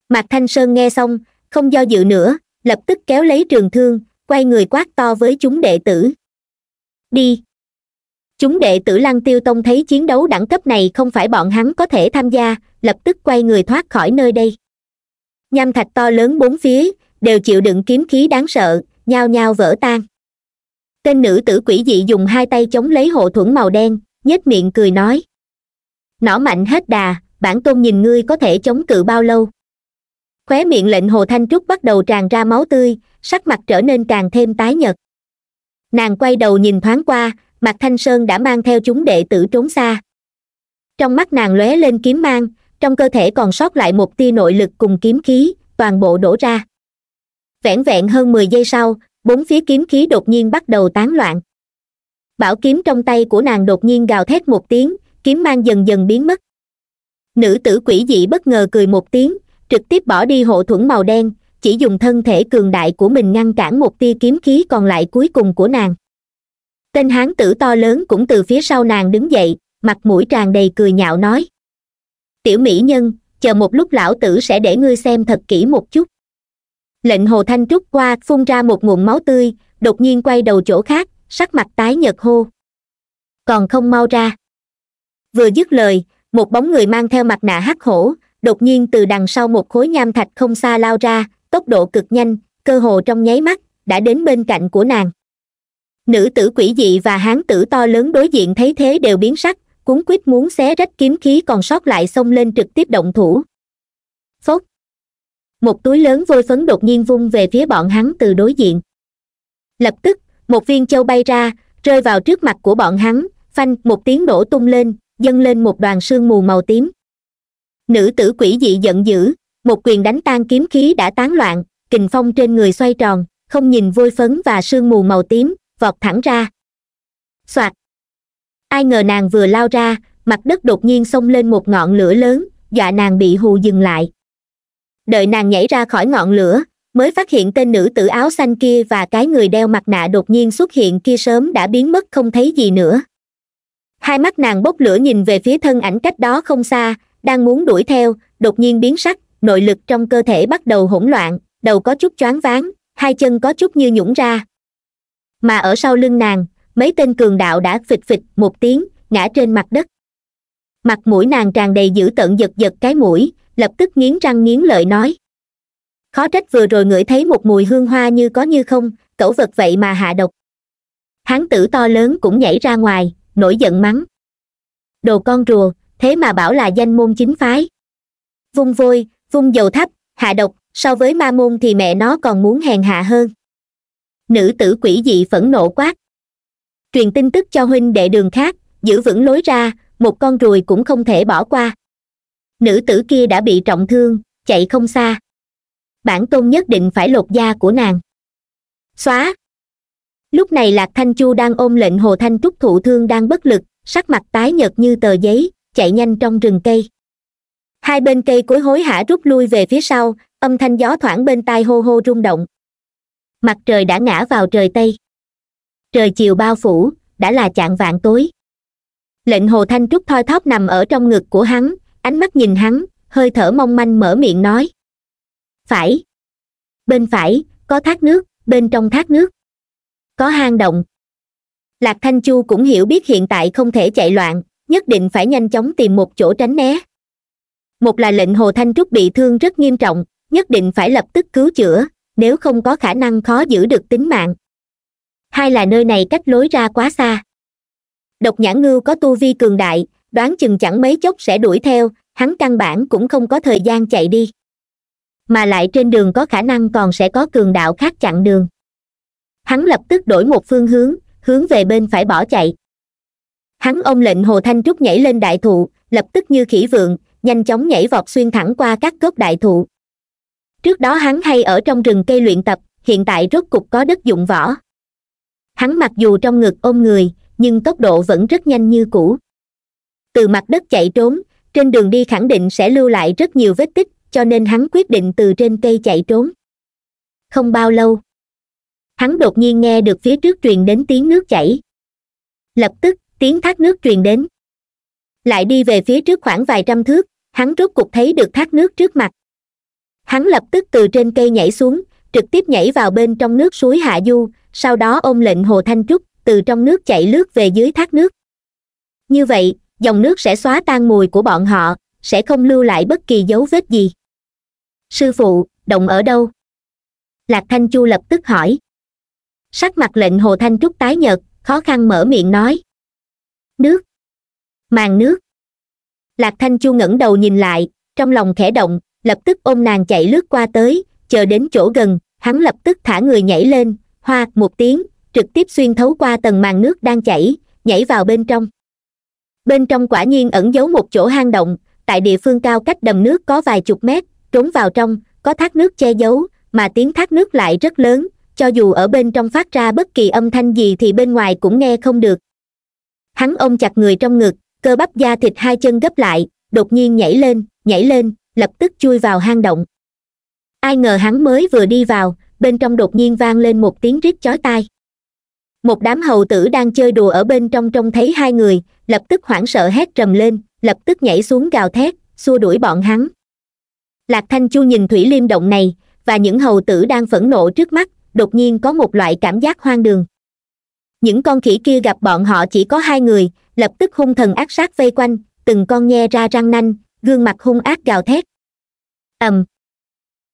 mạc thanh sơn nghe xong không do dự nữa lập tức kéo lấy trường thương quay người quát to với chúng đệ tử đi chúng đệ tử lăng tiêu tông thấy chiến đấu đẳng cấp này không phải bọn hắn có thể tham gia lập tức quay người thoát khỏi nơi đây nham thạch to lớn bốn phía đều chịu đựng kiếm khí đáng sợ nhao nhao vỡ tan tên nữ tử quỷ dị dùng hai tay chống lấy hộ thuẫn màu đen nhếch miệng cười nói nỏ mạnh hết đà bản tôn nhìn ngươi có thể chống cự bao lâu khóe miệng lệnh hồ thanh trúc bắt đầu tràn ra máu tươi sắc mặt trở nên càng thêm tái nhật nàng quay đầu nhìn thoáng qua mặt thanh sơn đã mang theo chúng đệ tử trốn xa trong mắt nàng lóe lên kiếm mang trong cơ thể còn sót lại một tia nội lực cùng kiếm khí toàn bộ đổ ra vẹn vẹn hơn mười giây sau bốn phía kiếm khí đột nhiên bắt đầu tán loạn bảo kiếm trong tay của nàng đột nhiên gào thét một tiếng kiếm mang dần dần biến mất nữ tử quỷ dị bất ngờ cười một tiếng trực tiếp bỏ đi hộ thuẫn màu đen chỉ dùng thân thể cường đại của mình ngăn cản một tia kiếm khí còn lại cuối cùng của nàng tên hán tử to lớn cũng từ phía sau nàng đứng dậy mặt mũi tràn đầy cười nhạo nói tiểu mỹ nhân chờ một lúc lão tử sẽ để ngươi xem thật kỹ một chút lệnh hồ thanh trúc qua phun ra một nguồn máu tươi đột nhiên quay đầu chỗ khác sắc mặt tái nhợt hô còn không mau ra vừa dứt lời một bóng người mang theo mặt nạ hắc hổ đột nhiên từ đằng sau một khối nham thạch không xa lao ra tốc độ cực nhanh cơ hồ trong nháy mắt đã đến bên cạnh của nàng nữ tử quỷ dị và hán tử to lớn đối diện thấy thế đều biến sắc cuốn quýt muốn xé rách kiếm khí còn sót lại xông lên trực tiếp động thủ phốc một túi lớn vôi phấn đột nhiên vung về phía bọn hắn từ đối diện lập tức một viên châu bay ra rơi vào trước mặt của bọn hắn phanh một tiếng nổ tung lên dâng lên một đoàn sương mù màu tím nữ tử quỷ dị giận dữ một quyền đánh tan kiếm khí đã tán loạn kình phong trên người xoay tròn không nhìn vôi phấn và sương mù màu tím vọt thẳng ra soạt ai ngờ nàng vừa lao ra mặt đất đột nhiên xông lên một ngọn lửa lớn dọa nàng bị hù dừng lại đợi nàng nhảy ra khỏi ngọn lửa mới phát hiện tên nữ tử áo xanh kia và cái người đeo mặt nạ đột nhiên xuất hiện kia sớm đã biến mất không thấy gì nữa hai mắt nàng bốc lửa nhìn về phía thân ảnh cách đó không xa đang muốn đuổi theo đột nhiên biến sắc nội lực trong cơ thể bắt đầu hỗn loạn đầu có chút choáng váng hai chân có chút như nhũng ra mà ở sau lưng nàng mấy tên cường đạo đã phịch phịch một tiếng ngã trên mặt đất mặt mũi nàng tràn đầy dữ tợn giật giật cái mũi lập tức nghiến răng nghiến lợi nói khó trách vừa rồi ngửi thấy một mùi hương hoa như có như không cẩu vật vậy mà hạ độc hán tử to lớn cũng nhảy ra ngoài nổi giận mắng đồ con rùa thế mà bảo là danh môn chính phái vung vôi vung dầu thấp, hạ độc so với ma môn thì mẹ nó còn muốn hèn hạ hơn nữ tử quỷ dị phẫn nộ quát truyền tin tức cho huynh đệ đường khác giữ vững lối ra một con ruồi cũng không thể bỏ qua nữ tử kia đã bị trọng thương chạy không xa bản tôn nhất định phải lột da của nàng xóa lúc này lạc thanh chu đang ôm lệnh hồ thanh trúc thụ thương đang bất lực sắc mặt tái nhợt như tờ giấy chạy nhanh trong rừng cây hai bên cây cối hối hả rút lui về phía sau âm thanh gió thoảng bên tai hô hô rung động mặt trời đã ngã vào trời tây trời chiều bao phủ đã là chạng vạn tối lệnh hồ thanh trúc thoi thóp nằm ở trong ngực của hắn ánh mắt nhìn hắn hơi thở mong manh mở miệng nói phải bên phải có thác nước bên trong thác nước có hang động lạc thanh chu cũng hiểu biết hiện tại không thể chạy loạn nhất định phải nhanh chóng tìm một chỗ tránh né một là lệnh hồ thanh trúc bị thương rất nghiêm trọng nhất định phải lập tức cứu chữa nếu không có khả năng khó giữ được tính mạng hai là nơi này cách lối ra quá xa độc nhãn ngưu có tu vi cường đại đoán chừng chẳng mấy chốc sẽ đuổi theo hắn căn bản cũng không có thời gian chạy đi mà lại trên đường có khả năng còn sẽ có cường đạo khác chặn đường hắn lập tức đổi một phương hướng hướng về bên phải bỏ chạy hắn ôm lệnh hồ thanh trúc nhảy lên đại thụ lập tức như khỉ vượng nhanh chóng nhảy vọt xuyên thẳng qua các gốc đại thụ trước đó hắn hay ở trong rừng cây luyện tập hiện tại rốt cục có đất dụng võ hắn mặc dù trong ngực ôm người nhưng tốc độ vẫn rất nhanh như cũ từ mặt đất chạy trốn trên đường đi khẳng định sẽ lưu lại rất nhiều vết tích cho nên hắn quyết định từ trên cây chạy trốn không bao lâu hắn đột nhiên nghe được phía trước truyền đến tiếng nước chảy lập tức tiếng thác nước truyền đến lại đi về phía trước khoảng vài trăm thước hắn rốt cục thấy được thác nước trước mặt hắn lập tức từ trên cây nhảy xuống trực tiếp nhảy vào bên trong nước suối hạ du sau đó ôm lệnh hồ thanh trúc từ trong nước chạy lướt về dưới thác nước như vậy dòng nước sẽ xóa tan mùi của bọn họ sẽ không lưu lại bất kỳ dấu vết gì sư phụ động ở đâu lạc thanh chu lập tức hỏi sắc mặt lệnh hồ thanh trúc tái nhợt khó khăn mở miệng nói nước màn nước lạc thanh chu ngẩng đầu nhìn lại trong lòng khẽ động lập tức ôm nàng chạy lướt qua tới chờ đến chỗ gần hắn lập tức thả người nhảy lên hoa một tiếng trực tiếp xuyên thấu qua tầng màn nước đang chảy nhảy vào bên trong bên trong quả nhiên ẩn giấu một chỗ hang động tại địa phương cao cách đầm nước có vài chục mét trốn vào trong có thác nước che giấu mà tiếng thác nước lại rất lớn cho dù ở bên trong phát ra bất kỳ âm thanh gì thì bên ngoài cũng nghe không được hắn ôm chặt người trong ngực cơ bắp da thịt hai chân gấp lại đột nhiên nhảy lên nhảy lên lập tức chui vào hang động ai ngờ hắn mới vừa đi vào bên trong đột nhiên vang lên một tiếng rít chói tai một đám hầu tử đang chơi đùa ở bên trong trông thấy hai người lập tức hoảng sợ hét trầm lên lập tức nhảy xuống gào thét xua đuổi bọn hắn lạc thanh chu nhìn thủy liêm động này và những hầu tử đang phẫn nộ trước mắt đột nhiên có một loại cảm giác hoang đường những con khỉ kia gặp bọn họ chỉ có hai người lập tức hung thần ác sát vây quanh từng con nhe ra răng nanh gương mặt hung ác gào thét ầm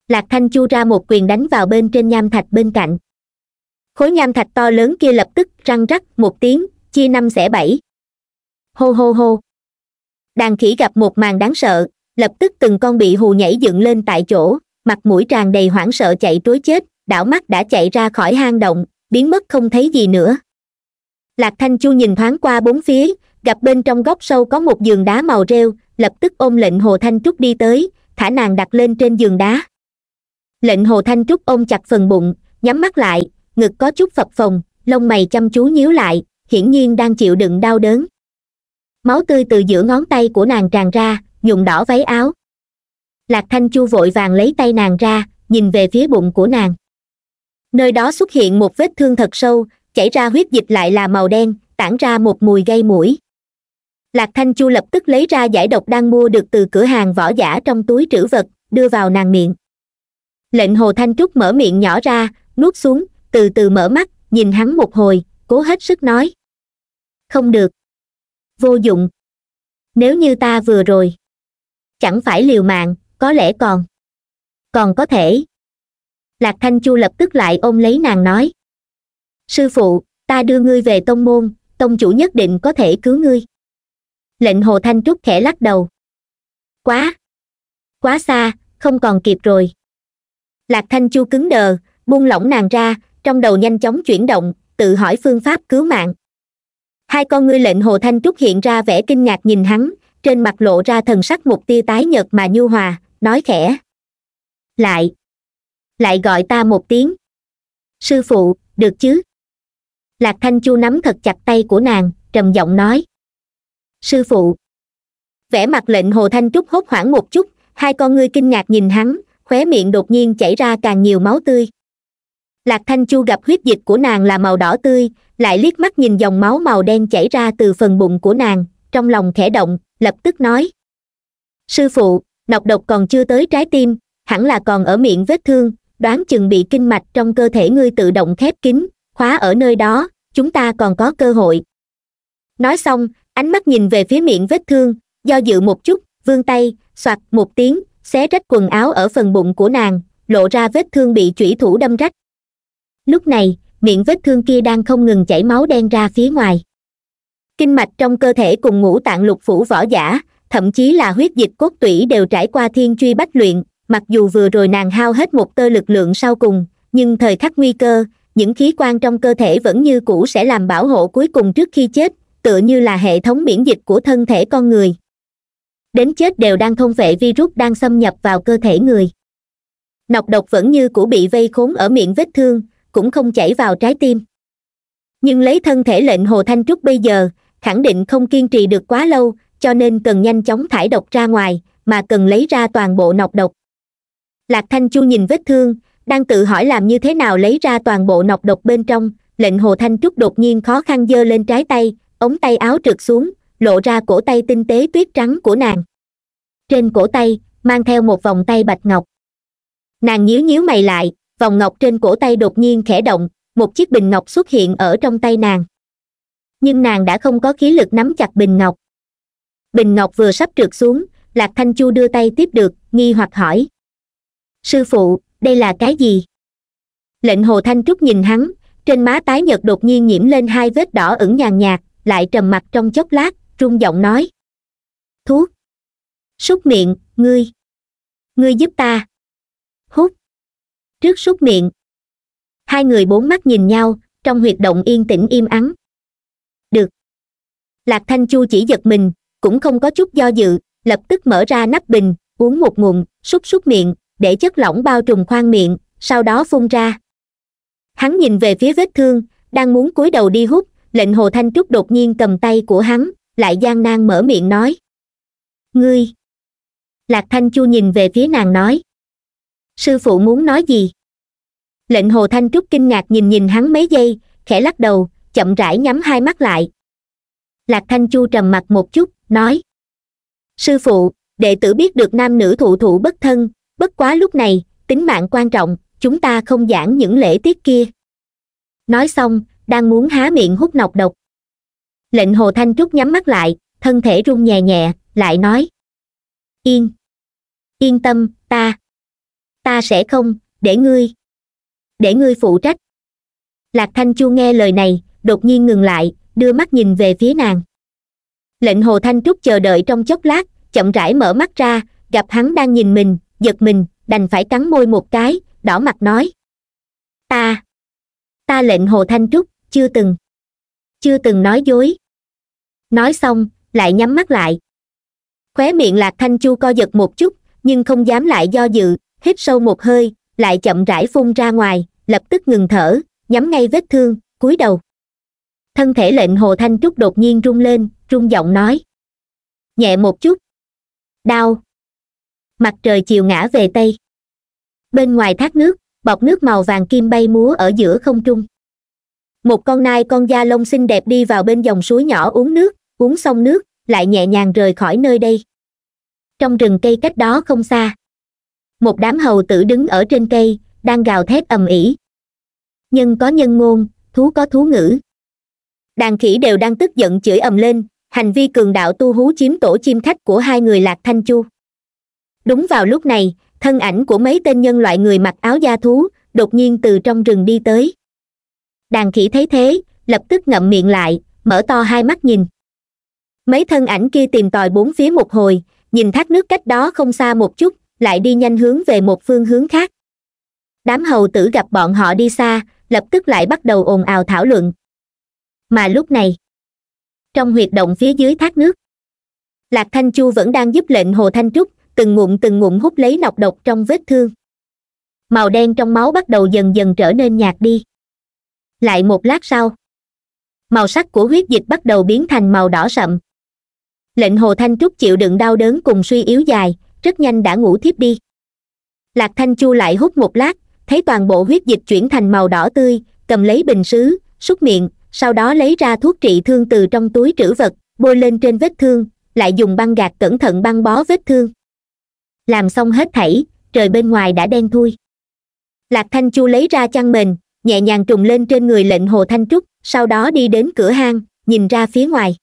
lạc thanh chu ra một quyền đánh vào bên trên nham thạch bên cạnh khối nham thạch to lớn kia lập tức răng rắc một tiếng chia năm xẻ bảy hô hô hô đàn khỉ gặp một màn đáng sợ lập tức từng con bị hù nhảy dựng lên tại chỗ mặt mũi tràn đầy hoảng sợ chạy trối chết đảo mắt đã chạy ra khỏi hang động biến mất không thấy gì nữa lạc thanh chu nhìn thoáng qua bốn phía gặp bên trong góc sâu có một giường đá màu rêu lập tức ôm lệnh hồ thanh trúc đi tới thả nàng đặt lên trên giường đá lệnh hồ thanh trúc ôm chặt phần bụng nhắm mắt lại ngực có chút phập phồng lông mày chăm chú nhíu lại hiển nhiên đang chịu đựng đau đớn máu tươi từ giữa ngón tay của nàng tràn ra nhuộm đỏ váy áo lạc thanh chu vội vàng lấy tay nàng ra nhìn về phía bụng của nàng nơi đó xuất hiện một vết thương thật sâu chảy ra huyết dịch lại là màu đen tản ra một mùi gây mũi lạc thanh chu lập tức lấy ra giải độc đang mua được từ cửa hàng vỏ giả trong túi trữ vật đưa vào nàng miệng lệnh hồ thanh trúc mở miệng nhỏ ra nuốt xuống từ từ mở mắt nhìn hắn một hồi cố hết sức nói không được vô dụng nếu như ta vừa rồi chẳng phải liều mạng có lẽ còn còn có thể lạc thanh chu lập tức lại ôm lấy nàng nói sư phụ ta đưa ngươi về tông môn tông chủ nhất định có thể cứu ngươi lệnh hồ thanh trúc khẽ lắc đầu quá quá xa không còn kịp rồi lạc thanh chu cứng đờ buông lỏng nàng ra trong đầu nhanh chóng chuyển động tự hỏi phương pháp cứu mạng hai con ngươi lệnh hồ thanh trúc hiện ra vẻ kinh ngạc nhìn hắn trên mặt lộ ra thần sắc mục tiêu tái nhợt mà nhu hòa nói khẽ lại lại gọi ta một tiếng sư phụ được chứ lạc thanh chu nắm thật chặt tay của nàng trầm giọng nói sư phụ vẻ mặt lệnh hồ thanh trúc hốt hoảng một chút hai con ngươi kinh ngạc nhìn hắn khóe miệng đột nhiên chảy ra càng nhiều máu tươi lạc thanh chu gặp huyết dịch của nàng là màu đỏ tươi lại liếc mắt nhìn dòng máu màu đen chảy ra từ phần bụng của nàng trong lòng khẽ động lập tức nói sư phụ nọc độc còn chưa tới trái tim hẳn là còn ở miệng vết thương đoán chừng bị kinh mạch trong cơ thể ngươi tự động khép kín khóa ở nơi đó chúng ta còn có cơ hội nói xong ánh mắt nhìn về phía miệng vết thương do dự một chút vươn tay soạt một tiếng xé rách quần áo ở phần bụng của nàng lộ ra vết thương bị chủy thủ đâm rách lúc này miệng vết thương kia đang không ngừng chảy máu đen ra phía ngoài kinh mạch trong cơ thể cùng ngũ tạng lục phủ võ giả thậm chí là huyết dịch cốt tủy đều trải qua thiên truy bách luyện mặc dù vừa rồi nàng hao hết một tơ lực lượng sau cùng nhưng thời khắc nguy cơ những khí quan trong cơ thể vẫn như cũ sẽ làm bảo hộ cuối cùng trước khi chết tựa như là hệ thống miễn dịch của thân thể con người đến chết đều đang thông vệ virus đang xâm nhập vào cơ thể người nọc độc vẫn như cũ bị vây khốn ở miệng vết thương cũng không chảy vào trái tim nhưng lấy thân thể lệnh hồ thanh trúc bây giờ khẳng định không kiên trì được quá lâu cho nên cần nhanh chóng thải độc ra ngoài mà cần lấy ra toàn bộ nọc độc lạc thanh chu nhìn vết thương đang tự hỏi làm như thế nào lấy ra toàn bộ nọc độc bên trong lệnh hồ thanh trúc đột nhiên khó khăn giơ lên trái tay ống tay áo trượt xuống lộ ra cổ tay tinh tế tuyết trắng của nàng trên cổ tay mang theo một vòng tay bạch ngọc nàng nhíu nhíu mày lại vòng ngọc trên cổ tay đột nhiên khẽ động một chiếc bình ngọc xuất hiện ở trong tay nàng nhưng nàng đã không có khí lực nắm chặt bình ngọc bình ngọc vừa sắp trượt xuống lạc thanh chu đưa tay tiếp được nghi hoặc hỏi sư phụ đây là cái gì lệnh hồ thanh trúc nhìn hắn trên má tái nhợt đột nhiên nhiễm lên hai vết đỏ ửng nhàn nhạt lại trầm mặt trong chốc lát run giọng nói thuốc xúc miệng ngươi ngươi giúp ta hút trước xúc miệng hai người bốn mắt nhìn nhau trong huyệt động yên tĩnh im ắng lạc thanh chu chỉ giật mình cũng không có chút do dự lập tức mở ra nắp bình uống một ngụm súc súc miệng để chất lỏng bao trùm khoang miệng sau đó phun ra hắn nhìn về phía vết thương đang muốn cúi đầu đi hút lệnh hồ thanh trúc đột nhiên cầm tay của hắn lại gian nan mở miệng nói ngươi lạc thanh chu nhìn về phía nàng nói sư phụ muốn nói gì lệnh hồ thanh trúc kinh ngạc nhìn nhìn hắn mấy giây khẽ lắc đầu chậm rãi nhắm hai mắt lại lạc thanh chu trầm mặt một chút nói sư phụ đệ tử biết được nam nữ thụ thụ bất thân bất quá lúc này tính mạng quan trọng chúng ta không giảng những lễ tiết kia nói xong đang muốn há miệng hút nọc độc lệnh hồ thanh trúc nhắm mắt lại thân thể run nhẹ nhẹ lại nói yên yên tâm ta ta sẽ không để ngươi để ngươi phụ trách lạc thanh chu nghe lời này đột nhiên ngừng lại đưa mắt nhìn về phía nàng lệnh hồ thanh trúc chờ đợi trong chốc lát chậm rãi mở mắt ra gặp hắn đang nhìn mình giật mình đành phải cắn môi một cái đỏ mặt nói ta ta lệnh hồ thanh trúc chưa từng chưa từng nói dối nói xong lại nhắm mắt lại khóe miệng lạc thanh chu co giật một chút nhưng không dám lại do dự hít sâu một hơi lại chậm rãi phun ra ngoài lập tức ngừng thở nhắm ngay vết thương cúi đầu thân thể lệnh hồ thanh trúc đột nhiên rung lên rung giọng nói nhẹ một chút đau mặt trời chiều ngã về tây bên ngoài thác nước bọc nước màu vàng kim bay múa ở giữa không trung một con nai con da lông xinh đẹp đi vào bên dòng suối nhỏ uống nước uống xong nước lại nhẹ nhàng rời khỏi nơi đây trong rừng cây cách đó không xa một đám hầu tử đứng ở trên cây đang gào thét ầm ĩ nhân có nhân ngôn thú có thú ngữ đàn khỉ đều đang tức giận chửi ầm lên hành vi cường đạo tu hú chiếm tổ chim khách của hai người lạc thanh chu đúng vào lúc này thân ảnh của mấy tên nhân loại người mặc áo da thú đột nhiên từ trong rừng đi tới đàn khỉ thấy thế lập tức ngậm miệng lại mở to hai mắt nhìn mấy thân ảnh kia tìm tòi bốn phía một hồi nhìn thác nước cách đó không xa một chút lại đi nhanh hướng về một phương hướng khác đám hầu tử gặp bọn họ đi xa lập tức lại bắt đầu ồn ào thảo luận mà lúc này trong huyệt động phía dưới thác nước lạc thanh chu vẫn đang giúp lệnh hồ thanh trúc từng ngụm từng ngụm hút lấy nọc độc trong vết thương màu đen trong máu bắt đầu dần dần trở nên nhạt đi lại một lát sau màu sắc của huyết dịch bắt đầu biến thành màu đỏ sậm lệnh hồ thanh trúc chịu đựng đau đớn cùng suy yếu dài rất nhanh đã ngủ thiếp đi lạc thanh chu lại hút một lát thấy toàn bộ huyết dịch chuyển thành màu đỏ tươi cầm lấy bình sứ súc miệng sau đó lấy ra thuốc trị thương từ trong túi trữ vật bôi lên trên vết thương lại dùng băng gạc cẩn thận băng bó vết thương làm xong hết thảy trời bên ngoài đã đen thui lạc thanh chu lấy ra chăn mền nhẹ nhàng trùng lên trên người lệnh hồ thanh trúc sau đó đi đến cửa hang nhìn ra phía ngoài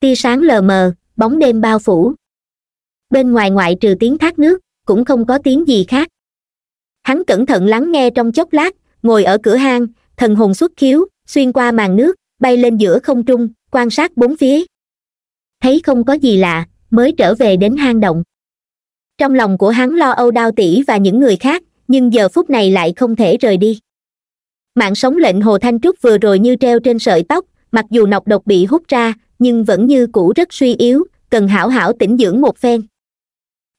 tia sáng lờ mờ bóng đêm bao phủ bên ngoài ngoại trừ tiếng thác nước cũng không có tiếng gì khác hắn cẩn thận lắng nghe trong chốc lát ngồi ở cửa hang thần hồn xuất khiếu xuyên qua màn nước bay lên giữa không trung quan sát bốn phía thấy không có gì lạ mới trở về đến hang động trong lòng của hắn lo âu đao tỉ và những người khác nhưng giờ phút này lại không thể rời đi mạng sống lệnh hồ thanh trúc vừa rồi như treo trên sợi tóc mặc dù nọc độc bị hút ra nhưng vẫn như cũ rất suy yếu cần hảo hảo tĩnh dưỡng một phen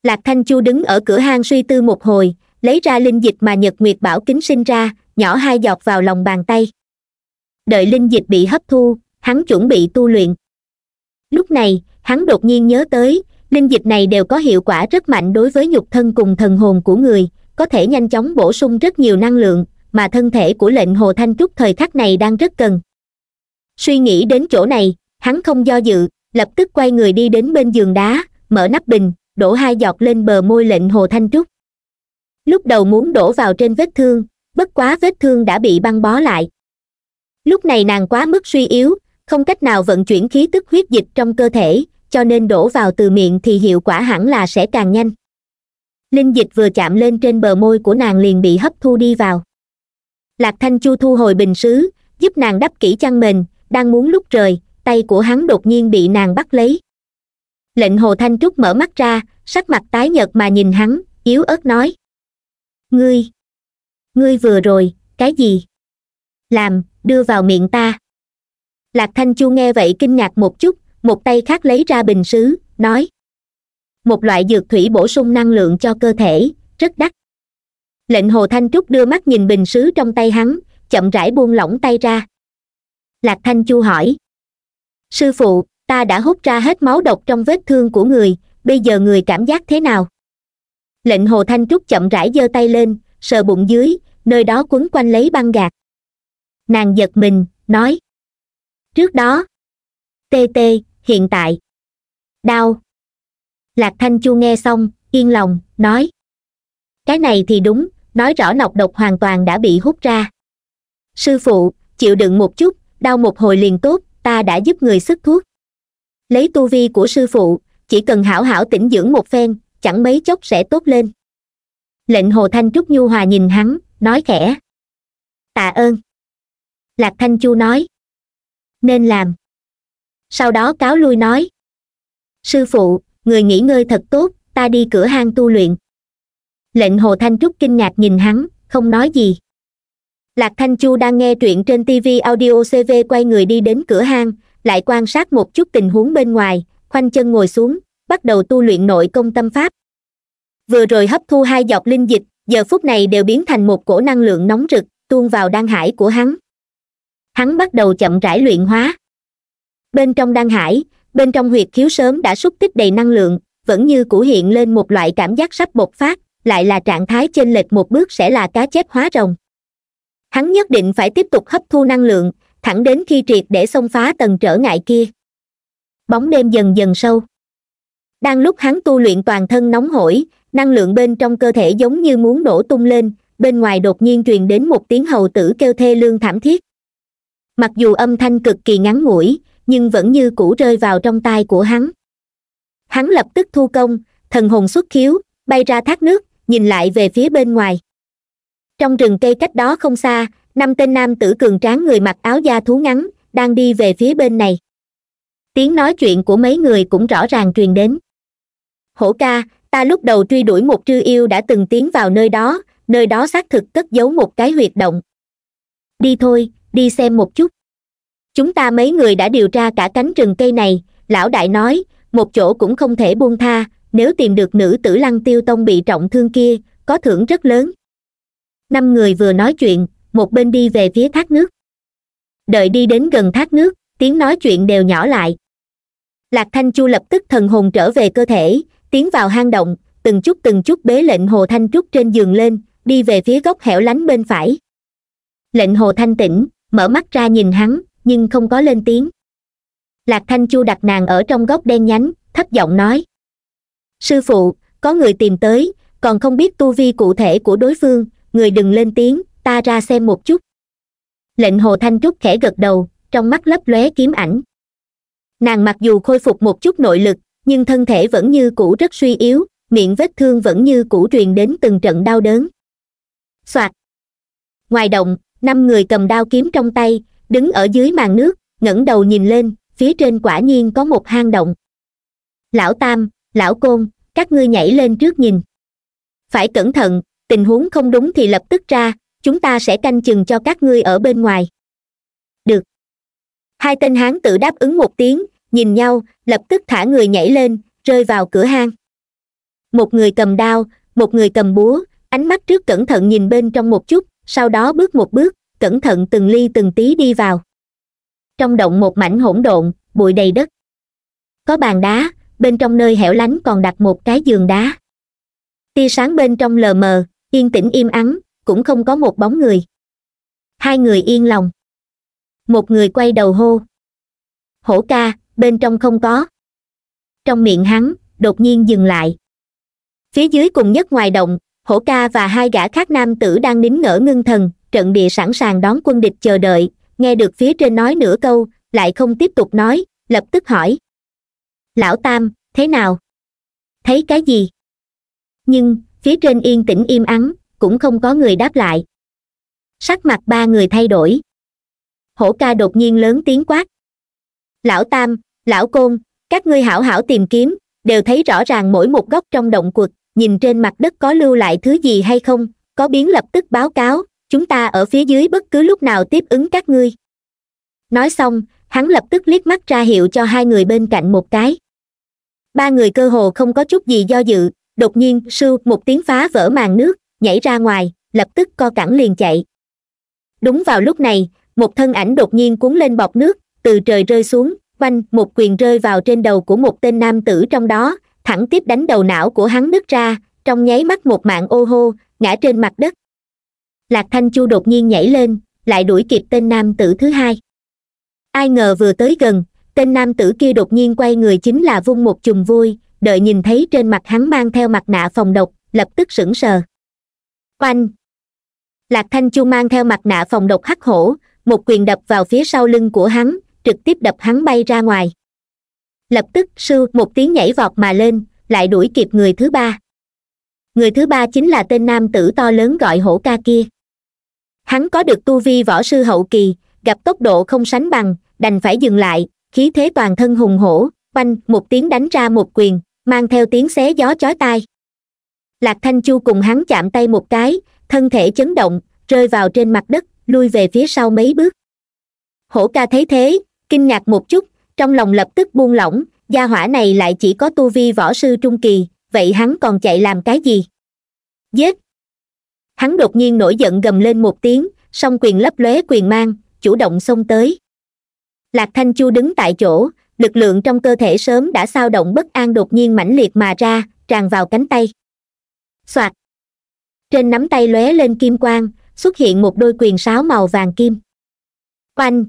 lạc thanh chu đứng ở cửa hang suy tư một hồi lấy ra linh dịch mà nhật nguyệt bảo kính sinh ra nhỏ hai giọt vào lòng bàn tay đợi linh dịch bị hấp thu hắn chuẩn bị tu luyện lúc này hắn đột nhiên nhớ tới linh dịch này đều có hiệu quả rất mạnh đối với nhục thân cùng thần hồn của người có thể nhanh chóng bổ sung rất nhiều năng lượng mà thân thể của lệnh hồ thanh trúc thời khắc này đang rất cần suy nghĩ đến chỗ này hắn không do dự lập tức quay người đi đến bên giường đá mở nắp bình đổ hai giọt lên bờ môi lệnh hồ thanh trúc lúc đầu muốn đổ vào trên vết thương bất quá vết thương đã bị băng bó lại lúc này nàng quá mức suy yếu không cách nào vận chuyển khí tức huyết dịch trong cơ thể cho nên đổ vào từ miệng thì hiệu quả hẳn là sẽ càng nhanh linh dịch vừa chạm lên trên bờ môi của nàng liền bị hấp thu đi vào lạc thanh chu thu hồi bình sứ giúp nàng đắp kỹ chăn mền đang muốn lúc trời, tay của hắn đột nhiên bị nàng bắt lấy lệnh hồ thanh trúc mở mắt ra sắc mặt tái nhợt mà nhìn hắn yếu ớt nói ngươi ngươi vừa rồi cái gì làm đưa vào miệng ta lạc thanh chu nghe vậy kinh ngạc một chút một tay khác lấy ra bình sứ nói một loại dược thủy bổ sung năng lượng cho cơ thể rất đắt lệnh hồ thanh trúc đưa mắt nhìn bình sứ trong tay hắn chậm rãi buông lỏng tay ra lạc thanh chu hỏi sư phụ ta đã hút ra hết máu độc trong vết thương của người bây giờ người cảm giác thế nào lệnh hồ thanh trúc chậm rãi giơ tay lên sờ bụng dưới nơi đó quấn quanh lấy băng gạc nàng giật mình nói trước đó tê tê hiện tại đau lạc thanh chu nghe xong yên lòng nói cái này thì đúng nói rõ nọc độc hoàn toàn đã bị hút ra sư phụ chịu đựng một chút đau một hồi liền tốt ta đã giúp người sức thuốc lấy tu vi của sư phụ chỉ cần hảo hảo tĩnh dưỡng một phen chẳng mấy chốc sẽ tốt lên lệnh hồ thanh trúc nhu hòa nhìn hắn nói khẽ tạ ơn lạc thanh chu nói nên làm sau đó cáo lui nói sư phụ người nghỉ ngơi thật tốt ta đi cửa hang tu luyện lệnh hồ thanh trúc kinh ngạc nhìn hắn không nói gì lạc thanh chu đang nghe truyện trên tv audio cv quay người đi đến cửa hang lại quan sát một chút tình huống bên ngoài khoanh chân ngồi xuống bắt đầu tu luyện nội công tâm pháp vừa rồi hấp thu hai dọc linh dịch giờ phút này đều biến thành một cổ năng lượng nóng rực tuôn vào đan hải của hắn hắn bắt đầu chậm rãi luyện hóa bên trong đan hải bên trong huyệt khiếu sớm đã xúc tích đầy năng lượng vẫn như cũ hiện lên một loại cảm giác sắp bộc phát lại là trạng thái chênh lệch một bước sẽ là cá chép hóa rồng hắn nhất định phải tiếp tục hấp thu năng lượng thẳng đến khi triệt để xông phá tầng trở ngại kia bóng đêm dần dần sâu đang lúc hắn tu luyện toàn thân nóng hổi năng lượng bên trong cơ thể giống như muốn nổ tung lên bên ngoài đột nhiên truyền đến một tiếng hầu tử kêu thê lương thảm thiết mặc dù âm thanh cực kỳ ngắn ngủi nhưng vẫn như cũ rơi vào trong tai của hắn hắn lập tức thu công thần hồn xuất khiếu bay ra thác nước nhìn lại về phía bên ngoài trong rừng cây cách đó không xa năm tên nam tử cường tráng người mặc áo da thú ngắn đang đi về phía bên này tiếng nói chuyện của mấy người cũng rõ ràng truyền đến hổ ca ta lúc đầu truy đuổi một trư yêu đã từng tiến vào nơi đó nơi đó xác thực cất giấu một cái huyệt động đi thôi đi xem một chút chúng ta mấy người đã điều tra cả cánh rừng cây này lão đại nói một chỗ cũng không thể buông tha nếu tìm được nữ tử lăng tiêu tông bị trọng thương kia có thưởng rất lớn năm người vừa nói chuyện một bên đi về phía thác nước đợi đi đến gần thác nước tiếng nói chuyện đều nhỏ lại lạc thanh chu lập tức thần hồn trở về cơ thể tiến vào hang động từng chút từng chút bế lệnh hồ thanh trúc trên giường lên đi về phía góc hẻo lánh bên phải lệnh hồ thanh tĩnh mở mắt ra nhìn hắn nhưng không có lên tiếng lạc thanh chu đặt nàng ở trong góc đen nhánh thấp giọng nói sư phụ có người tìm tới còn không biết tu vi cụ thể của đối phương người đừng lên tiếng ta ra xem một chút lệnh hồ thanh trúc khẽ gật đầu trong mắt lấp lóe kiếm ảnh nàng mặc dù khôi phục một chút nội lực nhưng thân thể vẫn như cũ rất suy yếu miệng vết thương vẫn như cũ truyền đến từng trận đau đớn soạt ngoài động năm người cầm đao kiếm trong tay đứng ở dưới màn nước ngẩng đầu nhìn lên phía trên quả nhiên có một hang động lão tam lão côn các ngươi nhảy lên trước nhìn phải cẩn thận tình huống không đúng thì lập tức ra chúng ta sẽ canh chừng cho các ngươi ở bên ngoài được hai tên hán tự đáp ứng một tiếng nhìn nhau lập tức thả người nhảy lên rơi vào cửa hang một người cầm đao một người cầm búa ánh mắt trước cẩn thận nhìn bên trong một chút sau đó bước một bước cẩn thận từng ly từng tí đi vào trong động một mảnh hỗn độn bụi đầy đất có bàn đá bên trong nơi hẻo lánh còn đặt một cái giường đá tia sáng bên trong lờ mờ yên tĩnh im ắng cũng không có một bóng người hai người yên lòng một người quay đầu hô hổ ca bên trong không có trong miệng hắn đột nhiên dừng lại phía dưới cùng nhất ngoài động hổ ca và hai gã khác nam tử đang nín ngỡ ngưng thần trận địa sẵn sàng đón quân địch chờ đợi nghe được phía trên nói nửa câu lại không tiếp tục nói lập tức hỏi lão tam thế nào thấy cái gì nhưng phía trên yên tĩnh im ắng cũng không có người đáp lại sắc mặt ba người thay đổi hổ ca đột nhiên lớn tiếng quát lão tam lão côn các ngươi hảo hảo tìm kiếm đều thấy rõ ràng mỗi một góc trong động quật nhìn trên mặt đất có lưu lại thứ gì hay không có biến lập tức báo cáo chúng ta ở phía dưới bất cứ lúc nào tiếp ứng các ngươi nói xong hắn lập tức liếc mắt ra hiệu cho hai người bên cạnh một cái ba người cơ hồ không có chút gì do dự đột nhiên sưu một tiếng phá vỡ màn nước nhảy ra ngoài lập tức co cẳng liền chạy đúng vào lúc này một thân ảnh đột nhiên cuốn lên bọc nước từ trời rơi xuống quanh một quyền rơi vào trên đầu của một tên nam tử trong đó thẳng tiếp đánh đầu não của hắn nứt ra trong nháy mắt một mạng ô hô ngã trên mặt đất lạc thanh chu đột nhiên nhảy lên lại đuổi kịp tên nam tử thứ hai ai ngờ vừa tới gần tên nam tử kia đột nhiên quay người chính là vung một chùm vui đợi nhìn thấy trên mặt hắn mang theo mặt nạ phòng độc lập tức sững sờ oanh lạc thanh chu mang theo mặt nạ phòng độc hắc hổ một quyền đập vào phía sau lưng của hắn trực tiếp đập hắn bay ra ngoài lập tức sư một tiếng nhảy vọt mà lên lại đuổi kịp người thứ ba người thứ ba chính là tên nam tử to lớn gọi hổ ca kia hắn có được tu vi võ sư hậu kỳ gặp tốc độ không sánh bằng đành phải dừng lại khí thế toàn thân hùng hổ oanh một tiếng đánh ra một quyền mang theo tiếng xé gió chói tai lạc thanh chu cùng hắn chạm tay một cái thân thể chấn động rơi vào trên mặt đất lui về phía sau mấy bước hổ ca thấy thế kinh ngạc một chút trong lòng lập tức buông lỏng gia hỏa này lại chỉ có tu vi võ sư trung kỳ vậy hắn còn chạy làm cái gì giết hắn đột nhiên nổi giận gầm lên một tiếng song quyền lấp lóe quyền mang chủ động xông tới lạc thanh chu đứng tại chỗ lực lượng trong cơ thể sớm đã sao động bất an đột nhiên mãnh liệt mà ra tràn vào cánh tay xoạt trên nắm tay lóe lên kim quang xuất hiện một đôi quyền sáo màu vàng kim oanh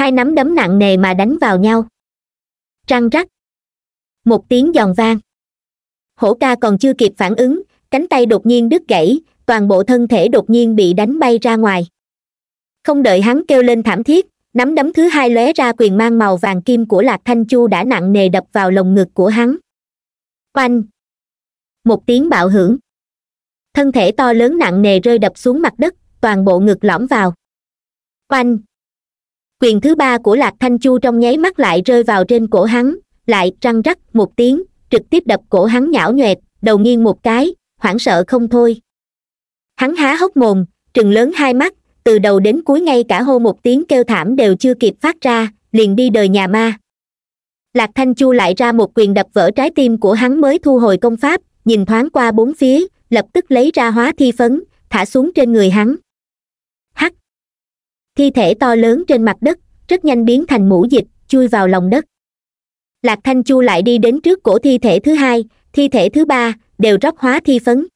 hai nắm đấm nặng nề mà đánh vào nhau răng rắc một tiếng giòn vang hổ ca còn chưa kịp phản ứng cánh tay đột nhiên đứt gãy toàn bộ thân thể đột nhiên bị đánh bay ra ngoài không đợi hắn kêu lên thảm thiết nắm đấm thứ hai lóe ra quyền mang màu vàng kim của lạc thanh chu đã nặng nề đập vào lồng ngực của hắn oanh một tiếng bạo hưởng thân thể to lớn nặng nề rơi đập xuống mặt đất toàn bộ ngực lõm vào oanh quyền thứ ba của lạc thanh chu trong nháy mắt lại rơi vào trên cổ hắn lại răng rắc một tiếng trực tiếp đập cổ hắn nhão nhoẹt đầu nghiêng một cái hoảng sợ không thôi hắn há hốc mồm trừng lớn hai mắt từ đầu đến cuối ngay cả hô một tiếng kêu thảm đều chưa kịp phát ra liền đi đời nhà ma lạc thanh chu lại ra một quyền đập vỡ trái tim của hắn mới thu hồi công pháp nhìn thoáng qua bốn phía lập tức lấy ra hóa thi phấn thả xuống trên người hắn thi thể to lớn trên mặt đất rất nhanh biến thành mũ dịch chui vào lòng đất lạc thanh chu lại đi đến trước cổ thi thể thứ hai thi thể thứ ba đều rót hóa thi phấn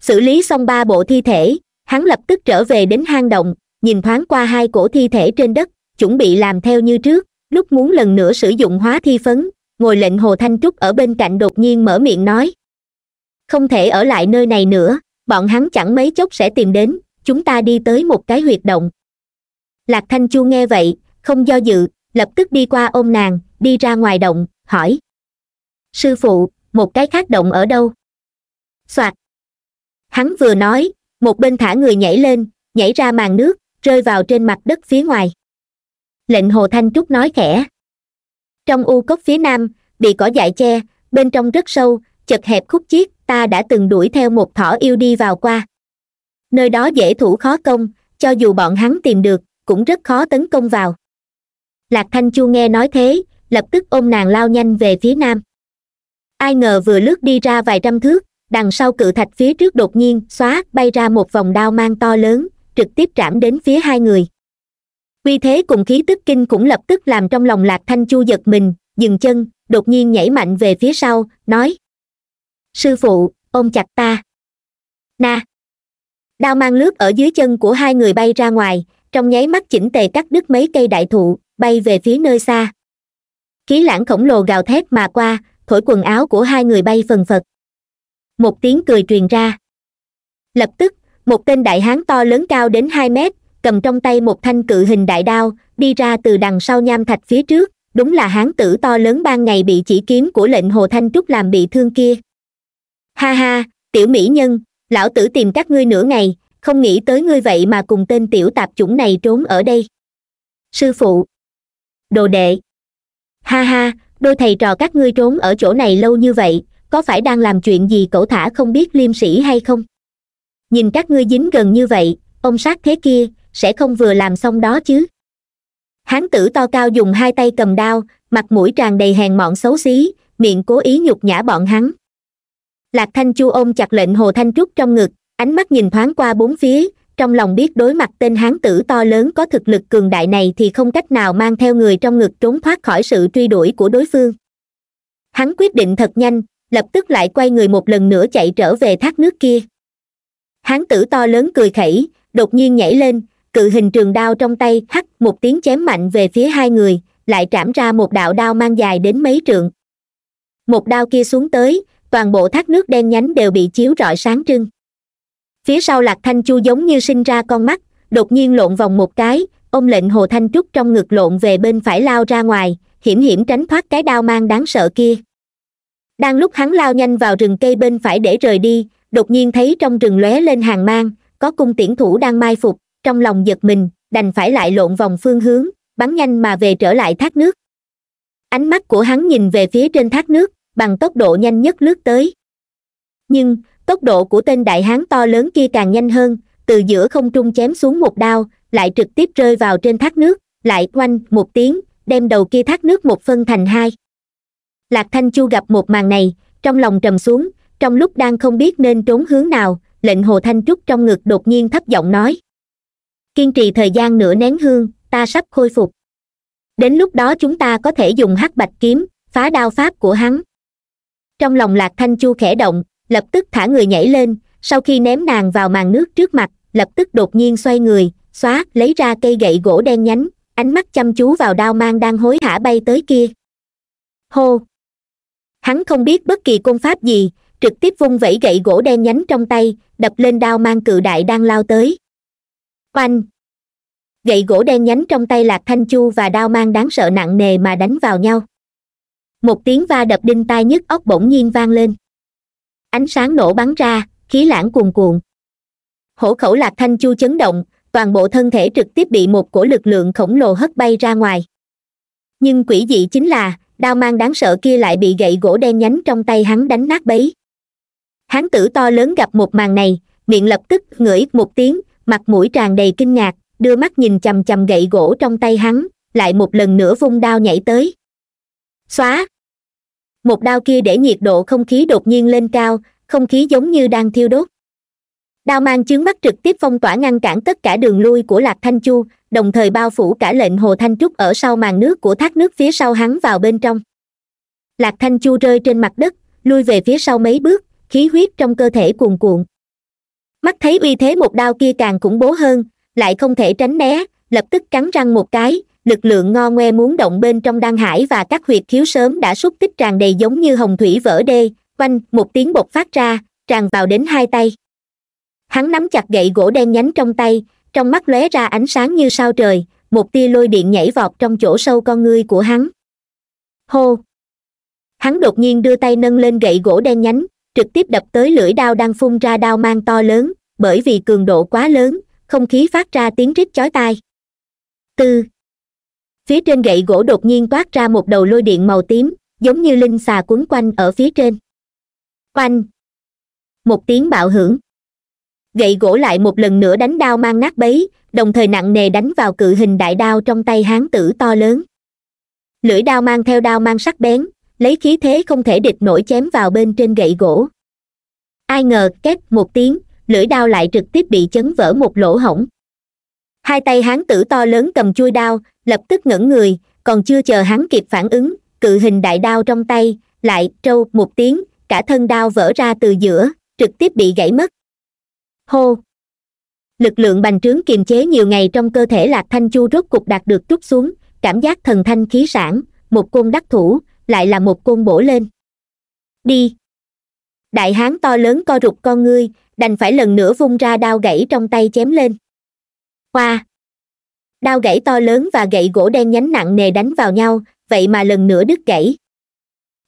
xử lý xong ba bộ thi thể hắn lập tức trở về đến hang động nhìn thoáng qua hai cổ thi thể trên đất chuẩn bị làm theo như trước lúc muốn lần nữa sử dụng hóa thi phấn ngồi lệnh hồ thanh trúc ở bên cạnh đột nhiên mở miệng nói không thể ở lại nơi này nữa bọn hắn chẳng mấy chốc sẽ tìm đến chúng ta đi tới một cái huyệt động lạc thanh chu nghe vậy không do dự lập tức đi qua ôm nàng đi ra ngoài động hỏi sư phụ một cái khác động ở đâu Xoạt, hắn vừa nói một bên thả người nhảy lên nhảy ra màn nước rơi vào trên mặt đất phía ngoài lệnh hồ thanh trúc nói khẽ trong u cốc phía nam bị cỏ dại che bên trong rất sâu chật hẹp khúc chiết ta đã từng đuổi theo một thỏ yêu đi vào qua nơi đó dễ thủ khó công cho dù bọn hắn tìm được cũng rất khó tấn công vào lạc thanh chu nghe nói thế lập tức ôm nàng lao nhanh về phía nam ai ngờ vừa lướt đi ra vài trăm thước đằng sau cự thạch phía trước đột nhiên xóa bay ra một vòng đao mang to lớn trực tiếp trảm đến phía hai người uy thế cùng khí tức kinh cũng lập tức làm trong lòng lạc thanh chu giật mình dừng chân đột nhiên nhảy mạnh về phía sau nói sư phụ ôm chặt ta na đao mang lướt ở dưới chân của hai người bay ra ngoài trong nháy mắt chỉnh tề cắt đứt mấy cây đại thụ bay về phía nơi xa khí lãng khổng lồ gào thét mà qua thổi quần áo của hai người bay phần phật một tiếng cười truyền ra lập tức một tên đại hán to lớn cao đến hai mét cầm trong tay một thanh cự hình đại đao đi ra từ đằng sau nham thạch phía trước đúng là hán tử to lớn ban ngày bị chỉ kiếm của lệnh hồ thanh trúc làm bị thương kia ha ha tiểu mỹ nhân lão tử tìm các ngươi nửa ngày không nghĩ tới ngươi vậy mà cùng tên tiểu tạp chủng này trốn ở đây sư phụ đồ đệ ha ha đôi thầy trò các ngươi trốn ở chỗ này lâu như vậy có phải đang làm chuyện gì cẩu thả không biết liêm sĩ hay không nhìn các ngươi dính gần như vậy ông sát thế kia sẽ không vừa làm xong đó chứ hán tử to cao dùng hai tay cầm đao mặt mũi tràn đầy hèn mọn xấu xí miệng cố ý nhục nhã bọn hắn lạc thanh chu ôm chặt lệnh hồ thanh trúc trong ngực ánh mắt nhìn thoáng qua bốn phía trong lòng biết đối mặt tên hán tử to lớn có thực lực cường đại này thì không cách nào mang theo người trong ngực trốn thoát khỏi sự truy đuổi của đối phương hắn quyết định thật nhanh lập tức lại quay người một lần nữa chạy trở về thác nước kia hán tử to lớn cười khẩy đột nhiên nhảy lên cự hình trường đao trong tay hắt một tiếng chém mạnh về phía hai người lại trảm ra một đạo đao mang dài đến mấy trượng một đao kia xuống tới toàn bộ thác nước đen nhánh đều bị chiếu rọi sáng trưng phía sau lạc thanh chu giống như sinh ra con mắt đột nhiên lộn vòng một cái ôm lệnh hồ thanh trúc trong ngực lộn về bên phải lao ra ngoài hiểm hiểm tránh thoát cái đao mang đáng sợ kia đang lúc hắn lao nhanh vào rừng cây bên phải để rời đi đột nhiên thấy trong rừng lóe lên hàng mang có cung tiễn thủ đang mai phục trong lòng giật mình đành phải lại lộn vòng phương hướng bắn nhanh mà về trở lại thác nước ánh mắt của hắn nhìn về phía trên thác nước bằng tốc độ nhanh nhất lướt tới nhưng tốc độ của tên đại hán to lớn kia càng nhanh hơn từ giữa không trung chém xuống một đao lại trực tiếp rơi vào trên thác nước lại quanh một tiếng đem đầu kia thác nước một phân thành hai lạc thanh chu gặp một màn này trong lòng trầm xuống trong lúc đang không biết nên trốn hướng nào lệnh hồ thanh trúc trong ngực đột nhiên thấp giọng nói kiên trì thời gian nửa nén hương ta sắp khôi phục đến lúc đó chúng ta có thể dùng hắc bạch kiếm phá đao pháp của hắn trong lòng lạc thanh chu khẽ động lập tức thả người nhảy lên sau khi ném nàng vào màn nước trước mặt lập tức đột nhiên xoay người xóa lấy ra cây gậy gỗ đen nhánh ánh mắt chăm chú vào đao mang đang hối hả bay tới kia hô hắn không biết bất kỳ công pháp gì trực tiếp vung vẩy gậy gỗ đen nhánh trong tay đập lên đao mang cự đại đang lao tới oanh gậy gỗ đen nhánh trong tay lạc thanh chu và đao mang đáng sợ nặng nề mà đánh vào nhau một tiếng va đập đinh tai nhức óc bỗng nhiên vang lên ánh sáng nổ bắn ra khí lãng cuồn cuộn hổ khẩu lạc thanh chu chấn động toàn bộ thân thể trực tiếp bị một cổ lực lượng khổng lồ hất bay ra ngoài nhưng quỷ dị chính là đao mang đáng sợ kia lại bị gậy gỗ đen nhánh trong tay hắn đánh nát bấy hán tử to lớn gặp một màn này miệng lập tức ngửi một tiếng mặt mũi tràn đầy kinh ngạc đưa mắt nhìn chằm chằm gậy gỗ trong tay hắn lại một lần nữa vung đao nhảy tới xóa một đao kia để nhiệt độ không khí đột nhiên lên cao không khí giống như đang thiêu đốt đao mang chướng mắt trực tiếp phong tỏa ngăn cản tất cả đường lui của lạc thanh chu đồng thời bao phủ cả lệnh hồ thanh trúc ở sau màn nước của thác nước phía sau hắn vào bên trong lạc thanh chu rơi trên mặt đất lui về phía sau mấy bước khí huyết trong cơ thể cuồn cuộn mắt thấy uy thế một đao kia càng khủng bố hơn lại không thể tránh né lập tức cắn răng một cái lực lượng ngo ngoe muốn động bên trong đan hải và các huyệt khiếu sớm đã xúc tích tràn đầy giống như hồng thủy vỡ đê quanh một tiếng bột phát ra tràn vào đến hai tay hắn nắm chặt gậy gỗ đen nhánh trong tay trong mắt lóe ra ánh sáng như sao trời một tia lôi điện nhảy vọt trong chỗ sâu con ngươi của hắn hô hắn đột nhiên đưa tay nâng lên gậy gỗ đen nhánh trực tiếp đập tới lưỡi đao đang phun ra đao mang to lớn bởi vì cường độ quá lớn không khí phát ra tiếng rít chói tai tư phía trên gậy gỗ đột nhiên toát ra một đầu lôi điện màu tím giống như linh xà quấn quanh ở phía trên quanh một tiếng bạo hưởng gậy gỗ lại một lần nữa đánh đao mang nát bấy đồng thời nặng nề đánh vào cự hình đại đao trong tay hán tử to lớn lưỡi đao mang theo đao mang sắc bén lấy khí thế không thể địch nổi chém vào bên trên gậy gỗ ai ngờ két một tiếng lưỡi đao lại trực tiếp bị chấn vỡ một lỗ hổng hai tay hán tử to lớn cầm chui đao lập tức ngẩng người còn chưa chờ hắn kịp phản ứng cự hình đại đao trong tay lại trâu một tiếng cả thân đao vỡ ra từ giữa trực tiếp bị gãy mất hô lực lượng bành trướng kiềm chế nhiều ngày trong cơ thể lạc thanh chu rốt cục đạt được trút xuống cảm giác thần thanh khí sản một côn đắc thủ lại là một côn bổ lên đi đại hán to lớn co rụt con ngươi đành phải lần nữa vung ra đao gãy trong tay chém lên hoa đao gãy to lớn và gậy gỗ đen nhánh nặng nề đánh vào nhau vậy mà lần nữa đứt gãy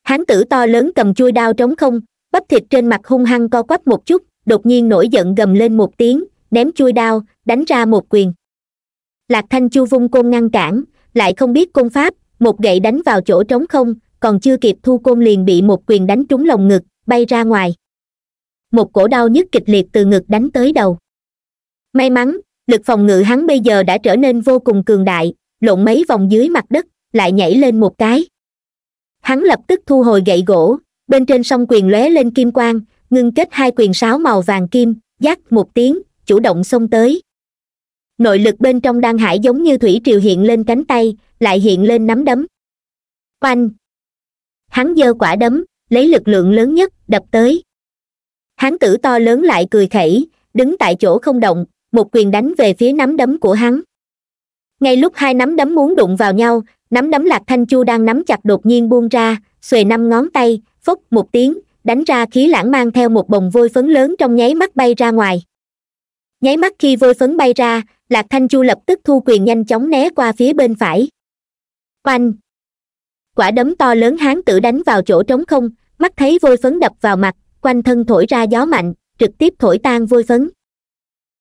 hán tử to lớn cầm chui đao trống không bắp thịt trên mặt hung hăng co quắp một chút đột nhiên nổi giận gầm lên một tiếng ném chui đao đánh ra một quyền lạc thanh chu vung côn ngăn cản lại không biết côn pháp một gậy đánh vào chỗ trống không còn chưa kịp thu côn liền bị một quyền đánh trúng lồng ngực bay ra ngoài một cổ đau nhức kịch liệt từ ngực đánh tới đầu may mắn lực phòng ngự hắn bây giờ đã trở nên vô cùng cường đại lộn mấy vòng dưới mặt đất lại nhảy lên một cái hắn lập tức thu hồi gậy gỗ bên trên song quyền lóe lên kim quang ngưng kết hai quyền sáo màu vàng kim giác một tiếng chủ động xông tới nội lực bên trong đan hải giống như thủy triều hiện lên cánh tay lại hiện lên nắm đấm oanh hắn giơ quả đấm lấy lực lượng lớn nhất đập tới Hắn tử to lớn lại cười khẩy đứng tại chỗ không động một quyền đánh về phía nắm đấm của hắn ngay lúc hai nắm đấm muốn đụng vào nhau nắm đấm lạc thanh chu đang nắm chặt đột nhiên buông ra xuề năm ngón tay phốc một tiếng đánh ra khí lãng mang theo một bồng vôi phấn lớn trong nháy mắt bay ra ngoài nháy mắt khi vôi phấn bay ra lạc thanh chu lập tức thu quyền nhanh chóng né qua phía bên phải oanh quả đấm to lớn hán tử đánh vào chỗ trống không mắt thấy vôi phấn đập vào mặt quanh thân thổi ra gió mạnh trực tiếp thổi tan vôi phấn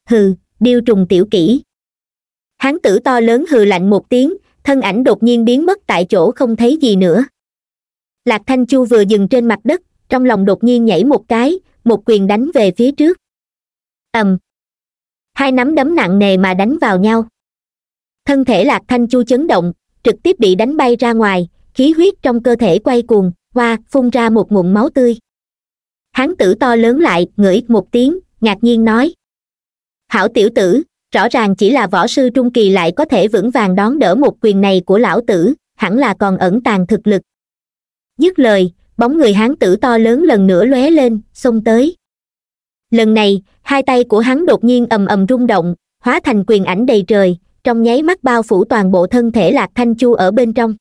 hừ điêu trùng tiểu kỹ hán tử to lớn hừ lạnh một tiếng thân ảnh đột nhiên biến mất tại chỗ không thấy gì nữa lạc thanh chu vừa dừng trên mặt đất trong lòng đột nhiên nhảy một cái một quyền đánh về phía trước ầm hai nắm đấm nặng nề mà đánh vào nhau thân thể lạc thanh chu chấn động trực tiếp bị đánh bay ra ngoài khí huyết trong cơ thể quay cuồng hoa phun ra một ngụm máu tươi hán tử to lớn lại ngửi một tiếng ngạc nhiên nói hảo tiểu tử rõ ràng chỉ là võ sư trung kỳ lại có thể vững vàng đón đỡ một quyền này của lão tử hẳn là còn ẩn tàng thực lực dứt lời bóng người hán tử to lớn lần nữa lóe lên xông tới lần này hai tay của hắn đột nhiên ầm ầm rung động hóa thành quyền ảnh đầy trời trong nháy mắt bao phủ toàn bộ thân thể lạc thanh chu ở bên trong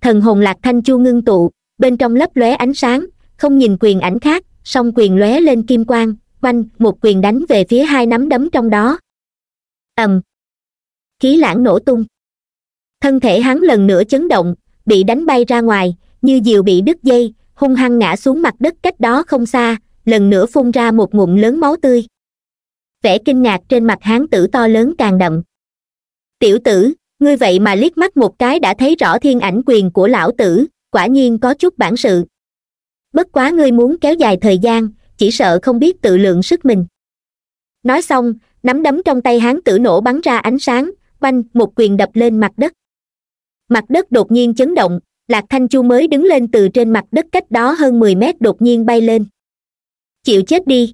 thần hồn lạc thanh chu ngưng tụ bên trong lấp lóe ánh sáng không nhìn quyền ảnh khác song quyền lóe lên kim quang banh một quyền đánh về phía hai nắm đấm trong đó ầm khí lãng nổ tung thân thể hắn lần nữa chấn động bị đánh bay ra ngoài như diều bị đứt dây hung hăng ngã xuống mặt đất cách đó không xa lần nữa phun ra một ngụm lớn máu tươi vẻ kinh ngạc trên mặt hán tử to lớn càng đậm tiểu tử ngươi vậy mà liếc mắt một cái đã thấy rõ thiên ảnh quyền của lão tử quả nhiên có chút bản sự bất quá ngươi muốn kéo dài thời gian chỉ sợ không biết tự lượng sức mình nói xong nắm đấm trong tay hán tử nổ bắn ra ánh sáng banh một quyền đập lên mặt đất mặt đất đột nhiên chấn động lạc thanh chu mới đứng lên từ trên mặt đất cách đó hơn mười mét đột nhiên bay lên chịu chết đi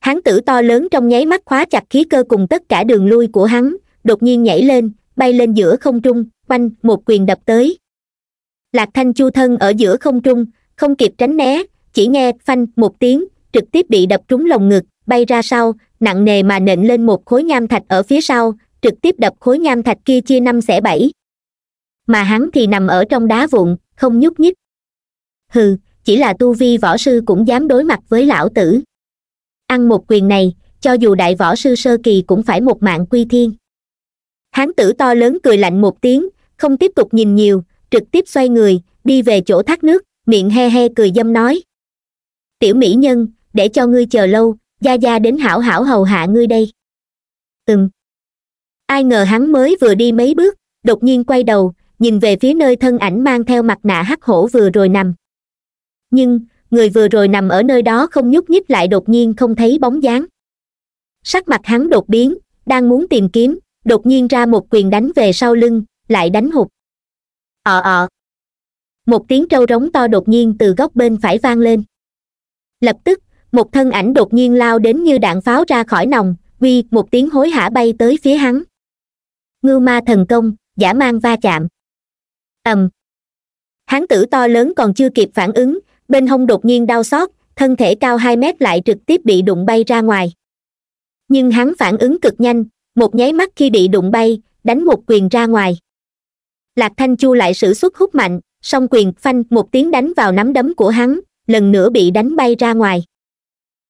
hán tử to lớn trong nháy mắt khóa chặt khí cơ cùng tất cả đường lui của hắn đột nhiên nhảy lên bay lên giữa không trung banh một quyền đập tới lạc thanh chu thân ở giữa không trung không kịp tránh né chỉ nghe phanh một tiếng trực tiếp bị đập trúng lồng ngực bay ra sau nặng nề mà nện lên một khối nham thạch ở phía sau trực tiếp đập khối nham thạch kia chia năm xẻ bảy mà hắn thì nằm ở trong đá vụn không nhúc nhích hừ chỉ là tu vi võ sư cũng dám đối mặt với lão tử ăn một quyền này cho dù đại võ sư sơ kỳ cũng phải một mạng quy thiên hán tử to lớn cười lạnh một tiếng không tiếp tục nhìn nhiều trực tiếp xoay người đi về chỗ thác nước miệng he he cười dâm nói tiểu mỹ nhân để cho ngươi chờ lâu gia gia đến hảo hảo hầu hạ ngươi đây ừm ai ngờ hắn mới vừa đi mấy bước đột nhiên quay đầu nhìn về phía nơi thân ảnh mang theo mặt nạ hắc hổ vừa rồi nằm nhưng người vừa rồi nằm ở nơi đó không nhúc nhích lại đột nhiên không thấy bóng dáng sắc mặt hắn đột biến đang muốn tìm kiếm đột nhiên ra một quyền đánh về sau lưng lại đánh hụt ọ ờ, ọ ờ. một tiếng trâu rống to đột nhiên từ góc bên phải vang lên lập tức một thân ảnh đột nhiên lao đến như đạn pháo ra khỏi nòng uy một tiếng hối hả bay tới phía hắn ngưu ma thần công giả mang va chạm ầm hắn tử to lớn còn chưa kịp phản ứng bên hông đột nhiên đau xót thân thể cao hai mét lại trực tiếp bị đụng bay ra ngoài nhưng hắn phản ứng cực nhanh một nháy mắt khi bị đụng bay đánh một quyền ra ngoài lạc thanh chu lại sử xuất hút mạnh song quyền phanh một tiếng đánh vào nắm đấm của hắn lần nữa bị đánh bay ra ngoài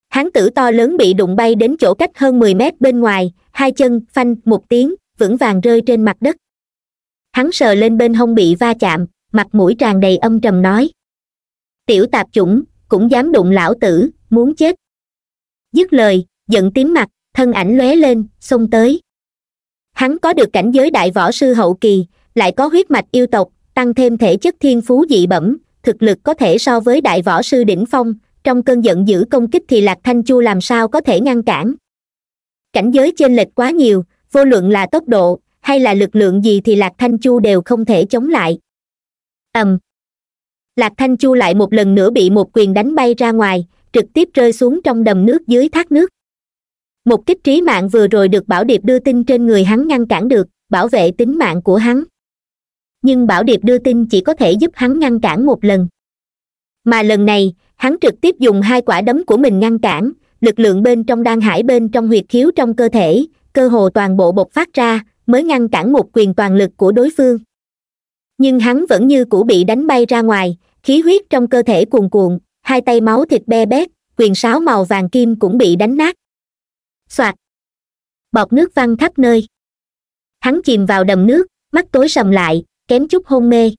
hán tử to lớn bị đụng bay đến chỗ cách hơn mười mét bên ngoài hai chân phanh một tiếng vững vàng rơi trên mặt đất hắn sờ lên bên hông bị va chạm mặt mũi tràn đầy âm trầm nói tiểu tạp chủng cũng dám đụng lão tử muốn chết dứt lời giận tím mặt thân ảnh lóe lên xông tới hắn có được cảnh giới đại võ sư hậu kỳ lại có huyết mạch yêu tộc tăng thêm thể chất thiên phú dị bẩm thực lực có thể so với đại võ sư đỉnh phong trong cơn giận dữ công kích thì lạc thanh chu làm sao có thể ngăn cản cảnh giới trên lệch quá nhiều vô luận là tốc độ hay là lực lượng gì thì lạc thanh chu đều không thể chống lại ầm um. lạc thanh chu lại một lần nữa bị một quyền đánh bay ra ngoài trực tiếp rơi xuống trong đầm nước dưới thác nước một kích trí mạng vừa rồi được bảo điệp đưa tin trên người hắn ngăn cản được bảo vệ tính mạng của hắn nhưng bảo điệp đưa tin chỉ có thể giúp hắn ngăn cản một lần mà lần này hắn trực tiếp dùng hai quả đấm của mình ngăn cản lực lượng bên trong đan hải bên trong huyệt khiếu trong cơ thể cơ hồ toàn bộ bộc phát ra mới ngăn cản một quyền toàn lực của đối phương nhưng hắn vẫn như cũ bị đánh bay ra ngoài khí huyết trong cơ thể cuồn cuộn hai tay máu thịt be bét quyền sáo màu vàng kim cũng bị đánh nát xoạt bọt nước văng khắp nơi hắn chìm vào đầm nước mắt tối sầm lại kém chút hôn mê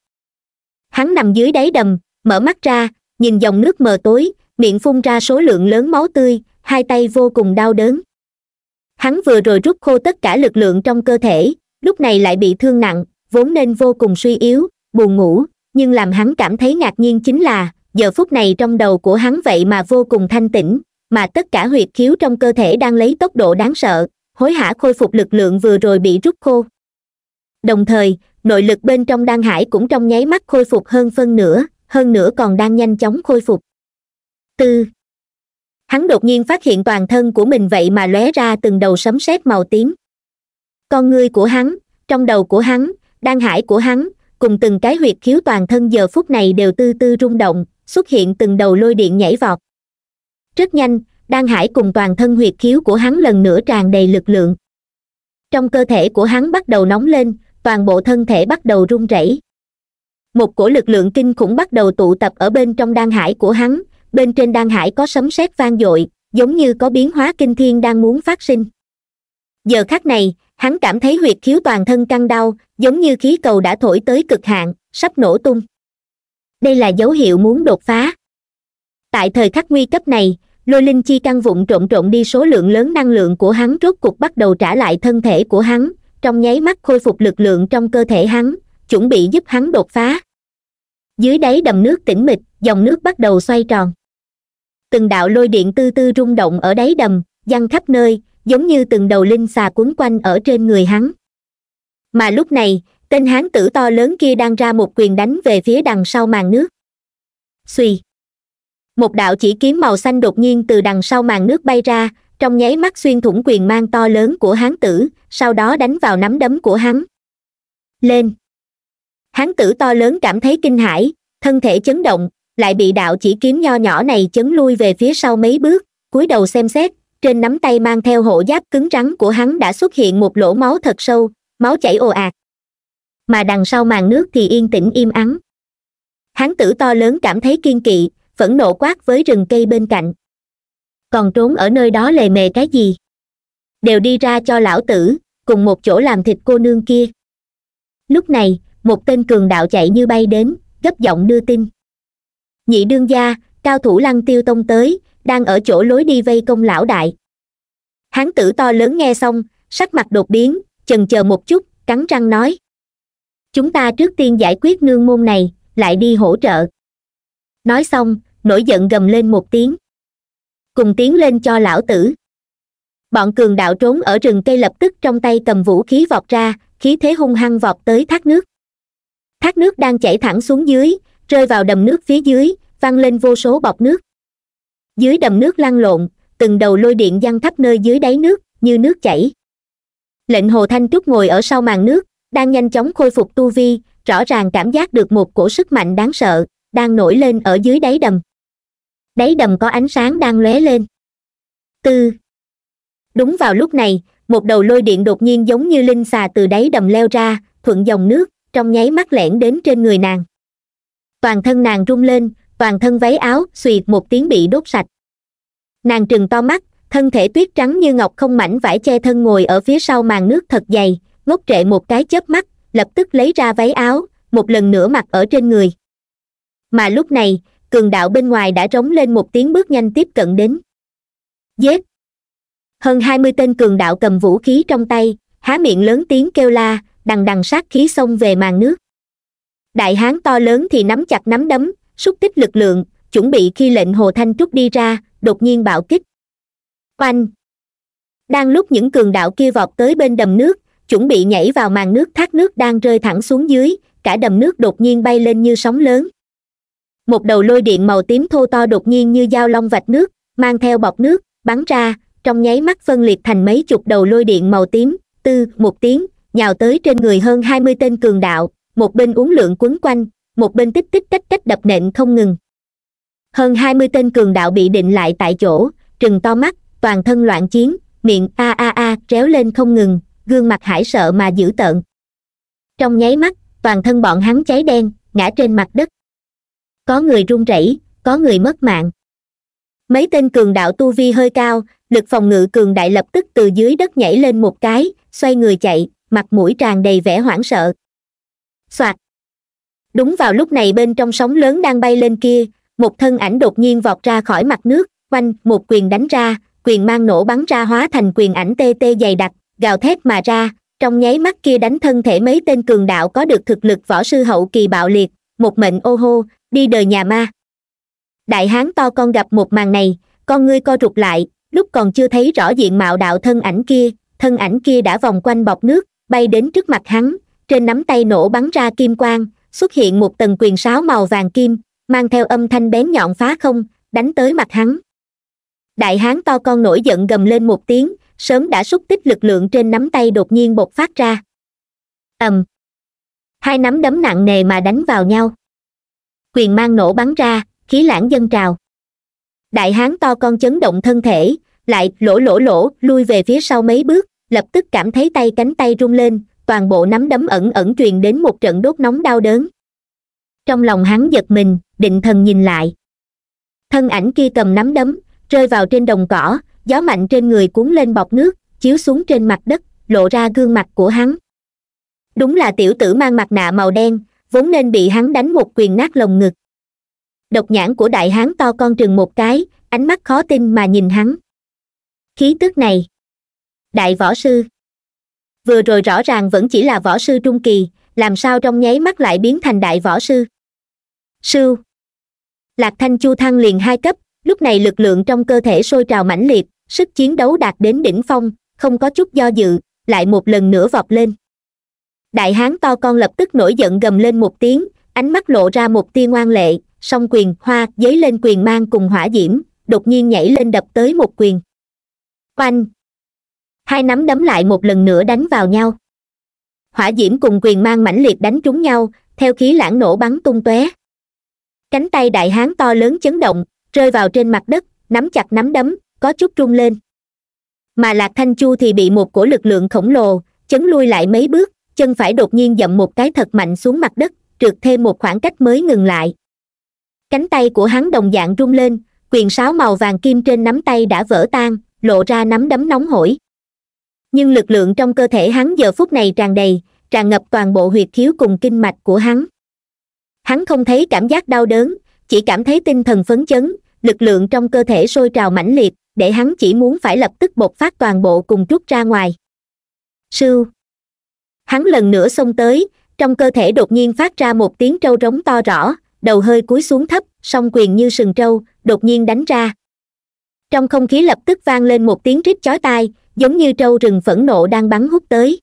hắn nằm dưới đáy đầm mở mắt ra nhìn dòng nước mờ tối miệng phun ra số lượng lớn máu tươi hai tay vô cùng đau đớn hắn vừa rồi rút khô tất cả lực lượng trong cơ thể lúc này lại bị thương nặng vốn nên vô cùng suy yếu buồn ngủ nhưng làm hắn cảm thấy ngạc nhiên chính là giờ phút này trong đầu của hắn vậy mà vô cùng thanh tĩnh mà tất cả huyệt khiếu trong cơ thể đang lấy tốc độ đáng sợ hối hả khôi phục lực lượng vừa rồi bị rút khô đồng thời nội lực bên trong đan hải cũng trong nháy mắt khôi phục hơn phân nửa hơn nữa còn đang nhanh chóng khôi phục tư hắn đột nhiên phát hiện toàn thân của mình vậy mà lóe ra từng đầu sấm sét màu tím con ngươi của hắn trong đầu của hắn đan hải của hắn cùng từng cái huyệt khiếu toàn thân giờ phút này đều tư tư rung động xuất hiện từng đầu lôi điện nhảy vọt rất nhanh đan hải cùng toàn thân huyệt khiếu của hắn lần nữa tràn đầy lực lượng trong cơ thể của hắn bắt đầu nóng lên toàn bộ thân thể bắt đầu run rẩy một cổ lực lượng kinh khủng bắt đầu tụ tập ở bên trong đan hải của hắn bên trên đan hải có sấm sét vang dội giống như có biến hóa kinh thiên đang muốn phát sinh giờ khắc này hắn cảm thấy huyệt khiếu toàn thân căng đau giống như khí cầu đã thổi tới cực hạn sắp nổ tung đây là dấu hiệu muốn đột phá tại thời khắc nguy cấp này lôi linh chi căn vụn trộn trộn đi số lượng lớn năng lượng của hắn rốt cục bắt đầu trả lại thân thể của hắn trong nháy mắt khôi phục lực lượng trong cơ thể hắn chuẩn bị giúp hắn đột phá dưới đáy đầm nước tĩnh mịch dòng nước bắt đầu xoay tròn từng đạo lôi điện tư tư rung động ở đáy đầm văng khắp nơi giống như từng đầu linh xà quấn quanh ở trên người hắn mà lúc này tên hán tử to lớn kia đang ra một quyền đánh về phía đằng sau màn nước suy một đạo chỉ kiếm màu xanh đột nhiên từ đằng sau màn nước bay ra trong nháy mắt xuyên thủng quyền mang to lớn của hán tử sau đó đánh vào nắm đấm của hắn lên hắn tử to lớn cảm thấy kinh hãi thân thể chấn động lại bị đạo chỉ kiếm nho nhỏ này chấn lui về phía sau mấy bước cúi đầu xem xét trên nắm tay mang theo hộ giáp cứng rắn của hắn đã xuất hiện một lỗ máu thật sâu máu chảy ồ ạt mà đằng sau màn nước thì yên tĩnh im ắng hắn tử to lớn cảm thấy kiên kỵ phẫn nộ quát với rừng cây bên cạnh còn trốn ở nơi đó lề mề cái gì đều đi ra cho lão tử cùng một chỗ làm thịt cô nương kia lúc này một tên cường đạo chạy như bay đến gấp giọng đưa tin nhị đương gia cao thủ lăng tiêu tông tới đang ở chỗ lối đi vây công lão đại hán tử to lớn nghe xong sắc mặt đột biến chần chờ một chút cắn răng nói chúng ta trước tiên giải quyết nương môn này lại đi hỗ trợ nói xong nổi giận gầm lên một tiếng cùng tiến lên cho lão tử bọn cường đạo trốn ở rừng cây lập tức trong tay cầm vũ khí vọt ra khí thế hung hăng vọt tới thác nước thác nước đang chảy thẳng xuống dưới rơi vào đầm nước phía dưới văng lên vô số bọc nước dưới đầm nước lăn lộn từng đầu lôi điện giăng khắp nơi dưới đáy nước như nước chảy lệnh hồ thanh trúc ngồi ở sau màn nước đang nhanh chóng khôi phục tu vi rõ ràng cảm giác được một cổ sức mạnh đáng sợ đang nổi lên ở dưới đáy đầm đáy đầm có ánh sáng đang lóe lên tư đúng vào lúc này một đầu lôi điện đột nhiên giống như linh xà từ đáy đầm leo ra thuận dòng nước trong nháy mắt lẻn đến trên người nàng toàn thân nàng rung lên toàn thân váy áo xuyệt một tiếng bị đốt sạch nàng trừng to mắt thân thể tuyết trắng như ngọc không mảnh vải che thân ngồi ở phía sau màn nước thật dày ngốc trệ một cái chớp mắt lập tức lấy ra váy áo một lần nữa mặc ở trên người mà lúc này cường đạo bên ngoài đã trống lên một tiếng bước nhanh tiếp cận đến giết hơn hai mươi tên cường đạo cầm vũ khí trong tay há miệng lớn tiếng kêu la đằng đằng sát khí xông về màn nước đại hán to lớn thì nắm chặt nắm đấm xúc tích lực lượng chuẩn bị khi lệnh hồ thanh trúc đi ra đột nhiên bạo kích oanh đang lúc những cường đạo kia vọt tới bên đầm nước chuẩn bị nhảy vào màn nước thác nước đang rơi thẳng xuống dưới cả đầm nước đột nhiên bay lên như sóng lớn một đầu lôi điện màu tím thô to đột nhiên như dao long vạch nước mang theo bọc nước bắn ra trong nháy mắt phân liệt thành mấy chục đầu lôi điện màu tím tư một tiếng nhào tới trên người hơn hai mươi tên cường đạo một bên uống lượng quấn quanh một bên tích tích cách cách đập nện không ngừng hơn hai mươi tên cường đạo bị định lại tại chỗ trừng to mắt toàn thân loạn chiến miệng a a a réo lên không ngừng gương mặt hải sợ mà dữ tợn trong nháy mắt toàn thân bọn hắn cháy đen ngã trên mặt đất có người run rẩy có người mất mạng mấy tên cường đạo tu vi hơi cao lực phòng ngự cường đại lập tức từ dưới đất nhảy lên một cái xoay người chạy mặt mũi tràn đầy vẻ hoảng sợ xoạt đúng vào lúc này bên trong sóng lớn đang bay lên kia một thân ảnh đột nhiên vọt ra khỏi mặt nước quanh một quyền đánh ra quyền mang nổ bắn ra hóa thành quyền ảnh tê tê dày đặc gào thét mà ra trong nháy mắt kia đánh thân thể mấy tên cường đạo có được thực lực võ sư hậu kỳ bạo liệt một mệnh ô hô đi đời nhà ma đại hán to con gặp một màn này con ngươi co rụt lại lúc còn chưa thấy rõ diện mạo đạo thân ảnh kia thân ảnh kia đã vòng quanh bọc nước bay đến trước mặt hắn trên nắm tay nổ bắn ra kim quang xuất hiện một tầng quyền sáo màu vàng kim mang theo âm thanh bén nhọn phá không đánh tới mặt hắn đại hán to con nổi giận gầm lên một tiếng sớm đã xúc tích lực lượng trên nắm tay đột nhiên bột phát ra ầm hai nắm đấm nặng nề mà đánh vào nhau quyền mang nổ bắn ra khí lãng dân trào đại hán to con chấn động thân thể lại lỗ lỗ lỗ lui về phía sau mấy bước lập tức cảm thấy tay cánh tay rung lên toàn bộ nắm đấm ẩn ẩn truyền đến một trận đốt nóng đau đớn trong lòng hắn giật mình định thần nhìn lại thân ảnh kia cầm nắm đấm rơi vào trên đồng cỏ gió mạnh trên người cuốn lên bọc nước chiếu xuống trên mặt đất lộ ra gương mặt của hắn đúng là tiểu tử mang mặt nạ màu đen vốn nên bị hắn đánh một quyền nát lồng ngực độc nhãn của đại hán to con trừng một cái ánh mắt khó tin mà nhìn hắn khí tức này đại võ sư vừa rồi rõ ràng vẫn chỉ là võ sư trung kỳ làm sao trong nháy mắt lại biến thành đại võ sư sư, lạc thanh chu thăng liền hai cấp lúc này lực lượng trong cơ thể sôi trào mãnh liệt sức chiến đấu đạt đến đỉnh phong không có chút do dự lại một lần nữa vọt lên đại hán to con lập tức nổi giận gầm lên một tiếng ánh mắt lộ ra một tia ngoan lệ song quyền hoa giấy lên quyền mang cùng hỏa diễm đột nhiên nhảy lên đập tới một quyền oanh hai nắm đấm lại một lần nữa đánh vào nhau hỏa diễm cùng quyền mang mãnh liệt đánh trúng nhau theo khí lãng nổ bắn tung tóe cánh tay đại hán to lớn chấn động rơi vào trên mặt đất nắm chặt nắm đấm có chút rung lên mà lạc thanh chu thì bị một cổ lực lượng khổng lồ chấn lui lại mấy bước chân phải đột nhiên dậm một cái thật mạnh xuống mặt đất trượt thêm một khoảng cách mới ngừng lại cánh tay của hắn đồng dạng rung lên quyền sáo màu vàng kim trên nắm tay đã vỡ tan lộ ra nắm đấm nóng hổi nhưng lực lượng trong cơ thể hắn giờ phút này tràn đầy tràn ngập toàn bộ huyệt khiếu cùng kinh mạch của hắn hắn không thấy cảm giác đau đớn chỉ cảm thấy tinh thần phấn chấn lực lượng trong cơ thể sôi trào mãnh liệt để hắn chỉ muốn phải lập tức bộc phát toàn bộ cùng rút ra ngoài sưu hắn lần nữa xông tới trong cơ thể đột nhiên phát ra một tiếng trâu rống to rõ đầu hơi cúi xuống thấp song quyền như sừng trâu đột nhiên đánh ra trong không khí lập tức vang lên một tiếng rít chói tai giống như trâu rừng phẫn nộ đang bắn hút tới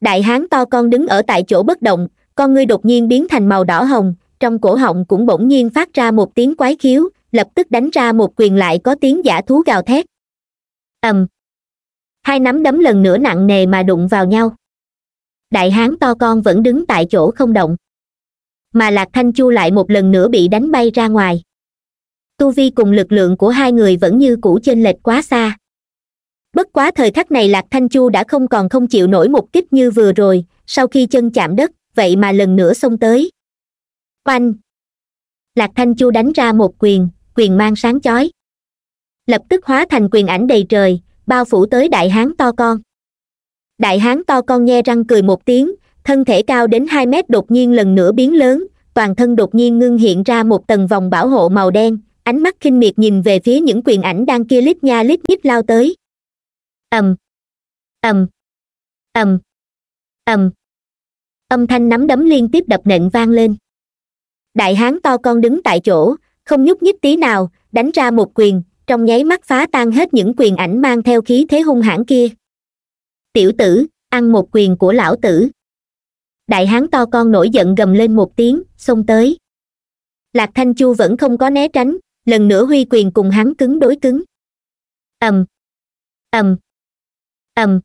đại hán to con đứng ở tại chỗ bất động con ngươi đột nhiên biến thành màu đỏ hồng trong cổ họng cũng bỗng nhiên phát ra một tiếng quái khiếu lập tức đánh ra một quyền lại có tiếng giả thú gào thét ầm hai nắm đấm lần nữa nặng nề mà đụng vào nhau đại hán to con vẫn đứng tại chỗ không động mà lạc thanh chu lại một lần nữa bị đánh bay ra ngoài tu vi cùng lực lượng của hai người vẫn như cũ chênh lệch quá xa bất quá thời khắc này lạc thanh chu đã không còn không chịu nổi một kích như vừa rồi sau khi chân chạm đất vậy mà lần nữa xông tới oanh lạc thanh chu đánh ra một quyền quyền mang sáng chói lập tức hóa thành quyền ảnh đầy trời bao phủ tới đại hán to con đại hán to con nghe răng cười một tiếng thân thể cao đến hai mét đột nhiên lần nữa biến lớn toàn thân đột nhiên ngưng hiện ra một tầng vòng bảo hộ màu đen ánh mắt khinh miệt nhìn về phía những quyền ảnh đang kia lít nha lít nhít lao tới ầm ầm ầm ầm âm thanh nắm đấm liên tiếp đập nện vang lên đại hán to con đứng tại chỗ không nhúc nhích tí nào đánh ra một quyền trong nháy mắt phá tan hết những quyền ảnh mang theo khí thế hung hãn kia tiểu tử ăn một quyền của lão tử đại hán to con nổi giận gầm lên một tiếng xông tới lạc thanh chu vẫn không có né tránh lần nữa huy quyền cùng hắn cứng đối cứng ầm ầm ầm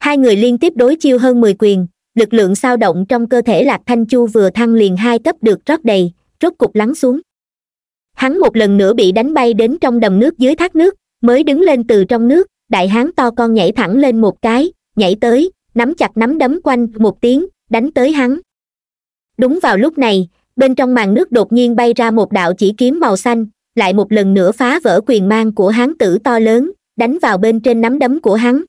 hai người liên tiếp đối chiêu hơn mười quyền lực lượng sao động trong cơ thể lạc thanh chu vừa thăng liền hai cấp được rót đầy rốt cục lắng xuống hắn một lần nữa bị đánh bay đến trong đầm nước dưới thác nước mới đứng lên từ trong nước đại hán to con nhảy thẳng lên một cái nhảy tới nắm chặt nắm đấm quanh một tiếng đánh tới hắn đúng vào lúc này bên trong màn nước đột nhiên bay ra một đạo chỉ kiếm màu xanh lại một lần nữa phá vỡ quyền mang của hán tử to lớn đánh vào bên trên nắm đấm của hắn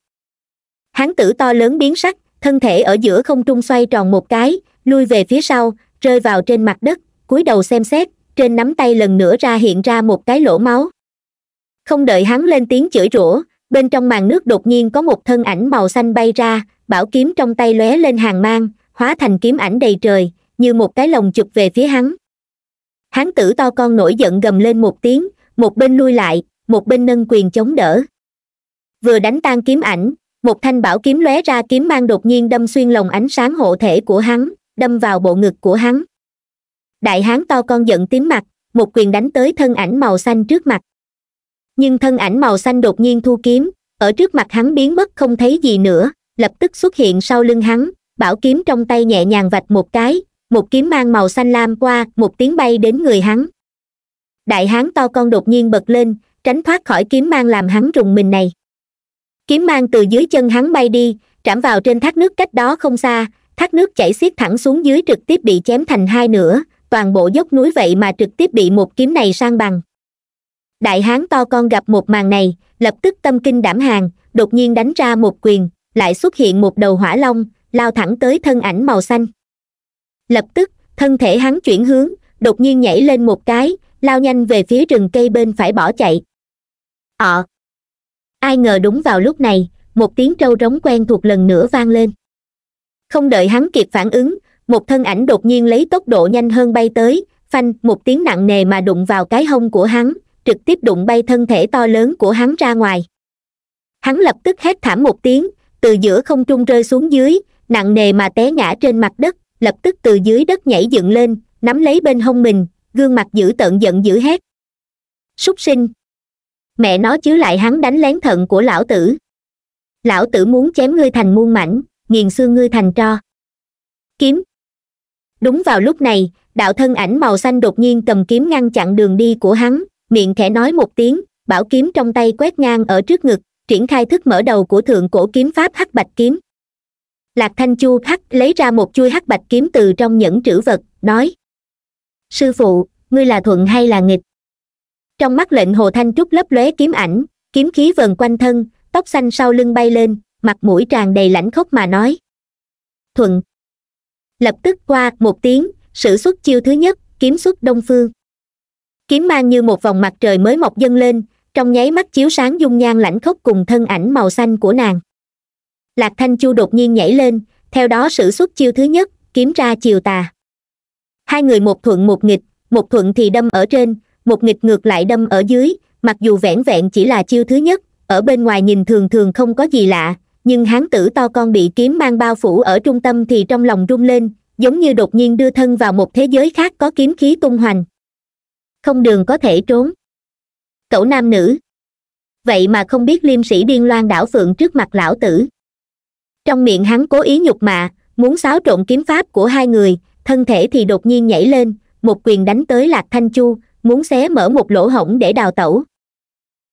hán tử to lớn biến sắc thân thể ở giữa không trung xoay tròn một cái lui về phía sau rơi vào trên mặt đất cúi đầu xem xét trên nắm tay lần nữa ra hiện ra một cái lỗ máu không đợi hắn lên tiếng chửi rủa bên trong màn nước đột nhiên có một thân ảnh màu xanh bay ra bảo kiếm trong tay lóe lên hàng mang hóa thành kiếm ảnh đầy trời như một cái lồng chụp về phía hắn hắn tử to con nổi giận gầm lên một tiếng một bên lui lại một bên nâng quyền chống đỡ vừa đánh tan kiếm ảnh một thanh bảo kiếm lóe ra kiếm mang đột nhiên đâm xuyên lồng ánh sáng hộ thể của hắn đâm vào bộ ngực của hắn đại hán to con giận tím mặt một quyền đánh tới thân ảnh màu xanh trước mặt nhưng thân ảnh màu xanh đột nhiên thu kiếm ở trước mặt hắn biến mất không thấy gì nữa lập tức xuất hiện sau lưng hắn bảo kiếm trong tay nhẹ nhàng vạch một cái một kiếm mang màu xanh lam qua một tiếng bay đến người hắn đại hán to con đột nhiên bật lên tránh thoát khỏi kiếm mang làm hắn rùng mình này kiếm mang từ dưới chân hắn bay đi trảm vào trên thác nước cách đó không xa thác nước chảy xiết thẳng xuống dưới trực tiếp bị chém thành hai nửa toàn bộ dốc núi vậy mà trực tiếp bị một kiếm này sang bằng đại hán to con gặp một màn này lập tức tâm kinh đảm hàng đột nhiên đánh ra một quyền lại xuất hiện một đầu hỏa long lao thẳng tới thân ảnh màu xanh lập tức thân thể hắn chuyển hướng đột nhiên nhảy lên một cái lao nhanh về phía rừng cây bên phải bỏ chạy ờ, ai ngờ đúng vào lúc này một tiếng trâu rống quen thuộc lần nữa vang lên không đợi hắn kịp phản ứng một thân ảnh đột nhiên lấy tốc độ nhanh hơn bay tới phanh một tiếng nặng nề mà đụng vào cái hông của hắn trực tiếp đụng bay thân thể to lớn của hắn ra ngoài hắn lập tức hét thảm một tiếng từ giữa không trung rơi xuống dưới nặng nề mà té ngã trên mặt đất lập tức từ dưới đất nhảy dựng lên nắm lấy bên hông mình gương mặt dữ tợn giận dữ hét súc sinh mẹ nó chứ lại hắn đánh lén thận của lão tử lão tử muốn chém ngươi thành muôn mảnh nghiền xương ngươi thành tro kiếm đúng vào lúc này đạo thân ảnh màu xanh đột nhiên cầm kiếm ngăn chặn đường đi của hắn miệng khẽ nói một tiếng bảo kiếm trong tay quét ngang ở trước ngực triển khai thức mở đầu của thượng cổ kiếm pháp hắc bạch kiếm lạc thanh chu hắt lấy ra một chuôi hắc bạch kiếm từ trong những trữ vật nói sư phụ ngươi là thuận hay là nghịch trong mắt lệnh hồ thanh trúc lấp lóe kiếm ảnh kiếm khí vần quanh thân tóc xanh sau lưng bay lên mặt mũi tràn đầy lãnh khốc mà nói thuận lập tức qua một tiếng sử xuất chiêu thứ nhất kiếm xuất đông phương kiếm mang như một vòng mặt trời mới mọc dâng lên trong nháy mắt chiếu sáng dung nhan lãnh khốc cùng thân ảnh màu xanh của nàng lạc thanh chu đột nhiên nhảy lên theo đó sử xuất chiêu thứ nhất kiếm ra chiều tà hai người một thuận một nghịch một thuận thì đâm ở trên một nghịch ngược lại đâm ở dưới mặc dù vẻn vẹn chỉ là chiêu thứ nhất ở bên ngoài nhìn thường thường không có gì lạ nhưng hán tử to con bị kiếm mang bao phủ ở trung tâm thì trong lòng rung lên giống như đột nhiên đưa thân vào một thế giới khác có kiếm khí tung hoành không đường có thể trốn cậu nam nữ vậy mà không biết liêm sĩ điên loan đảo phượng trước mặt lão tử trong miệng hắn cố ý nhục mạ muốn xáo trộn kiếm pháp của hai người thân thể thì đột nhiên nhảy lên một quyền đánh tới lạc thanh chu muốn xé mở một lỗ hổng để đào tẩu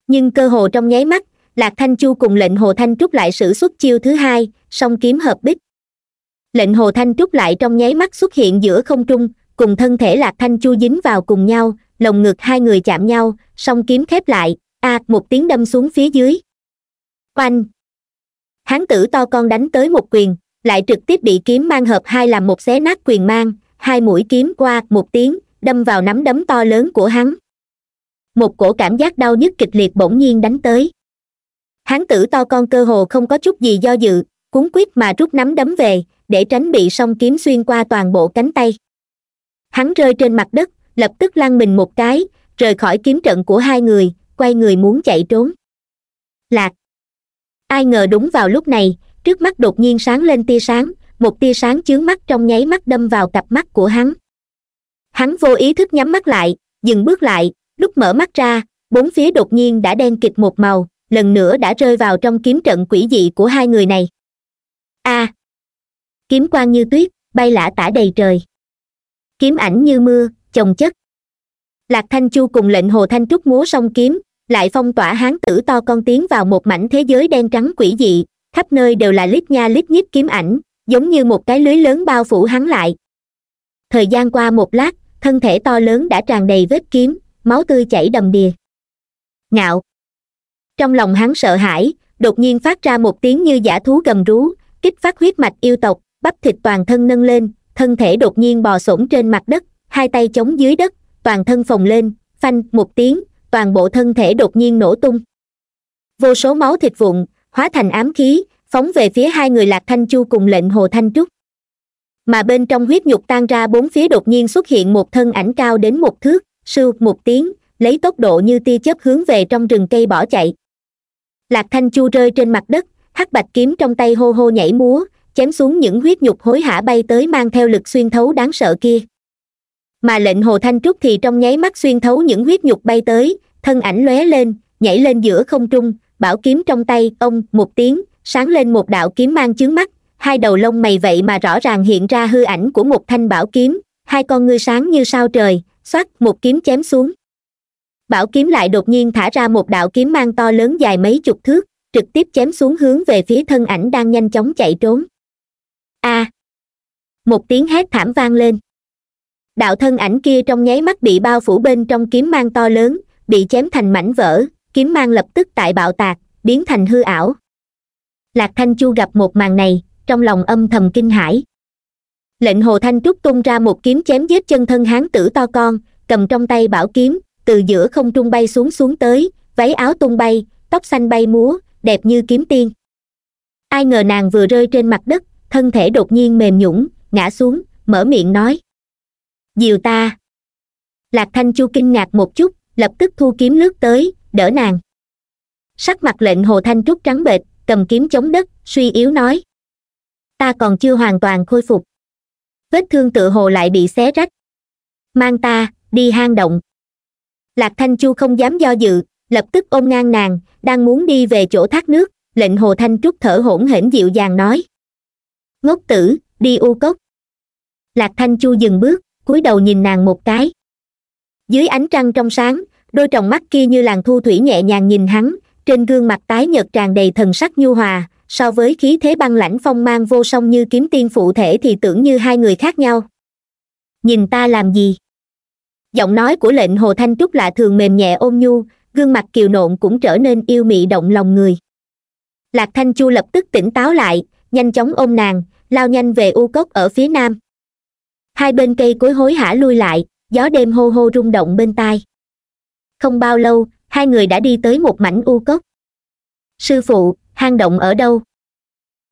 nhưng cơ hồ trong nháy mắt lạc thanh chu cùng lệnh hồ thanh trúc lại sử xuất chiêu thứ hai song kiếm hợp bích lệnh hồ thanh trúc lại trong nháy mắt xuất hiện giữa không trung cùng thân thể lạc thanh chu dính vào cùng nhau lồng ngực hai người chạm nhau song kiếm khép lại a à, một tiếng đâm xuống phía dưới oanh hán tử to con đánh tới một quyền lại trực tiếp bị kiếm mang hợp hai làm một xé nát quyền mang hai mũi kiếm qua một tiếng đâm vào nắm đấm to lớn của hắn một cổ cảm giác đau nhức kịch liệt bỗng nhiên đánh tới hán tử to con cơ hồ không có chút gì do dự cuốn quýt mà rút nắm đấm về để tránh bị song kiếm xuyên qua toàn bộ cánh tay hắn rơi trên mặt đất lập tức lăn mình một cái rời khỏi kiếm trận của hai người quay người muốn chạy trốn lạc ai ngờ đúng vào lúc này trước mắt đột nhiên sáng lên tia sáng một tia sáng chướng mắt trong nháy mắt đâm vào cặp mắt của hắn hắn vô ý thức nhắm mắt lại dừng bước lại lúc mở mắt ra bốn phía đột nhiên đã đen kịt một màu lần nữa đã rơi vào trong kiếm trận quỷ dị của hai người này a à, kiếm quang như tuyết bay lả tả đầy trời kiếm ảnh như mưa chồng chất lạc thanh chu cùng lệnh hồ thanh trúc múa song kiếm lại phong tỏa hán tử to con tiến vào một mảnh thế giới đen trắng quỷ dị khắp nơi đều là lít nha lít nhít kiếm ảnh giống như một cái lưới lớn bao phủ hắn lại thời gian qua một lát thân thể to lớn đã tràn đầy vết kiếm máu tươi chảy đầm đìa ngạo trong lòng hắn sợ hãi đột nhiên phát ra một tiếng như giả thú gầm rú kích phát huyết mạch yêu tộc bắp thịt toàn thân nâng lên thân thể đột nhiên bò xổm trên mặt đất hai tay chống dưới đất toàn thân phồng lên phanh một tiếng toàn bộ thân thể đột nhiên nổ tung vô số máu thịt vụn hóa thành ám khí phóng về phía hai người lạc thanh chu cùng lệnh hồ thanh trúc mà bên trong huyết nhục tan ra bốn phía đột nhiên xuất hiện một thân ảnh cao đến một thước sưu một tiếng lấy tốc độ như tia chớp hướng về trong rừng cây bỏ chạy lạc thanh chu rơi trên mặt đất hắc bạch kiếm trong tay hô hô nhảy múa chém xuống những huyết nhục hối hả bay tới mang theo lực xuyên thấu đáng sợ kia mà lệnh hồ thanh trúc thì trong nháy mắt xuyên thấu những huyết nhục bay tới thân ảnh lóe lên nhảy lên giữa không trung bảo kiếm trong tay ông một tiếng sáng lên một đạo kiếm mang chướng mắt hai đầu lông mày vậy mà rõ ràng hiện ra hư ảnh của một thanh bảo kiếm hai con ngươi sáng như sao trời xoắt một kiếm chém xuống bảo kiếm lại đột nhiên thả ra một đạo kiếm mang to lớn dài mấy chục thước trực tiếp chém xuống hướng về phía thân ảnh đang nhanh chóng chạy trốn a à, một tiếng hét thảm vang lên đạo thân ảnh kia trong nháy mắt bị bao phủ bên trong kiếm mang to lớn bị chém thành mảnh vỡ kiếm mang lập tức tại bạo tạc biến thành hư ảo lạc thanh chu gặp một màn này trong lòng âm thầm kinh hãi lệnh hồ thanh trúc tung ra một kiếm chém giết chân thân hán tử to con cầm trong tay bảo kiếm từ giữa không trung bay xuống xuống tới váy áo tung bay tóc xanh bay múa đẹp như kiếm tiên ai ngờ nàng vừa rơi trên mặt đất thân thể đột nhiên mềm nhũng ngã xuống mở miệng nói dìu ta lạc thanh chu kinh ngạc một chút lập tức thu kiếm lướt tới đỡ nàng sắc mặt lệnh hồ thanh trúc trắng bệch cầm kiếm chống đất suy yếu nói ta còn chưa hoàn toàn khôi phục vết thương tự hồ lại bị xé rách mang ta đi hang động lạc thanh chu không dám do dự lập tức ôm ngang nàng đang muốn đi về chỗ thác nước lệnh hồ thanh trúc thở hổn hển dịu dàng nói ngốc tử đi u cốc lạc thanh chu dừng bước cúi đầu nhìn nàng một cái dưới ánh trăng trong sáng đôi tròng mắt kia như làng thu thủy nhẹ nhàng nhìn hắn trên gương mặt tái nhợt tràn đầy thần sắc nhu hòa so với khí thế băng lãnh phong mang vô song như kiếm tiên phụ thể thì tưởng như hai người khác nhau nhìn ta làm gì giọng nói của lệnh hồ thanh trúc lạ thường mềm nhẹ ôm nhu gương mặt kiều nộn cũng trở nên yêu mị động lòng người lạc thanh chu lập tức tỉnh táo lại nhanh chóng ôm nàng lao nhanh về u cốc ở phía nam hai bên cây cối hối hả lui lại gió đêm hô hô rung động bên tai không bao lâu hai người đã đi tới một mảnh u cốc sư phụ hang động ở đâu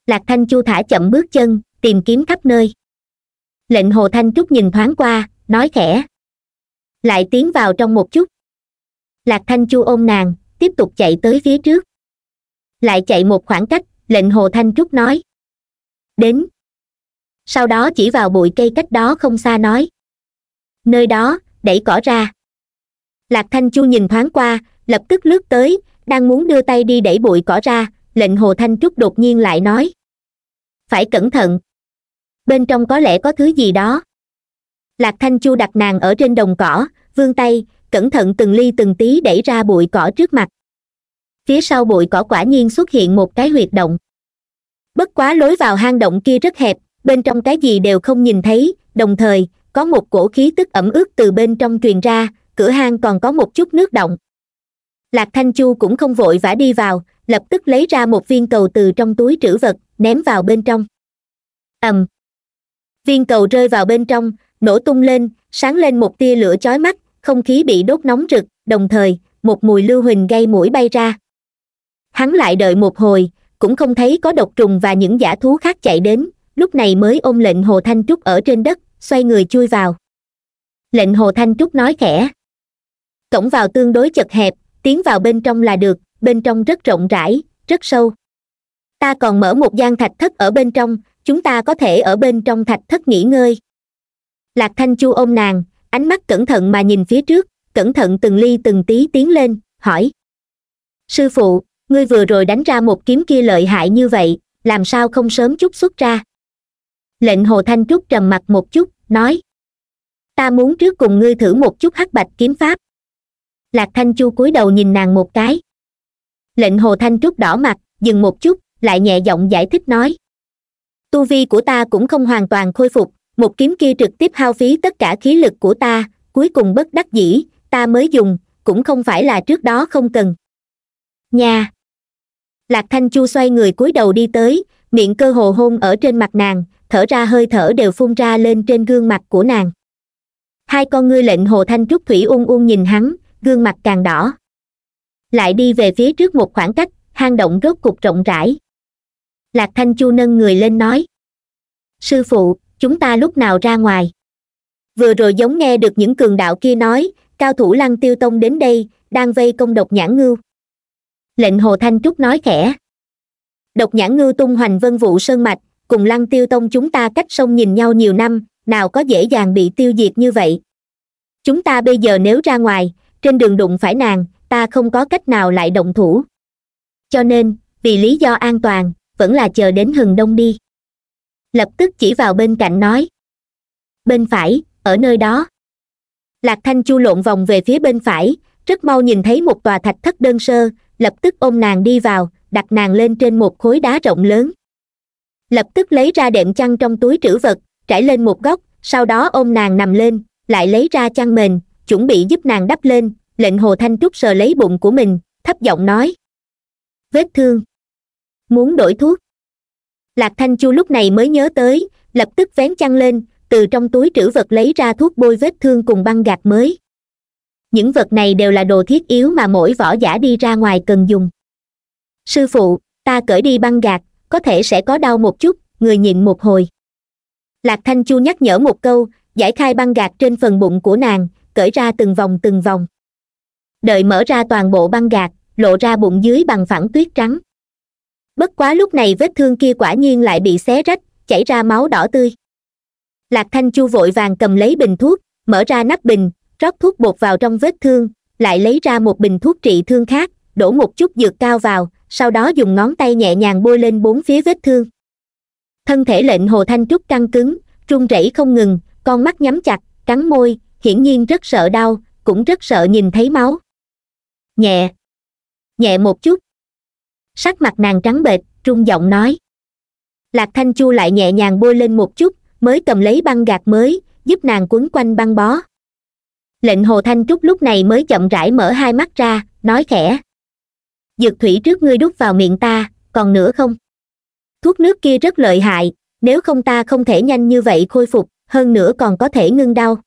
lạc thanh chu thả chậm bước chân tìm kiếm khắp nơi lệnh hồ thanh trúc nhìn thoáng qua nói khẽ lại tiến vào trong một chút lạc thanh chu ôm nàng tiếp tục chạy tới phía trước lại chạy một khoảng cách lệnh hồ thanh trúc nói đến sau đó chỉ vào bụi cây cách đó không xa nói nơi đó đẩy cỏ ra lạc thanh chu nhìn thoáng qua lập tức lướt tới đang muốn đưa tay đi đẩy bụi cỏ ra lệnh hồ thanh trúc đột nhiên lại nói phải cẩn thận bên trong có lẽ có thứ gì đó lạc thanh chu đặt nàng ở trên đồng cỏ vươn tay cẩn thận từng ly từng tí đẩy ra bụi cỏ trước mặt phía sau bụi cỏ quả nhiên xuất hiện một cái huyệt động bất quá lối vào hang động kia rất hẹp bên trong cái gì đều không nhìn thấy đồng thời có một cổ khí tức ẩm ướt từ bên trong truyền ra cửa hang còn có một chút nước động lạc thanh chu cũng không vội vã đi vào lập tức lấy ra một viên cầu từ trong túi trữ vật ném vào bên trong ầm viên cầu rơi vào bên trong nổ tung lên sáng lên một tia lửa chói mắt không khí bị đốt nóng rực đồng thời một mùi lưu huỳnh gây mũi bay ra hắn lại đợi một hồi cũng không thấy có độc trùng và những giả thú khác chạy đến lúc này mới ôm lệnh hồ thanh trúc ở trên đất xoay người chui vào lệnh hồ thanh trúc nói khẽ cổng vào tương đối chật hẹp tiến vào bên trong là được bên trong rất rộng rãi rất sâu ta còn mở một gian thạch thất ở bên trong chúng ta có thể ở bên trong thạch thất nghỉ ngơi lạc thanh chu ôm nàng ánh mắt cẩn thận mà nhìn phía trước cẩn thận từng ly từng tí tiến lên hỏi sư phụ ngươi vừa rồi đánh ra một kiếm kia lợi hại như vậy làm sao không sớm chút xuất ra lệnh hồ thanh trúc trầm mặt một chút nói ta muốn trước cùng ngươi thử một chút hắc bạch kiếm pháp lạc thanh chu cúi đầu nhìn nàng một cái lệnh hồ thanh trúc đỏ mặt dừng một chút lại nhẹ giọng giải thích nói tu vi của ta cũng không hoàn toàn khôi phục một kiếm kia trực tiếp hao phí tất cả khí lực của ta cuối cùng bất đắc dĩ ta mới dùng cũng không phải là trước đó không cần nhà lạc thanh chu xoay người cúi đầu đi tới miệng cơ hồ hôn ở trên mặt nàng thở ra hơi thở đều phun ra lên trên gương mặt của nàng hai con ngươi lệnh hồ thanh trúc thủy ung ung nhìn hắn gương mặt càng đỏ lại đi về phía trước một khoảng cách hang động rốt cục rộng rãi lạc thanh chu nâng người lên nói sư phụ chúng ta lúc nào ra ngoài vừa rồi giống nghe được những cường đạo kia nói cao thủ lăng tiêu tông đến đây đang vây công độc nhãn ngưu lệnh hồ thanh trúc nói khẽ độc nhãn ngưu tung hoành vân vụ sơn mạch cùng lăng tiêu tông chúng ta cách sông nhìn nhau nhiều năm nào có dễ dàng bị tiêu diệt như vậy chúng ta bây giờ nếu ra ngoài trên đường đụng phải nàng ta không có cách nào lại động thủ cho nên vì lý do an toàn vẫn là chờ đến hừng đông đi lập tức chỉ vào bên cạnh nói bên phải ở nơi đó lạc thanh chu lộn vòng về phía bên phải rất mau nhìn thấy một tòa thạch thất đơn sơ lập tức ôm nàng đi vào đặt nàng lên trên một khối đá rộng lớn lập tức lấy ra đệm chăn trong túi trữ vật trải lên một góc sau đó ôm nàng nằm lên lại lấy ra chăn mền chuẩn bị giúp nàng đắp lên lệnh hồ thanh trúc sờ lấy bụng của mình thấp giọng nói vết thương muốn đổi thuốc lạc thanh chu lúc này mới nhớ tới lập tức vén chăn lên từ trong túi trữ vật lấy ra thuốc bôi vết thương cùng băng gạc mới những vật này đều là đồ thiết yếu mà mỗi võ giả đi ra ngoài cần dùng sư phụ ta cởi đi băng gạc có thể sẽ có đau một chút người nhịn một hồi lạc thanh chu nhắc nhở một câu giải khai băng gạc trên phần bụng của nàng cởi ra từng vòng từng vòng đợi mở ra toàn bộ băng gạc lộ ra bụng dưới bằng phẳng tuyết trắng bất quá lúc này vết thương kia quả nhiên lại bị xé rách chảy ra máu đỏ tươi lạc thanh chu vội vàng cầm lấy bình thuốc mở ra nắp bình rót thuốc bột vào trong vết thương lại lấy ra một bình thuốc trị thương khác đổ một chút dược cao vào sau đó dùng ngón tay nhẹ nhàng bôi lên bốn phía vết thương thân thể lệnh hồ thanh trúc căng cứng run rẩy không ngừng con mắt nhắm chặt cắn môi hiển nhiên rất sợ đau cũng rất sợ nhìn thấy máu nhẹ nhẹ một chút sắc mặt nàng trắng bệch trung giọng nói lạc thanh chu lại nhẹ nhàng bôi lên một chút mới cầm lấy băng gạc mới giúp nàng quấn quanh băng bó lệnh hồ thanh trúc lúc này mới chậm rãi mở hai mắt ra nói khẽ dược thủy trước ngươi đút vào miệng ta còn nữa không thuốc nước kia rất lợi hại nếu không ta không thể nhanh như vậy khôi phục hơn nữa còn có thể ngưng đau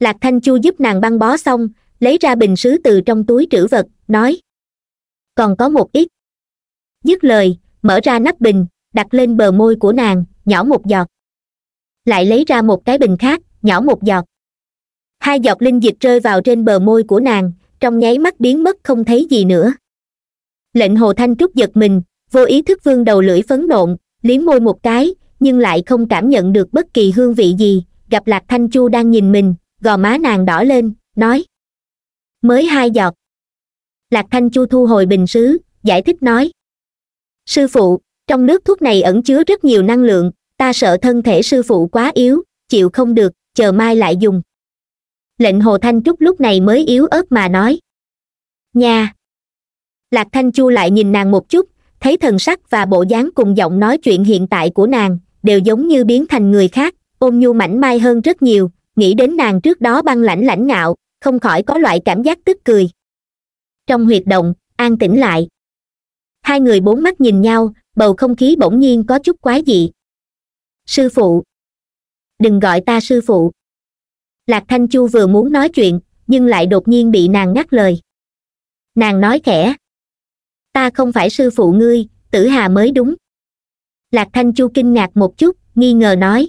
lạc thanh chu giúp nàng băng bó xong lấy ra bình sứ từ trong túi trữ vật nói còn có một ít dứt lời mở ra nắp bình đặt lên bờ môi của nàng nhỏ một giọt lại lấy ra một cái bình khác nhỏ một giọt hai giọt linh dịch rơi vào trên bờ môi của nàng trong nháy mắt biến mất không thấy gì nữa lệnh hồ thanh trúc giật mình vô ý thức vương đầu lưỡi phấn nộn liếm môi một cái nhưng lại không cảm nhận được bất kỳ hương vị gì gặp lạc thanh chu đang nhìn mình gò má nàng đỏ lên nói mới hai giọt lạc thanh chu thu hồi bình sứ giải thích nói sư phụ trong nước thuốc này ẩn chứa rất nhiều năng lượng ta sợ thân thể sư phụ quá yếu chịu không được chờ mai lại dùng lệnh hồ thanh trúc lúc này mới yếu ớt mà nói nha lạc thanh chu lại nhìn nàng một chút thấy thần sắc và bộ dáng cùng giọng nói chuyện hiện tại của nàng đều giống như biến thành người khác ôm nhu mảnh mai hơn rất nhiều nghĩ đến nàng trước đó băng lãnh lãnh ngạo không khỏi có loại cảm giác tức cười trong huyệt động an tĩnh lại hai người bốn mắt nhìn nhau bầu không khí bỗng nhiên có chút quái dị sư phụ đừng gọi ta sư phụ lạc thanh chu vừa muốn nói chuyện nhưng lại đột nhiên bị nàng ngắt lời nàng nói khẽ ta không phải sư phụ ngươi tử hà mới đúng lạc thanh chu kinh ngạc một chút nghi ngờ nói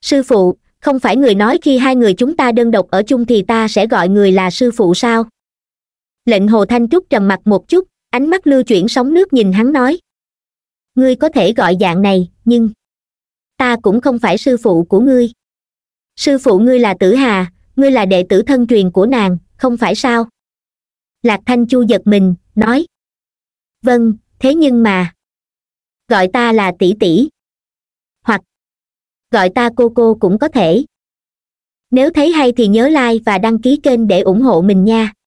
sư phụ không phải người nói khi hai người chúng ta đơn độc ở chung thì ta sẽ gọi người là sư phụ sao lệnh hồ thanh trúc trầm mặt một chút ánh mắt lưu chuyển sóng nước nhìn hắn nói ngươi có thể gọi dạng này nhưng ta cũng không phải sư phụ của ngươi sư phụ ngươi là tử hà ngươi là đệ tử thân truyền của nàng không phải sao lạc thanh chu giật mình nói vâng thế nhưng mà gọi ta là tỷ tỷ hoặc gọi ta cô cô cũng có thể nếu thấy hay thì nhớ like và đăng ký kênh để ủng hộ mình nha